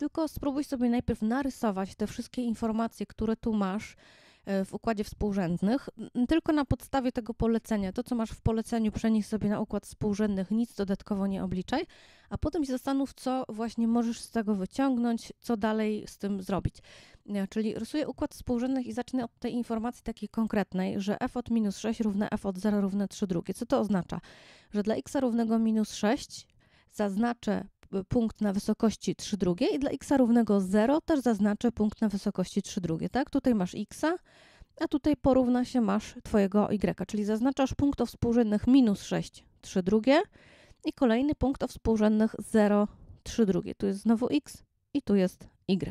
[SPEAKER 1] tylko spróbuj sobie najpierw narysować te wszystkie informacje, które tu masz e, w układzie współrzędnych, tylko na podstawie tego polecenia. To, co masz w poleceniu, przenieś sobie na układ współrzędnych, nic dodatkowo nie obliczaj, a potem się zastanów, co właśnie możesz z tego wyciągnąć, co dalej z tym zrobić. E, czyli rysuję układ współrzędnych i zacznę od tej informacji takiej konkretnej, że f od minus 6 równe f od 0 równe 3 drugie. Co to oznacza? Że dla x równego minus 6 zaznaczę punkt na wysokości 3 drugie i dla x równego 0 też zaznaczę punkt na wysokości 3 drugie, tak? Tutaj masz x, a tutaj porówna się masz twojego y, czyli zaznaczasz punkt o współrzędnych minus 6, 3 drugie i kolejny punkt o współrzędnych 0, 3 drugie. Tu jest znowu x i tu jest y.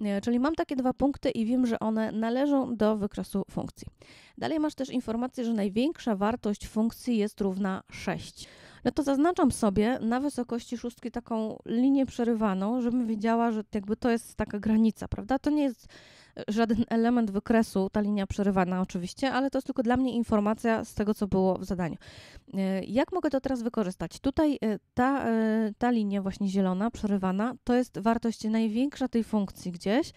[SPEAKER 1] E, czyli mam takie dwa punkty i wiem, że one należą do wykresu funkcji. Dalej masz też informację, że największa wartość funkcji jest równa 6 no to zaznaczam sobie na wysokości szóstki taką linię przerywaną, żebym wiedziała, że jakby to jest taka granica, prawda? To nie jest e, żaden element wykresu, ta linia przerywana oczywiście, ale to jest tylko dla mnie informacja z tego, co było w zadaniu. E, jak mogę to teraz wykorzystać? Tutaj e, ta, ta linia właśnie zielona, przerywana, to jest wartość największa tej funkcji gdzieś,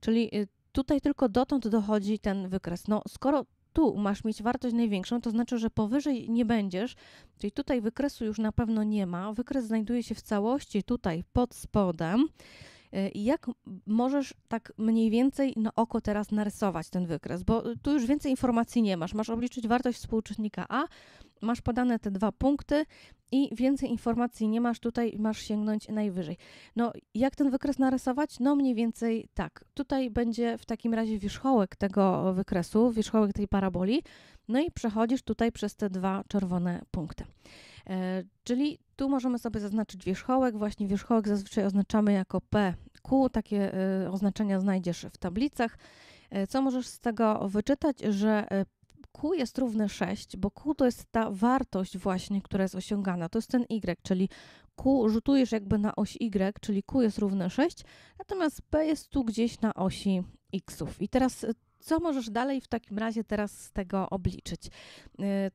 [SPEAKER 1] czyli tutaj tylko dotąd dochodzi ten wykres. No skoro tu masz mieć wartość największą, to znaczy, że powyżej nie będziesz, czyli tutaj wykresu już na pewno nie ma, wykres znajduje się w całości tutaj pod spodem. E, I jak możesz tak mniej więcej na oko teraz narysować ten wykres? Bo tu już więcej informacji nie masz. Masz obliczyć wartość współczynnika A Masz podane te dwa punkty i więcej informacji nie masz tutaj, masz sięgnąć najwyżej. No, jak ten wykres narysować? No, mniej więcej tak. Tutaj będzie w takim razie wierzchołek tego wykresu, wierzchołek tej paraboli, no i przechodzisz tutaj przez te dwa czerwone punkty. E, czyli tu możemy sobie zaznaczyć wierzchołek, właśnie wierzchołek zazwyczaj oznaczamy jako PQ, takie e, oznaczenia znajdziesz w tablicach. E, co możesz z tego wyczytać, że e, Q jest równe 6, bo Q to jest ta wartość właśnie, która jest osiągana. To jest ten Y, czyli Q rzutujesz jakby na oś Y, czyli Q jest równe 6, natomiast P jest tu gdzieś na osi Xów. I teraz y, co możesz dalej w takim razie teraz z tego obliczyć? Y,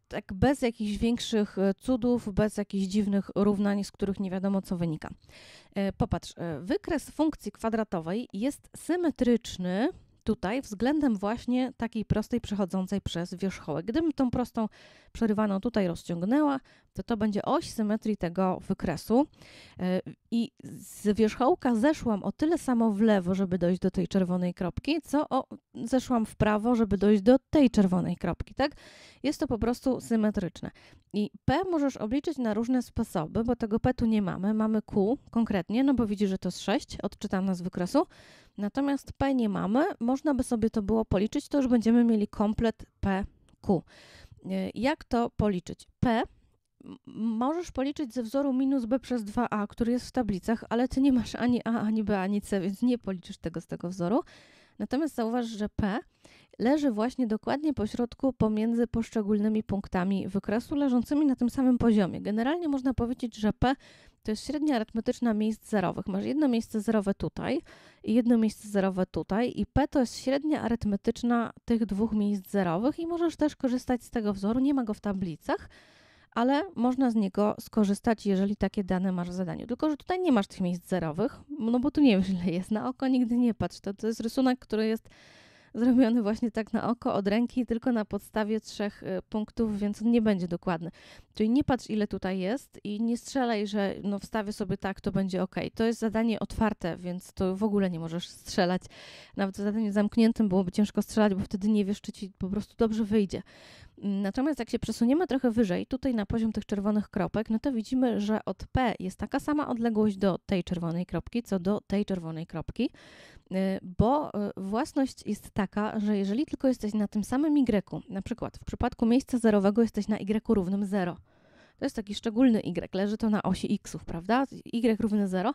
[SPEAKER 1] tak bez jakichś większych y, cudów, bez jakichś dziwnych równań, z których nie wiadomo co wynika. Popatrz, wykres funkcji kwadratowej jest symetryczny tutaj względem właśnie takiej prostej przechodzącej przez wierzchołek. Gdybym tą prostą przerywaną tutaj rozciągnęła, to to będzie oś symetrii tego wykresu. E, I z wierzchołka zeszłam o tyle samo w lewo, żeby dojść do tej czerwonej kropki, co o, zeszłam w prawo, żeby dojść do tej czerwonej kropki, tak? Jest to po prostu symetryczne. I P możesz obliczyć na różne sposoby, bo tego P tu nie mamy. Mamy Q konkretnie, no bo widzisz, że to jest 6, odczytam z wykresu. Natomiast P nie mamy, można by sobie to było policzyć, to już będziemy mieli komplet PQ. E, jak to policzyć? P możesz policzyć ze wzoru minus b przez 2a, który jest w tablicach, ale ty nie masz ani a, ani b, ani c, więc nie policzysz tego z tego wzoru. Natomiast zauważ, że p leży właśnie dokładnie po środku pomiędzy poszczególnymi punktami wykresu leżącymi na tym samym poziomie. Generalnie można powiedzieć, że p to jest średnia arytmetyczna miejsc zerowych. Masz jedno miejsce zerowe tutaj i jedno miejsce zerowe tutaj i P to jest średnia arytmetyczna tych dwóch miejsc zerowych i możesz też korzystać z tego wzoru. Nie ma go w tablicach, ale można z niego skorzystać, jeżeli takie dane masz w zadaniu. Tylko, że tutaj nie masz tych miejsc zerowych, no bo tu nie wiem ile jest na oko, nigdy nie patrz. To, to jest rysunek, który jest zrobiony właśnie tak na oko, od ręki, tylko na podstawie trzech y, punktów, więc on nie będzie dokładny. Czyli nie patrz, ile tutaj jest i nie strzelaj, że no wstawię sobie tak, to będzie ok. To jest zadanie otwarte, więc to w ogóle nie możesz strzelać. Nawet w zadaniu zamkniętym byłoby ciężko strzelać, bo wtedy nie wiesz, czy ci po prostu dobrze wyjdzie. Natomiast jak się przesuniemy trochę wyżej, tutaj na poziom tych czerwonych kropek, no to widzimy, że od P jest taka sama odległość do tej czerwonej kropki, co do tej czerwonej kropki. Y, bo y, własność jest taka, że jeżeli tylko jesteś na tym samym Y, na przykład w przypadku miejsca zerowego jesteś na Y równym 0, to jest taki szczególny Y, leży to na osi X, prawda? Y równy 0,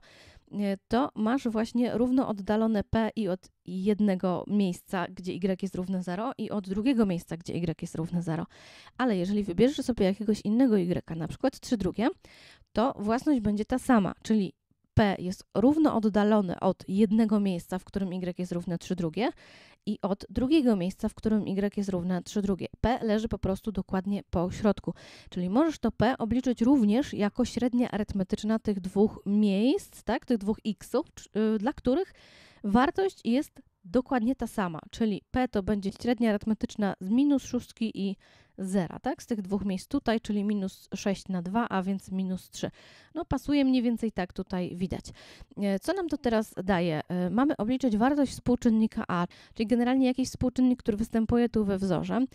[SPEAKER 1] y, to masz właśnie równo oddalone P i od jednego miejsca, gdzie Y jest równe 0 i od drugiego miejsca, gdzie Y jest równe 0. Ale jeżeli wybierzesz sobie jakiegoś innego Y, na przykład 3 drugie, to własność będzie ta sama, czyli P jest równo oddalony od jednego miejsca, w którym Y jest równe 3 drugie i od drugiego miejsca, w którym Y jest równe 3 drugie. P leży po prostu dokładnie po środku. Czyli możesz to P obliczyć również jako średnia arytmetyczna tych dwóch miejsc, tak, tych dwóch x, y, dla których wartość jest dokładnie ta sama, czyli P to będzie średnia arytmetyczna z minus szóstki i zera, tak? Z tych dwóch miejsc tutaj, czyli minus 6 na 2, a więc minus 3. No pasuje mniej więcej tak tutaj widać. E, co nam to teraz daje? E, mamy obliczyć wartość współczynnika A, czyli generalnie jakiś współczynnik, który występuje tu we wzorze.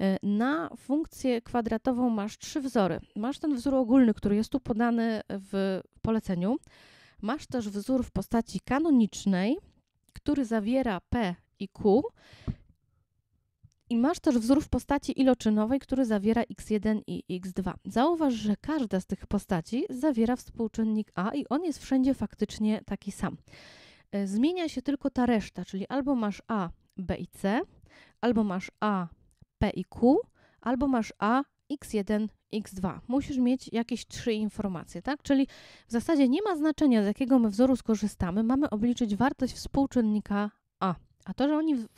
[SPEAKER 1] E, na funkcję kwadratową masz trzy wzory. Masz ten wzór ogólny, który jest tu podany w poleceniu. Masz też wzór w postaci kanonicznej, który zawiera P i Q. I masz też wzór w postaci iloczynowej, który zawiera x1 i x2. Zauważ, że każda z tych postaci zawiera współczynnik a i on jest wszędzie faktycznie taki sam. E, zmienia się tylko ta reszta, czyli albo masz a, b i c, albo masz a, p i q, albo masz a, x1 X2. Musisz mieć jakieś trzy informacje, tak? Czyli w zasadzie nie ma znaczenia, z jakiego my wzoru skorzystamy, mamy obliczyć wartość współczynnika A. A to, że oni w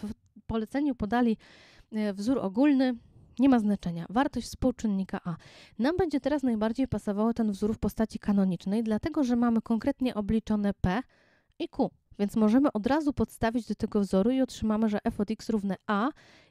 [SPEAKER 1] poleceniu podali e, wzór ogólny, nie ma znaczenia. Wartość współczynnika A. Nam będzie teraz najbardziej pasowało ten wzór w postaci kanonicznej, dlatego że mamy konkretnie obliczone P i Q. Więc możemy od razu podstawić do tego wzoru i otrzymamy, że f od x równe a,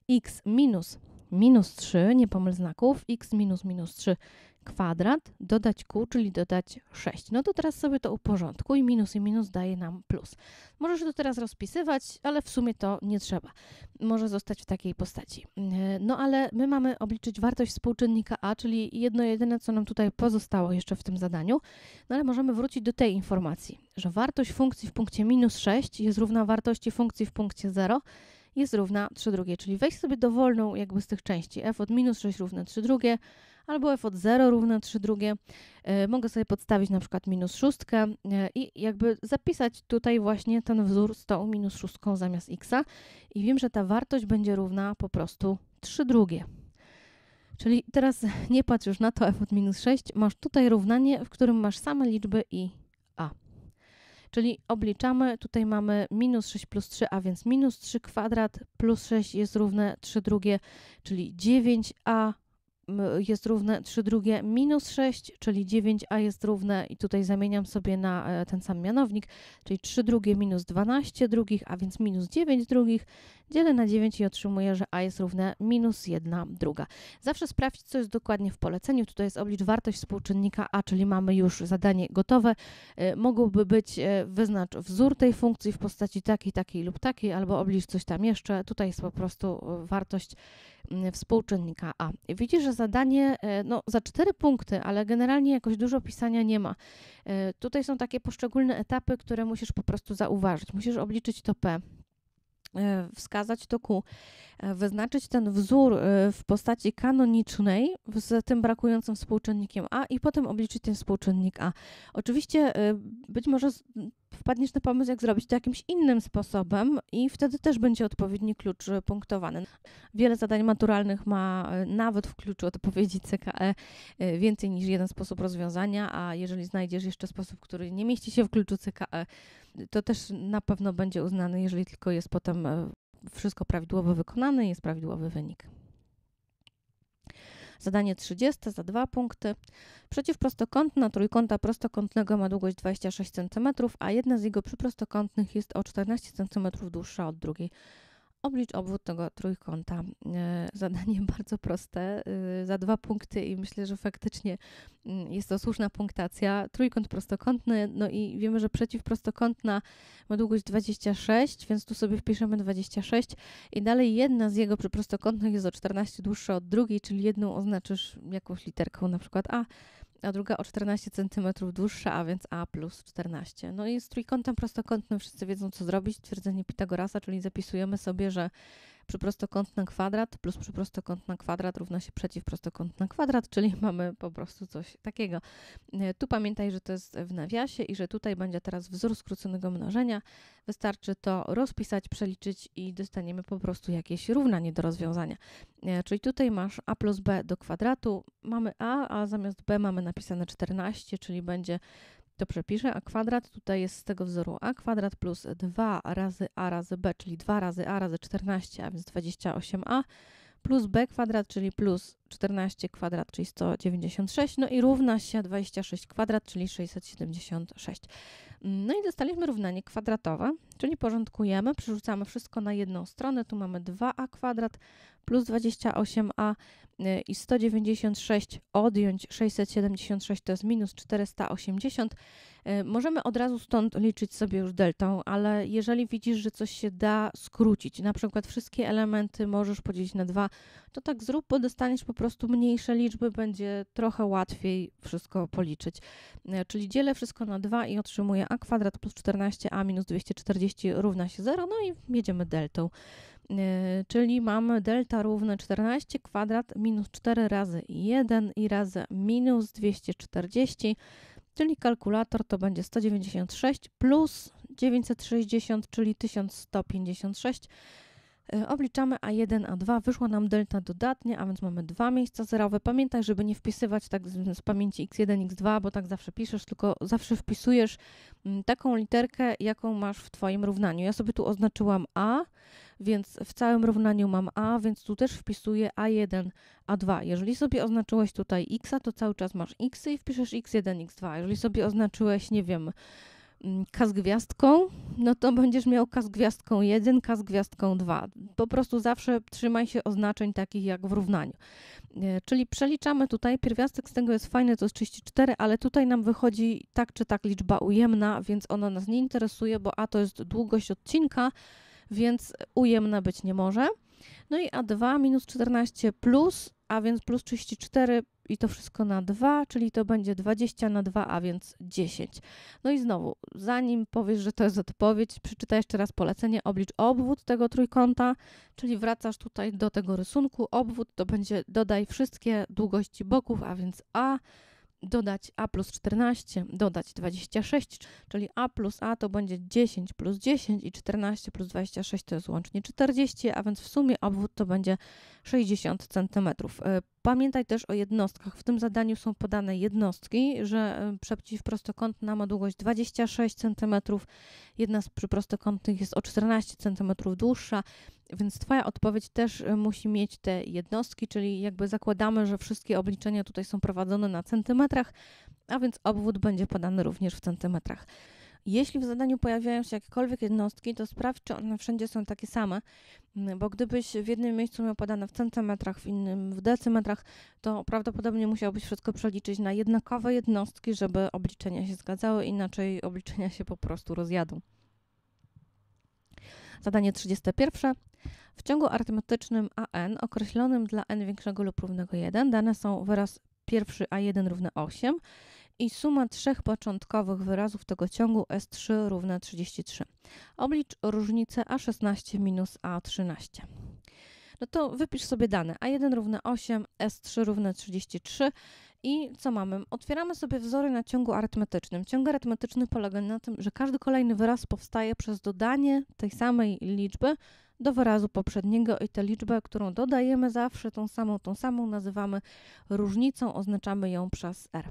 [SPEAKER 1] x minus minus 3, nie pomyl znaków, x minus minus 3 kwadrat, dodać q, czyli dodać 6. No to teraz sobie to uporządkuj, i minus i minus daje nam plus. Możesz to teraz rozpisywać, ale w sumie to nie trzeba. Może zostać w takiej postaci. Yy, no ale my mamy obliczyć wartość współczynnika a, czyli jedno jedyne, co nam tutaj pozostało jeszcze w tym zadaniu, no ale możemy wrócić do tej informacji, że wartość funkcji w punkcie minus 6 jest równa wartości funkcji w punkcie 0, jest równa 3 drugie, czyli weź sobie dowolną jakby z tych części, f od minus 6 równe 3 drugie, albo f od 0 równe 3 drugie. E, mogę sobie podstawić na przykład minus szóstkę e, i jakby zapisać tutaj właśnie ten wzór z tą minus szóstką zamiast x'a i wiem, że ta wartość będzie równa po prostu 3 drugie. Czyli teraz nie patrz już na to f od minus 6, masz tutaj równanie, w którym masz same liczby i Czyli obliczamy, tutaj mamy minus 6 plus 3, a więc minus 3 kwadrat plus 6 jest równe 3 drugie, czyli 9a jest równe 3 drugie minus 6, czyli 9a jest równe, i tutaj zamieniam sobie na e, ten sam mianownik, czyli 3 drugie minus 12 drugich, a więc minus 9 drugich, dzielę na 9 i otrzymuję, że a jest równe minus 1 druga. Zawsze sprawdź, co jest dokładnie w poleceniu. Tutaj jest oblicz wartość współczynnika a, czyli mamy już zadanie gotowe. E, mogłoby być e, wyznacz wzór tej funkcji w postaci takiej, takiej lub takiej, albo oblicz coś tam jeszcze. Tutaj jest po prostu wartość Y, współczynnika A. Widzisz, że zadanie y, no, za cztery punkty, ale generalnie jakoś dużo pisania nie ma. Y, tutaj są takie poszczególne etapy, które musisz po prostu zauważyć. Musisz obliczyć to P, wskazać to Q, wyznaczyć ten wzór w postaci kanonicznej z tym brakującym współczynnikiem A i potem obliczyć ten współczynnik A. Oczywiście być może wpadniesz na pomysł, jak zrobić to jakimś innym sposobem i wtedy też będzie odpowiedni klucz e, punktowany. Wiele zadań maturalnych ma e, nawet w kluczu odpowiedzi CKE e, więcej niż jeden sposób rozwiązania, a jeżeli znajdziesz jeszcze sposób, który nie mieści się w kluczu CKE, to też na pewno będzie uznany, jeżeli tylko jest potem wszystko prawidłowo wykonane i jest prawidłowy wynik. Zadanie 30 za 2 punkty. Przeciwprostokątna trójkąta prostokątnego ma długość 26 cm, a jedna z jego przyprostokątnych jest o 14 cm dłuższa od drugiej. Oblicz obwód tego trójkąta. E, zadanie bardzo proste, y, za dwa punkty i myślę, że faktycznie mm, jest to słuszna punktacja. Trójkąt prostokątny, no i wiemy, że przeciwprostokątna ma długość 26, więc tu sobie wpiszemy 26 i dalej jedna z jego przyprostokątnych jest o 14 dłuższa od drugiej, czyli jedną oznaczysz jakąś literką, na przykład A, a druga o 14 cm dłuższa, a więc A plus 14. No i z trójkątem prostokątnym wszyscy wiedzą, co zrobić. Twierdzenie Pitagorasa, czyli zapisujemy sobie, że przyprostokąt na kwadrat plus przyprostokąt na kwadrat równa się prostokąt na kwadrat, czyli mamy po prostu coś takiego. E, tu pamiętaj, że to jest w nawiasie i że tutaj będzie teraz wzór skróconego mnożenia. Wystarczy to rozpisać, przeliczyć i dostaniemy po prostu jakieś równanie do rozwiązania. E, czyli tutaj masz a plus b do kwadratu, mamy a, a zamiast b mamy napisane 14, czyli będzie to przepiszę, a kwadrat tutaj jest z tego wzoru a kwadrat plus 2 razy a razy b, czyli 2 razy a razy 14, a więc 28a, plus b kwadrat, czyli plus 14 kwadrat, czyli 196, no i równa się 26 kwadrat, czyli 676. Mm, no i dostaliśmy równanie kwadratowe, czyli porządkujemy, przerzucamy wszystko na jedną stronę. Tu mamy 2a kwadrat plus 28a y, i 196 odjąć 676 to jest minus 480. Y, możemy od razu stąd liczyć sobie już deltą, ale jeżeli widzisz, że coś się da skrócić, na przykład wszystkie elementy możesz podzielić na dwa, to tak zrób, bo dostaniesz po prostu mniejsze liczby będzie trochę łatwiej wszystko policzyć. E, czyli dzielę wszystko na 2 i otrzymuję a kwadrat plus 14a minus 240 równa się 0, no i jedziemy deltą. E, czyli mamy delta równe 14 kwadrat minus 4 razy 1 i razy minus 240 czyli kalkulator to będzie 196 plus 960, czyli 1156 E, obliczamy A1, A2, wyszła nam delta dodatnie, a więc mamy dwa miejsca zerowe. Pamiętaj, żeby nie wpisywać tak z, z pamięci x1, x2, bo tak zawsze piszesz, tylko zawsze wpisujesz mm, taką literkę, jaką masz w Twoim równaniu. Ja sobie tu oznaczyłam A, więc w całym równaniu mam A, więc tu też wpisuję A1, A2. Jeżeli sobie oznaczyłeś tutaj x, to cały czas masz x y i wpiszesz x1, x2. Jeżeli sobie oznaczyłeś, nie wiem, Mm, kas gwiazdką, no to będziesz miał kas gwiazdką 1, kas gwiazdką 2. Po prostu zawsze trzymaj się oznaczeń takich jak w równaniu. E, czyli przeliczamy tutaj, pierwiastek z tego jest fajny, to jest 34, ale tutaj nam wychodzi tak czy tak liczba ujemna, więc ona nas nie interesuje, bo A to jest długość odcinka, więc ujemna być nie może. No i A2 minus 14 plus, a więc plus 34 i to wszystko na 2, czyli to będzie 20 na 2, a więc 10. No i znowu, zanim powiesz, że to jest odpowiedź, przeczytaj jeszcze raz polecenie, oblicz obwód tego trójkąta, czyli wracasz tutaj do tego rysunku, obwód to będzie dodaj wszystkie długości boków, a więc A, dodać a plus 14, dodać 26, czyli a plus a to będzie 10 plus 10 i 14 plus 26 to jest łącznie 40, a więc w sumie obwód to będzie 60 cm. Pamiętaj też o jednostkach. W tym zadaniu są podane jednostki, że e, przepciw prostokątna ma długość 26 cm, jedna z przyprostokątnych jest o 14 cm dłuższa, więc Twoja odpowiedź też e, musi mieć te jednostki, czyli jakby zakładamy, że wszystkie obliczenia tutaj są prowadzone na centymetrach, a więc obwód będzie podany również w centymetrach. Jeśli w zadaniu pojawiają się jakiekolwiek jednostki, to sprawdź, czy one wszędzie są takie same, mm, bo gdybyś w jednym miejscu miał podane w centymetrach, w innym w decymetrach, to prawdopodobnie musiałbyś wszystko przeliczyć na jednakowe jednostki, żeby obliczenia się zgadzały, inaczej obliczenia się po prostu rozjadą. Zadanie 31. W ciągu arytmetycznym AN określonym dla n większego lub równego 1 dane są wyraz pierwszy A1 równe 8 i suma trzech początkowych wyrazów tego ciągu S3 równa 33. Oblicz różnicę A16 minus A13 no to wypisz sobie dane. A1 równa 8, S3 równa 33 i co mamy? Otwieramy sobie wzory na ciągu arytmetycznym. Ciąg arytmetyczny polega na tym, że każdy kolejny wyraz powstaje przez dodanie tej samej liczby do wyrazu poprzedniego i tę liczbę, którą dodajemy zawsze, tą samą, tą samą nazywamy różnicą, oznaczamy ją przez R.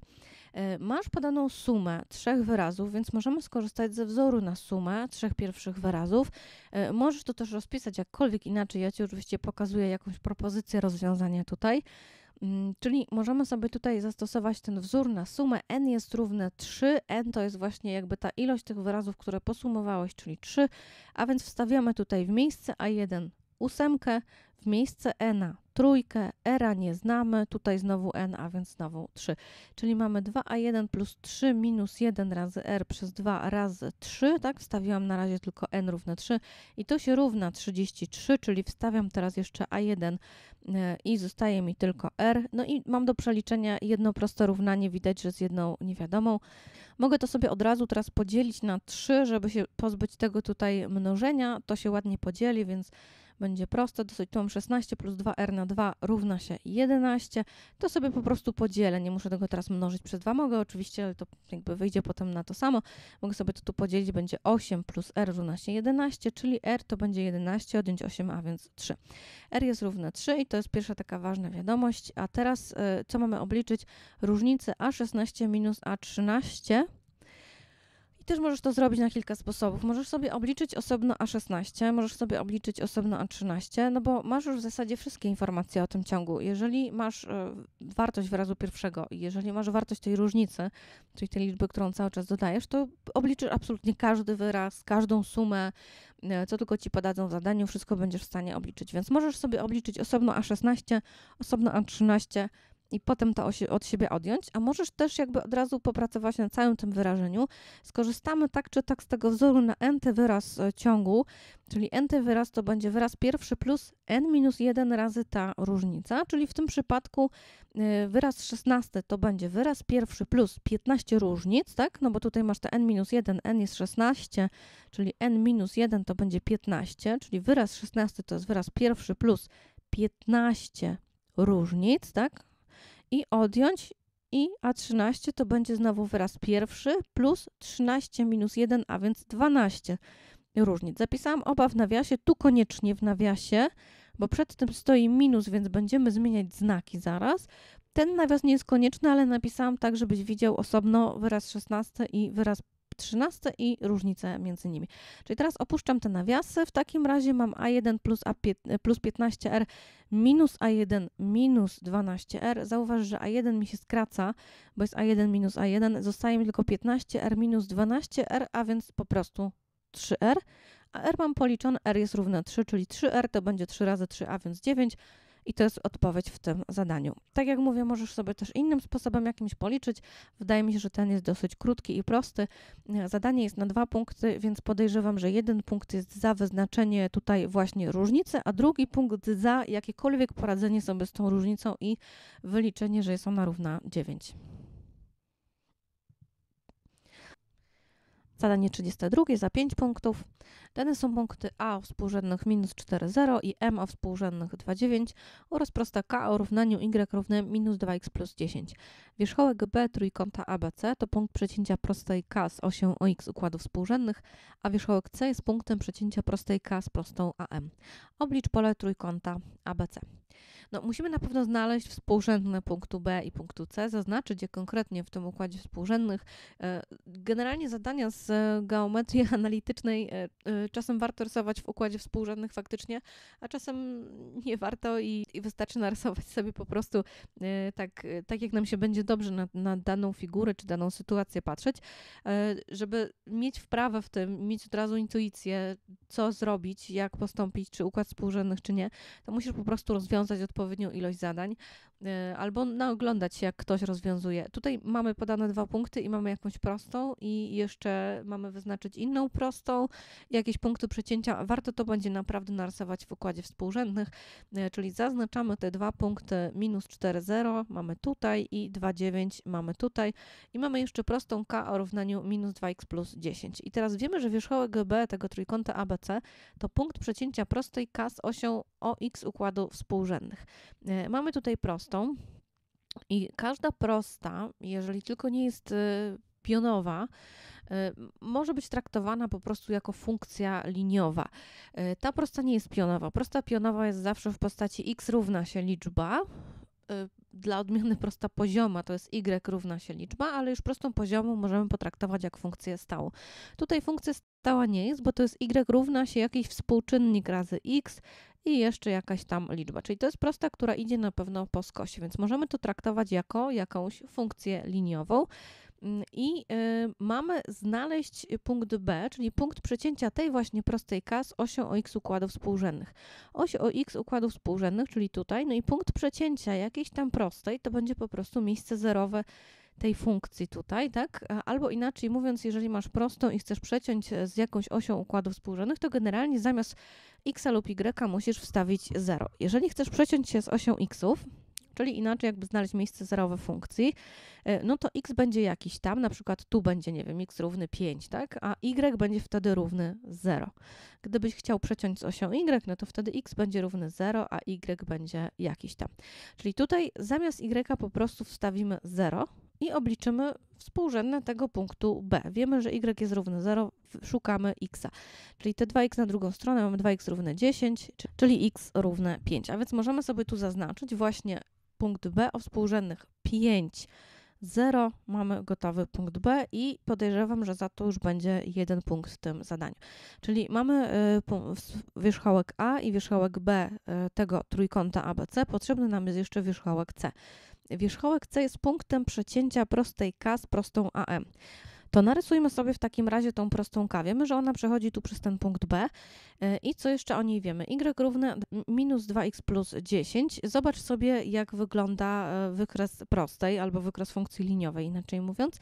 [SPEAKER 1] E, masz podaną sumę trzech wyrazów, więc możemy skorzystać ze wzoru na sumę trzech pierwszych wyrazów. E, możesz to też rozpisać jakkolwiek inaczej. Ja Ci oczywiście pokazuję jakąś propozycję rozwiązania tutaj. Mm, czyli możemy sobie tutaj zastosować ten wzór na sumę n jest równe 3, n to jest właśnie jakby ta ilość tych wyrazów, które posumowałeś, czyli 3, a więc wstawiamy tutaj w miejsce a1 ósemkę, w miejsce ena trójkę, era nie znamy, tutaj znowu n, a więc znowu 3. Czyli mamy 2a1 plus 3 minus 1 razy r przez 2 razy 3, tak? Wstawiłam na razie tylko n równe 3 i to się równa 33, czyli wstawiam teraz jeszcze a1 e, i zostaje mi tylko r. No i mam do przeliczenia jedno proste równanie, widać, że z jedną niewiadomą. Mogę to sobie od razu teraz podzielić na 3, żeby się pozbyć tego tutaj mnożenia, to się ładnie podzieli, więc będzie proste, dosyć to mam 16 plus 2r na 2 równa się 11, to sobie po prostu podzielę, nie muszę tego teraz mnożyć przez 2, mogę oczywiście, ale to jakby wyjdzie potem na to samo, mogę sobie to tu podzielić, będzie 8 plus r równa się 11, czyli r to będzie 11, odjąć 8, a więc 3. r jest równe 3 i to jest pierwsza taka ważna wiadomość, a teraz y, co mamy obliczyć? Różnicę a16 minus a13 też możesz to zrobić na kilka sposobów. Możesz sobie obliczyć osobno A16, możesz sobie obliczyć osobno A13, no bo masz już w zasadzie wszystkie informacje o tym ciągu. Jeżeli masz e, wartość wyrazu pierwszego i jeżeli masz wartość tej różnicy, czyli tej liczby, którą cały czas dodajesz, to obliczysz absolutnie każdy wyraz, każdą sumę, e, co tylko ci podadzą w zadaniu, wszystko będziesz w stanie obliczyć. Więc możesz sobie obliczyć osobno A16, osobno A13, i potem to od siebie odjąć, a możesz też jakby od razu popracować na całym tym wyrażeniu. Skorzystamy tak czy tak z tego wzoru na n-ty wyraz e, ciągu, czyli n-ty wyraz to będzie wyraz pierwszy plus n minus 1 razy ta różnica, czyli w tym przypadku e, wyraz 16 to będzie wyraz pierwszy plus 15 różnic, tak? No bo tutaj masz te n minus 1, n jest 16, czyli n minus 1 to będzie 15, czyli wyraz 16 to jest wyraz pierwszy plus 15 różnic, tak? i odjąć i A13 to będzie znowu wyraz pierwszy plus 13 minus 1, a więc 12 różnic. Zapisałam oba w nawiasie, tu koniecznie w nawiasie, bo przed tym stoi minus, więc będziemy zmieniać znaki zaraz. Ten nawias nie jest konieczny, ale napisałam tak, żebyś widział osobno wyraz 16 i wyraz 13 i różnice między nimi. Czyli teraz opuszczam te nawiasy, w takim razie mam A1 plus, A5, e, plus 15R minus A1 minus 12R. Zauważ, że A1 mi się skraca, bo jest A1 minus A1, zostaje mi tylko 15R minus 12R, a więc po prostu 3R. A R mam policzone, R jest równe 3, czyli 3R to będzie 3 razy 3, a więc 9 i to jest odpowiedź w tym zadaniu. Tak jak mówię, możesz sobie też innym sposobem jakimś policzyć. Wydaje mi się, że ten jest dosyć krótki i prosty. Zadanie jest na dwa punkty, więc podejrzewam, że jeden punkt jest za wyznaczenie tutaj właśnie różnicy, a drugi punkt za jakiekolwiek poradzenie sobie z tą różnicą i wyliczenie, że jest ona równa 9. Zadanie 32 za 5 punktów. Dane są punkty A o współrzędnych minus 4,0 i M o współrzędnych 2,9 oraz prosta K o równaniu Y równe minus 2x plus 10. Wierzchołek B trójkąta ABC to punkt przecięcia prostej K z osią OX układów współrzędnych, a wierzchołek C jest punktem przecięcia prostej K z prostą AM. Oblicz pole trójkąta ABC. No, musimy na pewno znaleźć współrzędne punktu B i punktu C, zaznaczyć je konkretnie w tym układzie współrzędnych. E, generalnie zadania z e, geometrii analitycznej e, czasem warto rysować w układzie współrzędnych faktycznie, a czasem nie warto i, i wystarczy narysować sobie po prostu tak, tak jak nam się będzie dobrze na, na daną figurę czy daną sytuację patrzeć, żeby mieć wprawę w tym, mieć od razu intuicję, co zrobić, jak postąpić, czy układ współrzędnych, czy nie, to musisz po prostu rozwiązać rozwiązać odpowiednią ilość zadań, e, albo naoglądać się, jak ktoś rozwiązuje. Tutaj mamy podane dwa punkty i mamy jakąś prostą i jeszcze mamy wyznaczyć inną prostą, jakieś punkty przecięcia. Warto to będzie naprawdę narysować w układzie współrzędnych, e, czyli zaznaczamy te dwa punkty minus 4,0 mamy tutaj i 2,9 mamy tutaj i mamy jeszcze prostą k o równaniu minus 2x plus 10. I teraz wiemy, że wierzchołek B tego trójkąta ABC to punkt przecięcia prostej k z osią OX układu współrzędnych E, mamy tutaj prostą i każda prosta, jeżeli tylko nie jest e, pionowa, e, może być traktowana po prostu jako funkcja liniowa. Ta prosta nie jest pionowa. Prosta pionowa jest zawsze w postaci x równa się liczba, dla odmiany prosta pozioma, to jest y równa się liczba, ale już prostą poziomą możemy potraktować jak funkcję stałą. Tutaj funkcja stała nie jest, bo to jest y równa się jakiś współczynnik razy x i jeszcze jakaś tam liczba. Czyli to jest prosta, która idzie na pewno po skosie, więc możemy to traktować jako jakąś funkcję liniową. Mm, I y, mamy znaleźć punkt B, czyli punkt przecięcia tej właśnie prostej K z osią OX układów współrzędnych. Oś OX układów współrzędnych, czyli tutaj, no i punkt przecięcia jakiejś tam prostej, to będzie po prostu miejsce zerowe tej funkcji tutaj, tak? E, albo inaczej mówiąc, jeżeli masz prostą i chcesz przeciąć e, z jakąś osią układów współrzędnych, to generalnie zamiast x lub y musisz wstawić 0. Jeżeli chcesz przeciąć się z osią xów, czyli inaczej jakby znaleźć miejsce zerowe funkcji, E, no to x będzie jakiś tam, na przykład tu będzie, nie wiem, x równy 5, tak? A y będzie wtedy równy 0. Gdybyś chciał przeciąć z osią y, no to wtedy x będzie równy 0, a y będzie jakiś tam. Czyli tutaj zamiast y po prostu wstawimy 0 i obliczymy współrzędne tego punktu B. Wiemy, że y jest równy 0, szukamy x. Czyli te 2x na drugą stronę mamy 2x równe 10, czyli x równe 5. A więc możemy sobie tu zaznaczyć właśnie punkt B o współrzędnych 5 0, mamy gotowy punkt B i podejrzewam, że za to już będzie jeden punkt w tym zadaniu. Czyli mamy y, wierzchołek A i wierzchołek B y, tego trójkąta ABC, potrzebny nam jest jeszcze wierzchołek C. Wierzchołek C jest punktem przecięcia prostej K z prostą AM to narysujmy sobie w takim razie tą prostą k. Wiemy, że ona przechodzi tu przez ten punkt B. E, I co jeszcze o niej wiemy? y równe minus 2x plus 10. Zobacz sobie, jak wygląda e, wykres prostej albo wykres funkcji liniowej, inaczej mówiąc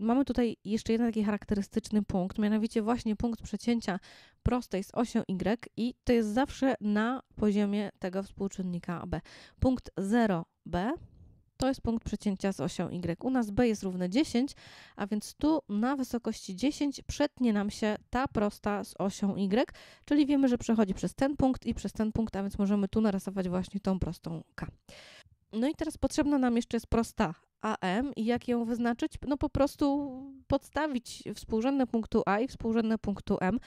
[SPEAKER 1] mamy tutaj jeszcze jeden taki charakterystyczny punkt, mianowicie właśnie punkt przecięcia prostej z osią Y i to jest zawsze na poziomie tego współczynnika B. Punkt 0B to jest punkt przecięcia z osią Y. U nas B jest równe 10, a więc tu na wysokości 10 przetnie nam się ta prosta z osią Y, czyli wiemy, że przechodzi przez ten punkt i przez ten punkt, a więc możemy tu narysować właśnie tą prostą K. No i teraz potrzebna nam jeszcze jest prosta AM i jak ją wyznaczyć? No po prostu podstawić współrzędne punktu A i współrzędne punktu M.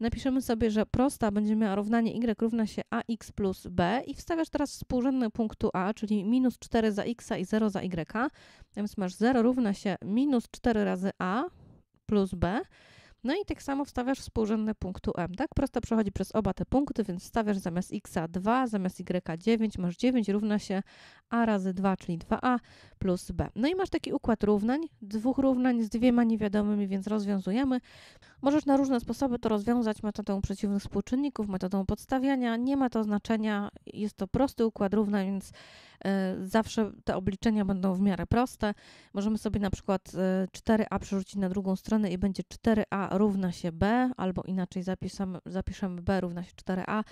[SPEAKER 1] Napiszemy sobie, że prosta będzie miała równanie y równa się ax plus b i wstawiasz teraz współrzędne punktu A, czyli minus 4 za x i 0 za y. Więc masz 0 równa się minus 4 razy a plus b no i tak samo wstawiasz współrzędne punktu m, tak? Prosta przechodzi przez oba te punkty, więc stawiasz zamiast x 2, zamiast y 9, masz 9 równa się a razy 2, czyli 2a plus b. No i masz taki układ równań, dwóch równań z dwiema niewiadomymi, więc rozwiązujemy. Możesz na różne sposoby to rozwiązać metodą przeciwnych współczynników, metodą podstawiania. Nie ma to znaczenia, jest to prosty układ równań, więc E, zawsze te obliczenia będą w miarę proste. Możemy sobie na przykład 4a e, przerzucić na drugą stronę i będzie 4a równa się b, albo inaczej zapiszemy, zapiszemy b równa się 4a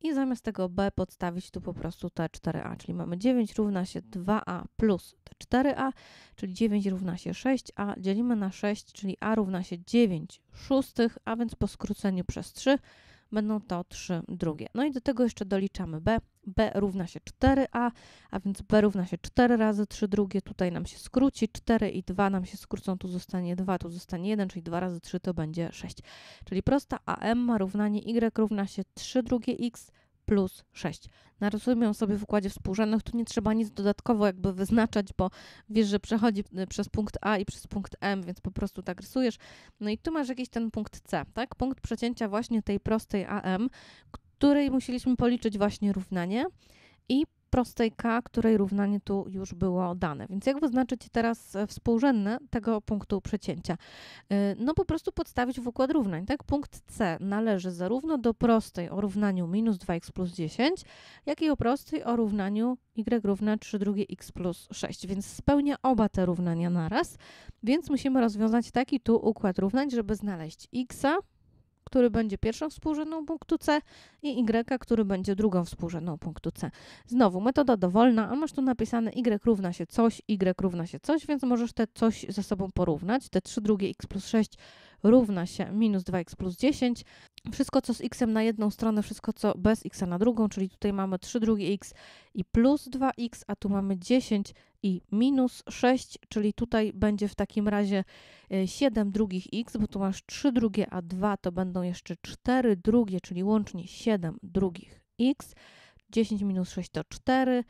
[SPEAKER 1] i zamiast tego b podstawić tu po prostu te 4a, czyli mamy 9 równa się 2a plus te 4a, czyli 9 równa się 6a, dzielimy na 6, czyli a równa się 9 szóstych, a więc po skróceniu przez 3 będą to trzy drugie. No i do tego jeszcze doliczamy b. b równa się 4a, a więc b równa się 4 razy 3 drugie, tutaj nam się skróci, 4 i 2 nam się skrócą, tu zostanie 2, tu zostanie 1, czyli 2 razy 3 to będzie 6. Czyli prosta AM ma równanie y równa się 3 drugie x plus 6. ją sobie w układzie współrzędnych, tu nie trzeba nic dodatkowo jakby wyznaczać, bo wiesz, że przechodzi y, przez punkt A i przez punkt M, więc po prostu tak rysujesz. No i tu masz jakiś ten punkt C, tak? Punkt przecięcia właśnie tej prostej AM, której musieliśmy policzyć właśnie równanie i prostej k, której równanie tu już było dane. Więc jak wyznaczyć teraz e, współrzędne tego punktu przecięcia? E, no po prostu podstawić w układ równań. Tak? Punkt C należy zarówno do prostej o równaniu minus 2x plus 10, jak i o prostej o równaniu y równa 3 drugie x plus 6, więc spełnia oba te równania naraz, więc musimy rozwiązać taki tu układ równań, żeby znaleźć x, który będzie pierwszą współrzędną punktu C i Y, który będzie drugą współrzędną punktu C. Znowu metoda dowolna, a masz tu napisane Y równa się coś, Y równa się coś, więc możesz te coś ze sobą porównać, te 3 drugie x plus 6 równa się minus 2x plus 10. Wszystko, co z x na jedną stronę, wszystko, co bez x na drugą, czyli tutaj mamy 3 drugie x i plus 2x, a tu mamy 10 i minus 6, czyli tutaj będzie w takim razie 7 e, drugich x, bo tu masz 3 drugie, a 2 to będą jeszcze 4 drugie, czyli łącznie 7 drugich x. 10 minus 6 to 4,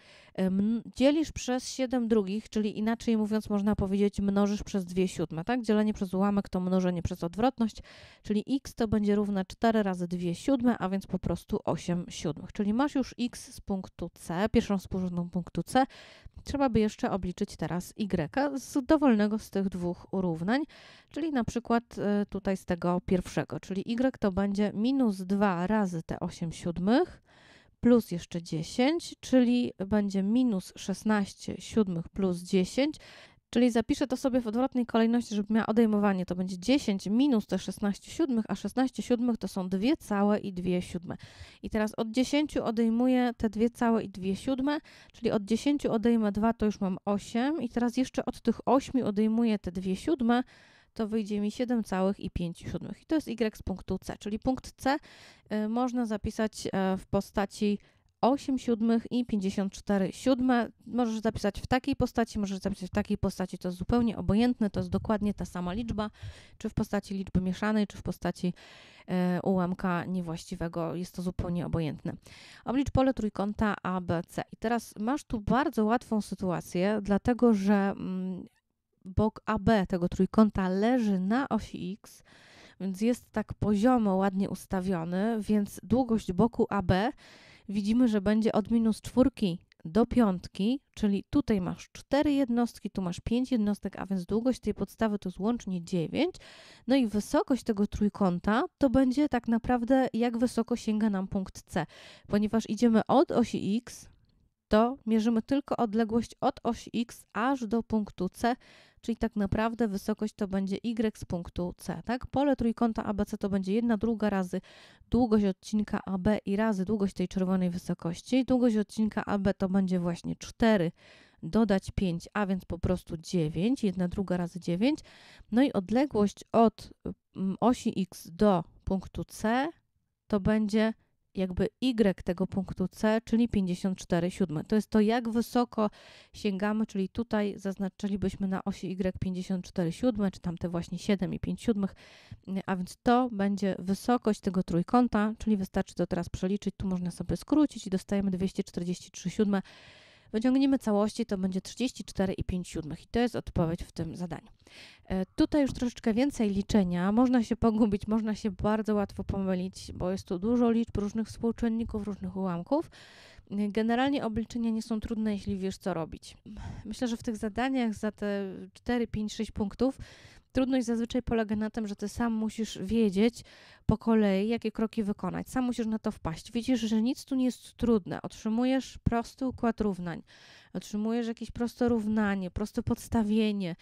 [SPEAKER 1] dzielisz przez 7 drugich, czyli inaczej mówiąc można powiedzieć mnożysz przez 2 siódme, tak? Dzielenie przez ułamek to mnożenie przez odwrotność, czyli x to będzie równe 4 razy 2 siódme, a więc po prostu 8 siódmych. Czyli masz już x z punktu C, pierwszą współrzędną punktu C, trzeba by jeszcze obliczyć teraz y z dowolnego z tych dwóch równań, czyli na przykład e, tutaj z tego pierwszego, czyli y to będzie minus 2 razy te 8 siódmych, plus jeszcze 10, czyli będzie minus 16 siódmych plus 10, czyli zapiszę to sobie w odwrotnej kolejności, żeby miała odejmowanie, to będzie 10 minus te 16 siódmych, a 16 siódmych to są 2 całe i 2 siódme. I teraz od 10 odejmuję te 2 całe i 2 siódme, czyli od 10 odejmę 2, to już mam 8 i teraz jeszcze od tych 8 odejmuję te 2 siódme, to wyjdzie mi 7,5. I to jest y z punktu c, czyli punkt c y, można zapisać e, w postaci 8 siódmych i 54 siódme. Możesz zapisać w takiej postaci, możesz zapisać w takiej postaci, to jest zupełnie obojętne, to jest dokładnie ta sama liczba, czy w postaci liczby mieszanej, czy w postaci e, ułamka niewłaściwego, jest to zupełnie obojętne. Oblicz pole trójkąta ABC. I teraz masz tu bardzo łatwą sytuację, dlatego że mm, bok AB tego trójkąta leży na osi X, więc jest tak poziomo ładnie ustawiony, więc długość boku AB widzimy, że będzie od minus czwórki do piątki, czyli tutaj masz cztery jednostki, tu masz pięć jednostek, a więc długość tej podstawy to jest łącznie dziewięć. No i wysokość tego trójkąta to będzie tak naprawdę jak wysoko sięga nam punkt C, ponieważ idziemy od osi X, to mierzymy tylko odległość od osi X aż do punktu C, czyli tak naprawdę wysokość to będzie y z punktu C, tak? Pole trójkąta ABC to będzie jedna druga razy długość odcinka AB i razy długość tej czerwonej wysokości. Długość odcinka AB to będzie właśnie 4 dodać 5, a więc po prostu 9, Jedna druga razy 9. No i odległość od mm, osi x do punktu C to będzie jakby Y tego punktu C, czyli 54 siódme. To jest to, jak wysoko sięgamy, czyli tutaj zaznaczylibyśmy na osi Y 54 siódme, czy tamte właśnie 7 i 5 siódmych, a więc to będzie wysokość tego trójkąta, czyli wystarczy to teraz przeliczyć, tu można sobie skrócić i dostajemy 243 siódme wyciągniemy całości, to będzie 34,5 i to jest odpowiedź w tym zadaniu. E, tutaj już troszeczkę więcej liczenia, można się pogubić, można się bardzo łatwo pomylić, bo jest tu dużo liczb, różnych współczynników, różnych ułamków. E, generalnie obliczenia nie są trudne, jeśli wiesz, co robić. Myślę, że w tych zadaniach za te 4, 5, 6 punktów Trudność zazwyczaj polega na tym, że ty sam musisz wiedzieć po kolei, jakie kroki wykonać. Sam musisz na to wpaść. Widzisz, że nic tu nie jest trudne. Otrzymujesz prosty układ równań, otrzymujesz jakieś proste równanie, proste podstawienie,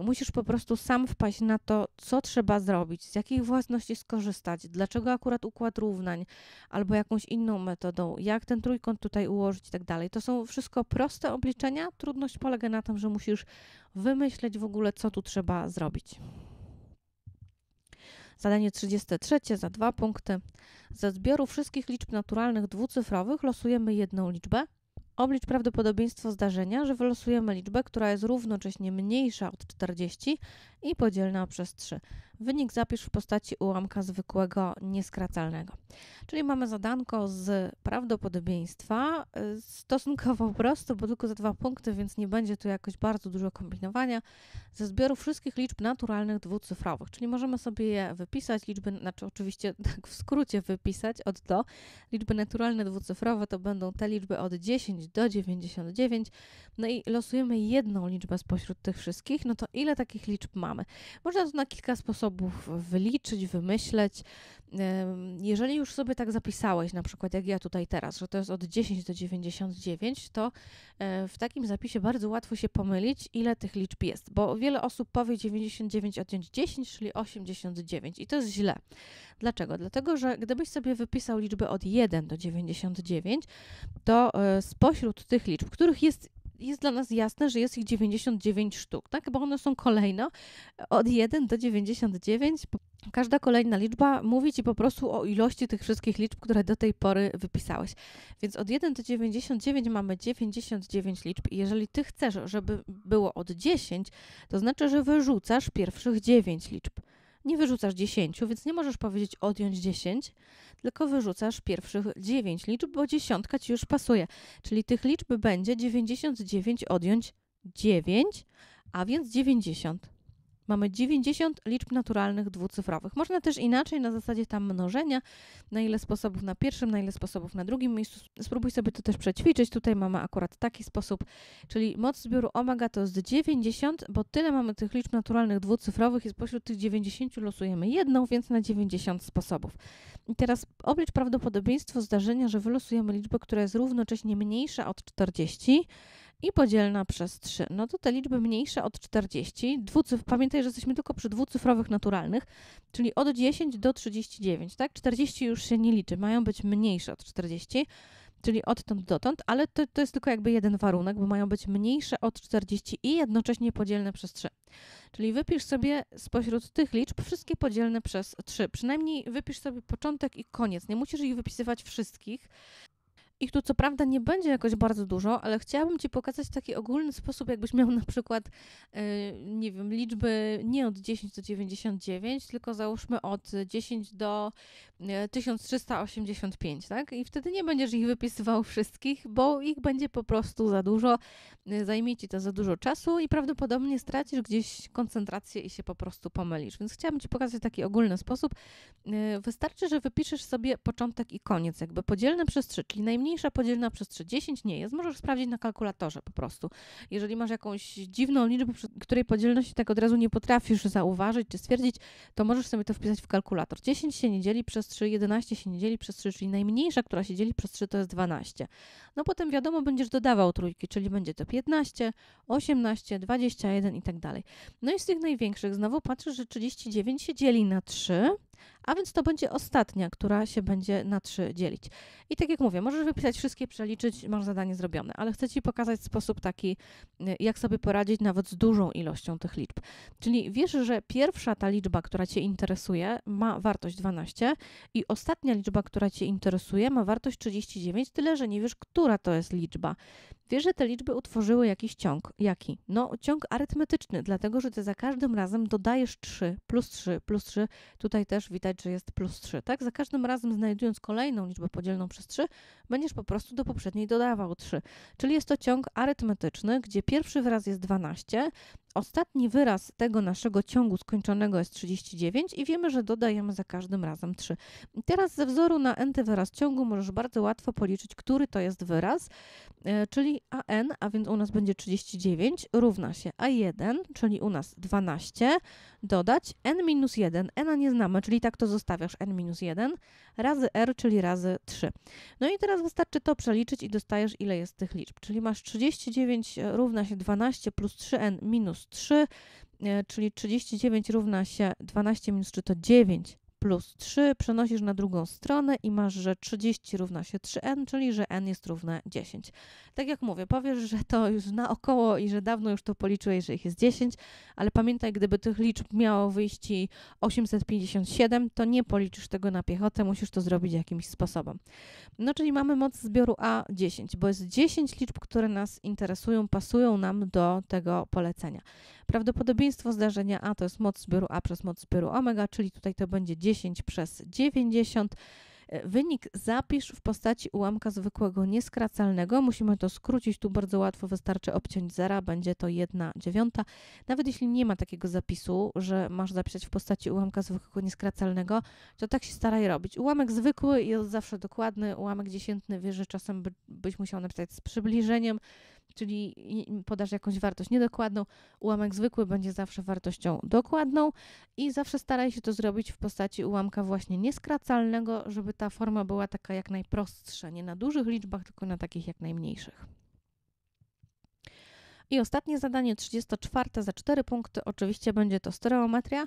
[SPEAKER 1] musisz po prostu sam wpaść na to, co trzeba zrobić, z jakich własności skorzystać, dlaczego akurat układ równań albo jakąś inną metodą, jak ten trójkąt tutaj ułożyć i tak dalej. To są wszystko proste obliczenia. Trudność polega na tym, że musisz wymyśleć w ogóle, co tu trzeba zrobić. Zadanie 33 za dwa punkty. Ze zbioru wszystkich liczb naturalnych dwucyfrowych losujemy jedną liczbę – Oblicz prawdopodobieństwo zdarzenia, że wylosujemy liczbę, która jest równocześnie mniejsza od 40 i podzielna przez 3. Wynik zapisz w postaci ułamka zwykłego, nieskracalnego. Czyli mamy zadanko z prawdopodobieństwa, y, stosunkowo prosto, bo tylko za dwa punkty, więc nie będzie tu jakoś bardzo dużo kombinowania, ze zbioru wszystkich liczb naturalnych dwucyfrowych. Czyli możemy sobie je wypisać, liczby, znaczy oczywiście tak w skrócie wypisać od do. Liczby naturalne dwucyfrowe to będą te liczby od 10 99 do 99, no i losujemy jedną liczbę spośród tych wszystkich, no to ile takich liczb mamy? Można to na kilka sposobów wyliczyć, wymyśleć. Jeżeli już sobie tak zapisałeś, na przykład jak ja tutaj teraz, że to jest od 10 do 99, to e, w takim zapisie bardzo łatwo się pomylić, ile tych liczb jest, bo wiele osób powie 99 odjąć 10, czyli 89 i to jest źle. Dlaczego? Dlatego, że gdybyś sobie wypisał liczby od 1 do 99, to e, spośród spośród tych liczb, których jest jest dla nas jasne, że jest ich 99 sztuk, tak? Bo one są kolejno e, od 1 do 99. Każda kolejna liczba mówi ci po prostu o ilości tych wszystkich liczb, które do tej pory wypisałeś. Więc od 1 do 99 mamy 99 liczb i jeżeli ty chcesz, żeby było od 10, to znaczy, że wyrzucasz pierwszych 9 liczb nie wyrzucasz 10, więc nie możesz powiedzieć odjąć 10, tylko wyrzucasz pierwszych 9 liczb, bo dziesiątka ci już pasuje. Czyli tych liczb będzie 99 odjąć 9, a więc 90. Mamy 90 liczb naturalnych dwucyfrowych. Można też inaczej, na zasadzie tam mnożenia, na ile sposobów na pierwszym, na ile sposobów na drugim miejscu. Spróbuj sobie to też przećwiczyć. Tutaj mamy akurat taki sposób, czyli moc zbioru omega to jest 90, bo tyle mamy tych liczb naturalnych dwucyfrowych i spośród tych 90 losujemy jedną, więc na 90 sposobów. I teraz oblicz prawdopodobieństwo zdarzenia, że wylosujemy liczbę, która jest równocześnie mniejsza od 40, i podzielna przez 3. No to te liczby mniejsze od 40. Dwucyf Pamiętaj, że jesteśmy tylko przy dwucyfrowych naturalnych, czyli od 10 do 39, tak? 40 już się nie liczy, mają być mniejsze od 40, czyli odtąd dotąd, ale to, to jest tylko jakby jeden warunek, bo mają być mniejsze od 40 i jednocześnie podzielne przez 3. Czyli wypisz sobie spośród tych liczb wszystkie podzielne przez 3. Przynajmniej wypisz sobie początek i koniec. Nie musisz ich wypisywać wszystkich, ich tu co prawda nie będzie jakoś bardzo dużo, ale chciałabym Ci pokazać taki ogólny sposób, jakbyś miał na przykład, e, nie wiem, liczby nie od 10 do 99, tylko załóżmy od 10 do 1385, e, tak? I wtedy nie będziesz ich wypisywał wszystkich, bo ich będzie po prostu za dużo, e, zajmie Ci to za dużo czasu i prawdopodobnie stracisz gdzieś koncentrację i się po prostu pomylisz. Więc chciałabym Ci pokazać taki ogólny sposób. Wystarczy, że wypiszesz sobie początek i koniec, jakby podzielne przez czyli najmniej mniejsza podzielona przez 3. 10 nie jest, możesz sprawdzić na kalkulatorze po prostu. Jeżeli masz jakąś dziwną liczbę, której podzielności tak od razu nie potrafisz zauważyć czy stwierdzić, to możesz sobie to wpisać w kalkulator. 10 się nie dzieli przez 3, 11 się nie dzieli przez 3, czyli najmniejsza, która się dzieli przez 3 to jest 12. No potem wiadomo, będziesz dodawał trójki, czyli będzie to 15, 18, 21 i tak dalej. No i z tych największych znowu patrzysz, że 39 się dzieli na 3, a więc to będzie ostatnia, która się będzie na trzy dzielić. I tak jak mówię, możesz wypisać wszystkie, przeliczyć, masz zadanie zrobione, ale chcę Ci pokazać sposób taki, y, jak sobie poradzić nawet z dużą ilością tych liczb. Czyli wiesz, że pierwsza ta liczba, która Cię interesuje, ma wartość 12 i ostatnia liczba, która Cię interesuje, ma wartość 39, tyle że nie wiesz, która to jest liczba. Wiesz, że te liczby utworzyły jakiś ciąg. Jaki? No, ciąg arytmetyczny, dlatego że Ty za każdym razem dodajesz 3 plus 3 plus 3. Tutaj też widać, że jest plus 3, tak? Za każdym razem znajdując kolejną liczbę podzielną przez 3, będziesz po prostu do poprzedniej dodawał 3. Czyli jest to ciąg arytmetyczny, gdzie pierwszy wyraz jest 12, Ostatni wyraz tego naszego ciągu skończonego jest 39 i wiemy, że dodajemy za każdym razem 3. Teraz ze wzoru na n-ty wyraz ciągu możesz bardzo łatwo policzyć, który to jest wyraz, e, czyli an, a więc u nas będzie 39, równa się a1, czyli u nas 12, dodać n minus 1, n nie znamy, czyli tak to zostawiasz n minus 1, razy r, czyli razy 3. No i teraz wystarczy to przeliczyć i dostajesz ile jest tych liczb, czyli masz 39 e, równa się 12 plus 3n minus minus 3, e, czyli 39 równa się 12 minus 3 to 9 plus 3 przenosisz na drugą stronę i masz, że 30 równa się 3n, czyli że n jest równe 10. Tak jak mówię, powiesz, że to już naokoło i że dawno już to policzyłeś, że ich jest 10, ale pamiętaj, gdyby tych liczb miało wyjść 857, to nie policzysz tego na piechotę, musisz to zrobić jakimś sposobem. No czyli mamy moc zbioru A 10, bo jest 10 liczb, które nas interesują, pasują nam do tego polecenia. Prawdopodobieństwo zdarzenia A to jest moc zbioru A przez moc zbioru omega, czyli tutaj to będzie 10 10 przez 90. E, wynik zapisz w postaci ułamka zwykłego nieskracalnego. Musimy to skrócić, tu bardzo łatwo wystarczy obciąć zera, będzie to 1 dziewiąta. Nawet jeśli nie ma takiego zapisu, że masz zapisać w postaci ułamka zwykłego nieskracalnego, to tak się staraj robić. Ułamek zwykły jest zawsze dokładny, ułamek dziesiętny wiesz, że czasem byś musiał napisać z przybliżeniem, czyli podasz jakąś wartość niedokładną, ułamek zwykły będzie zawsze wartością dokładną i zawsze staraj się to zrobić w postaci ułamka właśnie nieskracalnego, żeby ta forma była taka jak najprostsza, nie na dużych liczbach, tylko na takich jak najmniejszych. I ostatnie zadanie, 34 za 4 punkty, oczywiście będzie to stereometria.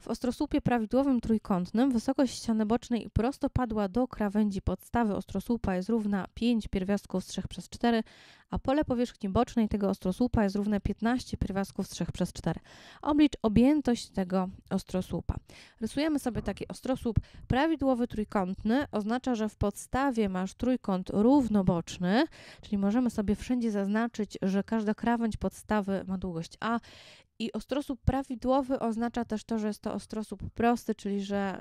[SPEAKER 1] W ostrosłupie prawidłowym trójkątnym wysokość ściany bocznej prostopadła do krawędzi podstawy ostrosłupa jest równa 5 pierwiastków z 3 przez 4, a pole powierzchni bocznej tego ostrosłupa jest równe 15 prywasków z 3 przez 4. Oblicz objętość tego ostrosłupa. Rysujemy sobie taki ostrosłup prawidłowy trójkątny, oznacza, że w podstawie masz trójkąt równoboczny, czyli możemy sobie wszędzie zaznaczyć, że każda krawędź podstawy ma długość a i ostrosłup prawidłowy oznacza też to, że jest to ostrosłup prosty, czyli że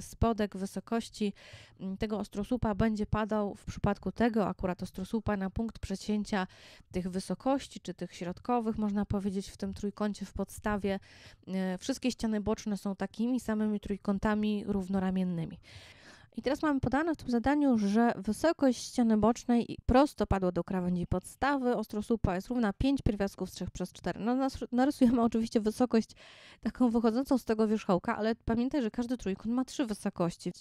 [SPEAKER 1] spodek wysokości tego ostrosłupa będzie padał w przypadku tego akurat ostrosłupa na punkt przecięcia tych wysokości, czy tych środkowych, można powiedzieć, w tym trójkącie w podstawie. E, wszystkie ściany boczne są takimi samymi trójkątami równoramiennymi. I teraz mamy podane w tym zadaniu, że wysokość ściany bocznej prosto padła do krawędzi podstawy ostrosłupa jest równa 5 pierwiastków z 3 przez 4. No, narysujemy oczywiście wysokość taką wychodzącą z tego wierzchołka, ale pamiętaj, że każdy trójkąt ma trzy wysokości.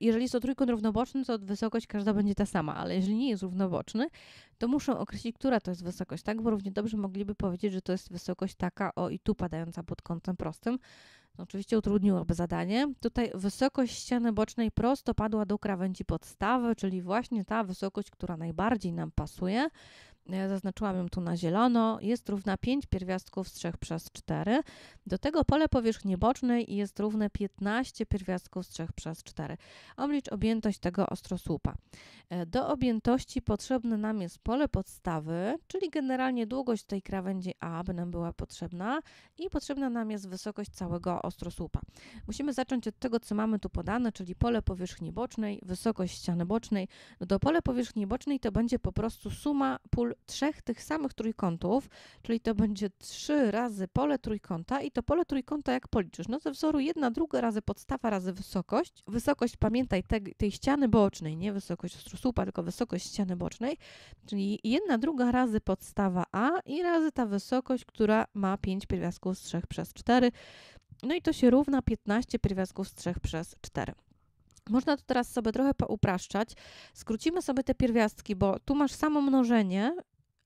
[SPEAKER 1] Jeżeli jest to trójkąt równoboczny, to wysokość każda będzie ta sama, ale jeżeli nie jest równoboczny, to muszę określić, która to jest wysokość, tak? Bo równie dobrze mogliby powiedzieć, że to jest wysokość taka, o i tu padająca pod kątem prostym, no, oczywiście utrudniłoby zadanie. Tutaj wysokość ściany bocznej prosto padła do krawędzi podstawy, czyli właśnie ta wysokość, która najbardziej nam pasuje zaznaczyłam ją tu na zielono, jest równa 5 pierwiastków z 3 przez 4. Do tego pole powierzchni bocznej jest równe 15 pierwiastków z 3 przez 4. Oblicz objętość tego ostrosłupa. E, do objętości potrzebne nam jest pole podstawy, czyli generalnie długość tej krawędzi A, by nam była potrzebna i potrzebna nam jest wysokość całego ostrosłupa. Musimy zacząć od tego, co mamy tu podane, czyli pole powierzchni bocznej, wysokość ściany bocznej. No do pole powierzchni bocznej to będzie po prostu suma pól trzech tych samych trójkątów, czyli to będzie trzy razy pole trójkąta i to pole trójkąta jak policzysz? No ze wzoru jedna druga razy podstawa razy wysokość. Wysokość, pamiętaj, te, tej ściany bocznej, nie wysokość słupa, tylko wysokość ściany bocznej, czyli jedna druga razy podstawa A i razy ta wysokość, która ma 5 pierwiastków z 3 przez 4. No i to się równa 15 pierwiastków z 3 przez 4. Można to teraz sobie trochę poupraszczać. Skrócimy sobie te pierwiastki, bo tu masz samo mnożenie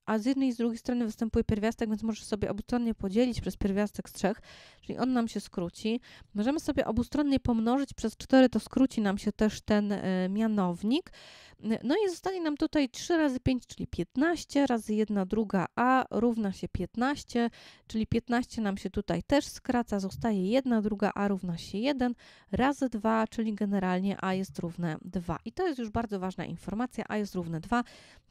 [SPEAKER 1] a z jednej i z drugiej strony występuje pierwiastek, więc możesz sobie obustronnie podzielić przez pierwiastek z trzech, czyli on nam się skróci. Możemy sobie obustronnie pomnożyć przez cztery, to skróci nam się też ten e, mianownik. No i zostanie nam tutaj 3 razy 5, czyli 15, razy 1 druga a równa się 15, czyli 15 nam się tutaj też skraca, zostaje 1 druga a równa się 1 razy 2, czyli generalnie a jest równe 2. I to jest już bardzo ważna informacja, a jest równe 2,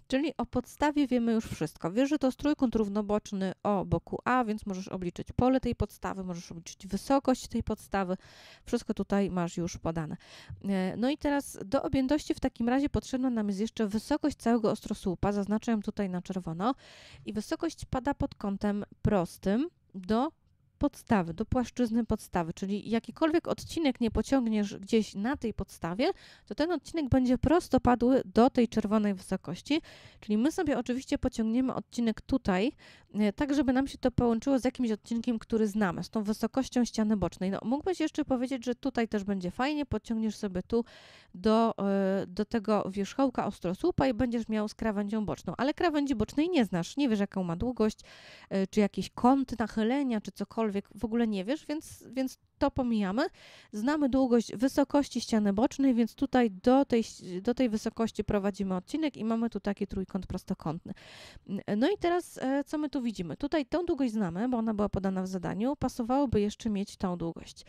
[SPEAKER 1] czyli o podstawie wiemy już wszystko wszystko. Wiesz, że to jest trójkąt równoboczny o boku A, więc możesz obliczyć pole tej podstawy, możesz obliczyć wysokość tej podstawy. Wszystko tutaj masz już podane. E, no i teraz do objętości w takim razie potrzebna nam jest jeszcze wysokość całego ostrosłupa. Zaznaczę ją tutaj na czerwono. I wysokość pada pod kątem prostym do podstawy, do płaszczyzny podstawy, czyli jakikolwiek odcinek nie pociągniesz gdzieś na tej podstawie, to ten odcinek będzie prostopadły do tej czerwonej wysokości, czyli my sobie oczywiście pociągniemy odcinek tutaj, E, tak żeby nam się to połączyło z jakimś odcinkiem, który znamy, z tą wysokością ściany bocznej. No, mógłbyś jeszcze powiedzieć, że tutaj też będzie fajnie, podciągniesz sobie tu do, e, do tego wierzchołka ostrosłupa i będziesz miał z krawędzią boczną, ale krawędzi bocznej nie znasz, nie wiesz jaką ma długość, e, czy jakiś kąt nachylenia, czy cokolwiek, w ogóle nie wiesz, więc, więc to pomijamy. Znamy długość wysokości ściany bocznej, więc tutaj do tej, do tej wysokości prowadzimy odcinek i mamy tu taki trójkąt prostokątny. No i teraz co my tu widzimy, tutaj tę długość znamy, bo ona była podana w zadaniu, pasowałoby jeszcze mieć tą długość.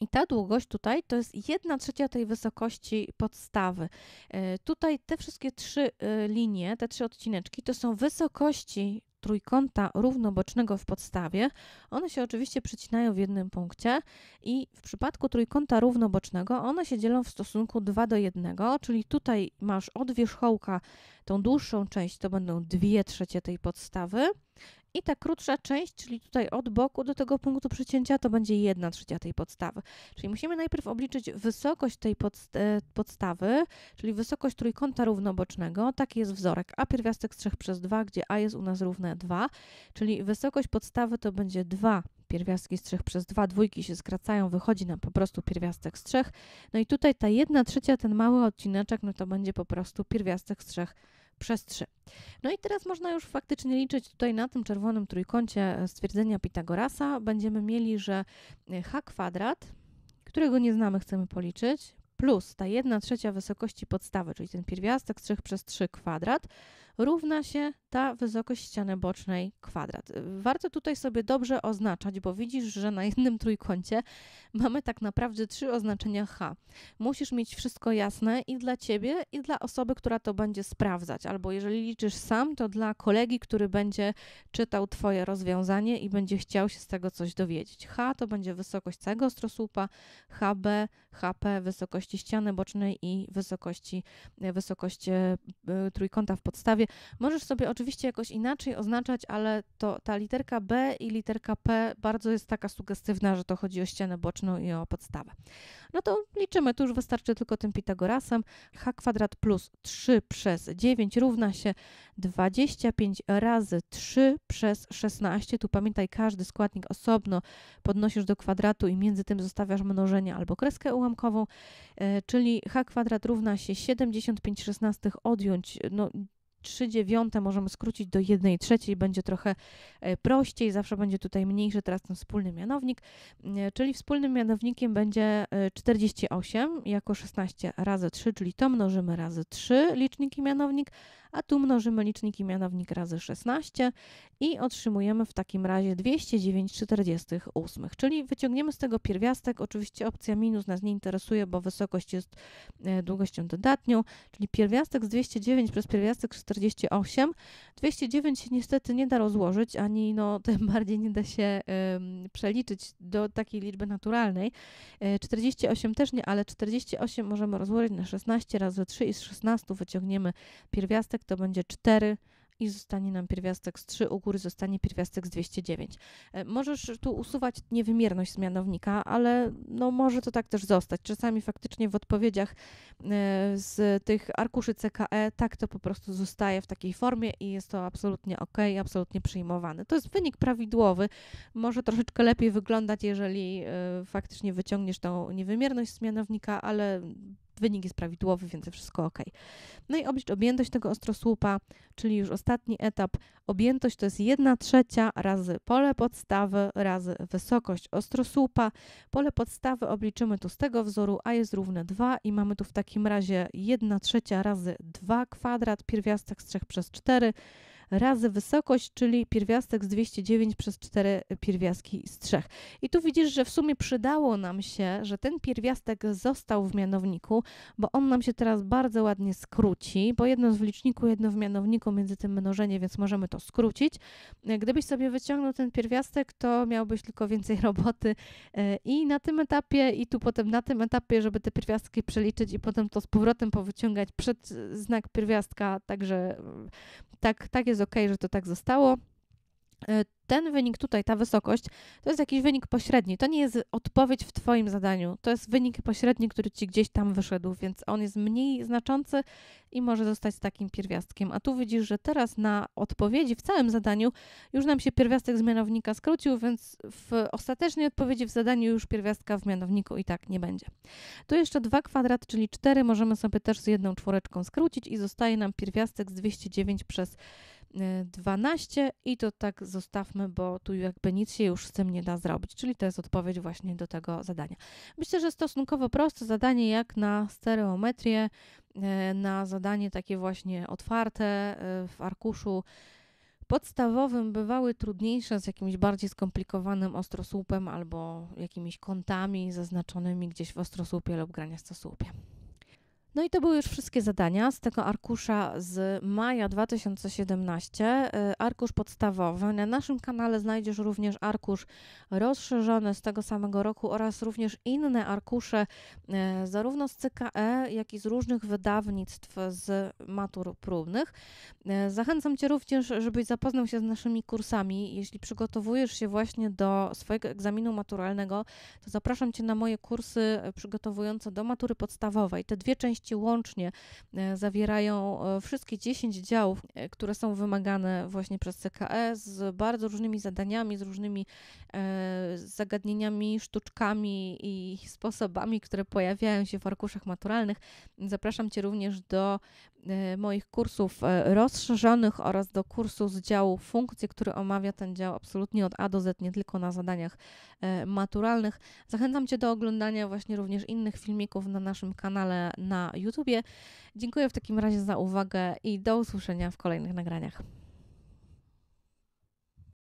[SPEAKER 1] I ta długość tutaj to jest 1 trzecia tej wysokości podstawy. E, tutaj te wszystkie trzy e, linie, te trzy odcineczki to są wysokości trójkąta równobocznego w podstawie. One się oczywiście przycinają w jednym punkcie i w przypadku trójkąta równobocznego one się dzielą w stosunku 2 do 1, czyli tutaj masz od wierzchołka tą dłuższą część, to będą 2 trzecie tej podstawy, i ta krótsza część, czyli tutaj od boku do tego punktu przecięcia, to będzie 1 trzecia tej podstawy. Czyli musimy najpierw obliczyć wysokość tej e, podstawy, czyli wysokość trójkąta równobocznego. Taki jest wzorek. A pierwiastek z 3 przez 2, gdzie A jest u nas równe 2, czyli wysokość podstawy to będzie 2 pierwiastki z 3 przez 2, dwójki się skracają, wychodzi nam po prostu pierwiastek z 3. No i tutaj ta 1 trzecia, ten mały odcineczek, no to będzie po prostu pierwiastek z 3 przez 3. No i teraz można już faktycznie liczyć tutaj na tym czerwonym trójkącie e, stwierdzenia Pitagorasa. Będziemy mieli, że e, h kwadrat, którego nie znamy, chcemy policzyć, plus ta 1 trzecia wysokości podstawy, czyli ten pierwiastek z 3 przez 3 kwadrat, równa się ta wysokość ściany bocznej kwadrat. Warto tutaj sobie dobrze oznaczać, bo widzisz, że na jednym trójkącie mamy tak naprawdę trzy oznaczenia H. Musisz mieć wszystko jasne i dla ciebie, i dla osoby, która to będzie sprawdzać, albo jeżeli liczysz sam, to dla kolegi, który będzie czytał twoje rozwiązanie i będzie chciał się z tego coś dowiedzieć. H to będzie wysokość całego ostrosłupa, HB, HP wysokości ściany bocznej i wysokości, wysokość e, trójkąta w podstawie. Możesz sobie oczywiście oczywiście jakoś inaczej oznaczać, ale to ta literka B i literka P bardzo jest taka sugestywna, że to chodzi o ścianę boczną i o podstawę. No to liczymy, tu już wystarczy tylko tym Pitagorasem. h kwadrat plus 3 przez 9 równa się 25 razy 3 przez 16. Tu pamiętaj, każdy składnik osobno podnosisz do kwadratu i między tym zostawiasz mnożenie albo kreskę ułamkową, e, czyli h kwadrat równa się 75 szesnastych odjąć no, 3 dziewiąte możemy skrócić do 1 trzeciej, będzie trochę e, prościej, zawsze będzie tutaj mniejszy teraz ten wspólny mianownik, e, czyli wspólnym mianownikiem będzie 48 e, jako 16 razy 3, czyli to mnożymy razy 3 licznik i mianownik, a tu mnożymy licznik i mianownik razy 16 i otrzymujemy w takim razie 209 48, czyli wyciągniemy z tego pierwiastek, oczywiście opcja minus nas nie interesuje, bo wysokość jest długością dodatnią, czyli pierwiastek z 209 przez pierwiastek z 48. 209 niestety nie da rozłożyć, ani no, tym bardziej nie da się y, przeliczyć do takiej liczby naturalnej. Y, e, 48 też nie, ale 48 możemy rozłożyć na 16 razy 3 i z 16 wyciągniemy pierwiastek, to będzie 4 i zostanie nam pierwiastek z 3, u góry zostanie pierwiastek z 209. E, możesz tu usuwać niewymierność z mianownika, ale no może to tak też zostać. Czasami faktycznie w odpowiedziach e, z tych arkuszy CKE tak to po prostu zostaje w takiej formie i jest to absolutnie ok, absolutnie przyjmowane. To jest wynik prawidłowy. Może troszeczkę lepiej wyglądać, jeżeli e, faktycznie wyciągniesz tą niewymierność z mianownika, ale wynik jest prawidłowy, więc wszystko ok. No i oblicz objętość tego ostrosłupa, czyli już ostatni etap. Objętość to jest 1 trzecia razy pole podstawy razy wysokość ostrosłupa. Pole podstawy obliczymy tu z tego wzoru, a jest równe 2 i mamy tu w takim razie 1 trzecia razy 2 kwadrat, pierwiastek z 3 przez 4 razy wysokość, czyli pierwiastek z 209 przez 4 pierwiastki z 3. I tu widzisz, że w sumie przydało nam się, że ten pierwiastek został w mianowniku, bo on nam się teraz bardzo ładnie skróci, bo jedno w liczniku, jedno w mianowniku, między tym mnożenie, więc możemy to skrócić. Gdybyś sobie wyciągnął ten pierwiastek, to miałbyś tylko więcej roboty e, i na tym etapie, i tu potem na tym etapie, żeby te pierwiastki przeliczyć i potem to z powrotem powyciągać przed znak pierwiastka, także mm, tak, tak jest jest ok, że to tak zostało. E, ten wynik tutaj, ta wysokość, to jest jakiś wynik pośredni. To nie jest odpowiedź w Twoim zadaniu. To jest wynik pośredni, który Ci gdzieś tam wyszedł, więc on jest mniej znaczący i może zostać takim pierwiastkiem. A tu widzisz, że teraz na odpowiedzi w całym zadaniu już nam się pierwiastek z mianownika skrócił, więc w ostatecznej odpowiedzi w zadaniu już pierwiastka w mianowniku i tak nie będzie. Tu jeszcze 2 kwadrat, czyli 4 możemy sobie też z jedną czworeczką skrócić i zostaje nam pierwiastek z 209 przez 12 i to tak zostawmy, bo tu jakby nic się już z tym nie da zrobić. Czyli to jest odpowiedź właśnie do tego zadania. Myślę, że stosunkowo proste zadanie jak na stereometrię, e, na zadanie takie właśnie otwarte e, w arkuszu podstawowym bywały trudniejsze z jakimś bardziej skomplikowanym ostrosłupem albo jakimiś kątami zaznaczonymi gdzieś w ostrosłupie lub graniastosłupie. No i to były już wszystkie zadania z tego arkusza z maja 2017. Y, arkusz podstawowy. Na naszym kanale znajdziesz również arkusz rozszerzony z tego samego roku oraz również inne arkusze y, zarówno z CKE, jak i z różnych wydawnictw z matur próbnych. Y, zachęcam Cię również, żebyś zapoznał się z naszymi kursami. Jeśli przygotowujesz się właśnie do swojego egzaminu maturalnego, to zapraszam Cię na moje kursy przygotowujące do matury podstawowej. Te dwie części części łącznie e, zawierają e, wszystkie 10 działów, e, które są wymagane właśnie przez CKE z bardzo różnymi zadaniami, z różnymi zagadnieniami, sztuczkami i sposobami, które pojawiają się w arkuszach maturalnych. Zapraszam Cię również do E, moich kursów e, rozszerzonych oraz do kursu z działu funkcje, który omawia ten dział absolutnie od A do Z, nie tylko na zadaniach e, maturalnych. Zachęcam Cię do oglądania właśnie również innych filmików na naszym kanale na YouTube. Dziękuję w takim razie za uwagę i do usłyszenia w kolejnych nagraniach.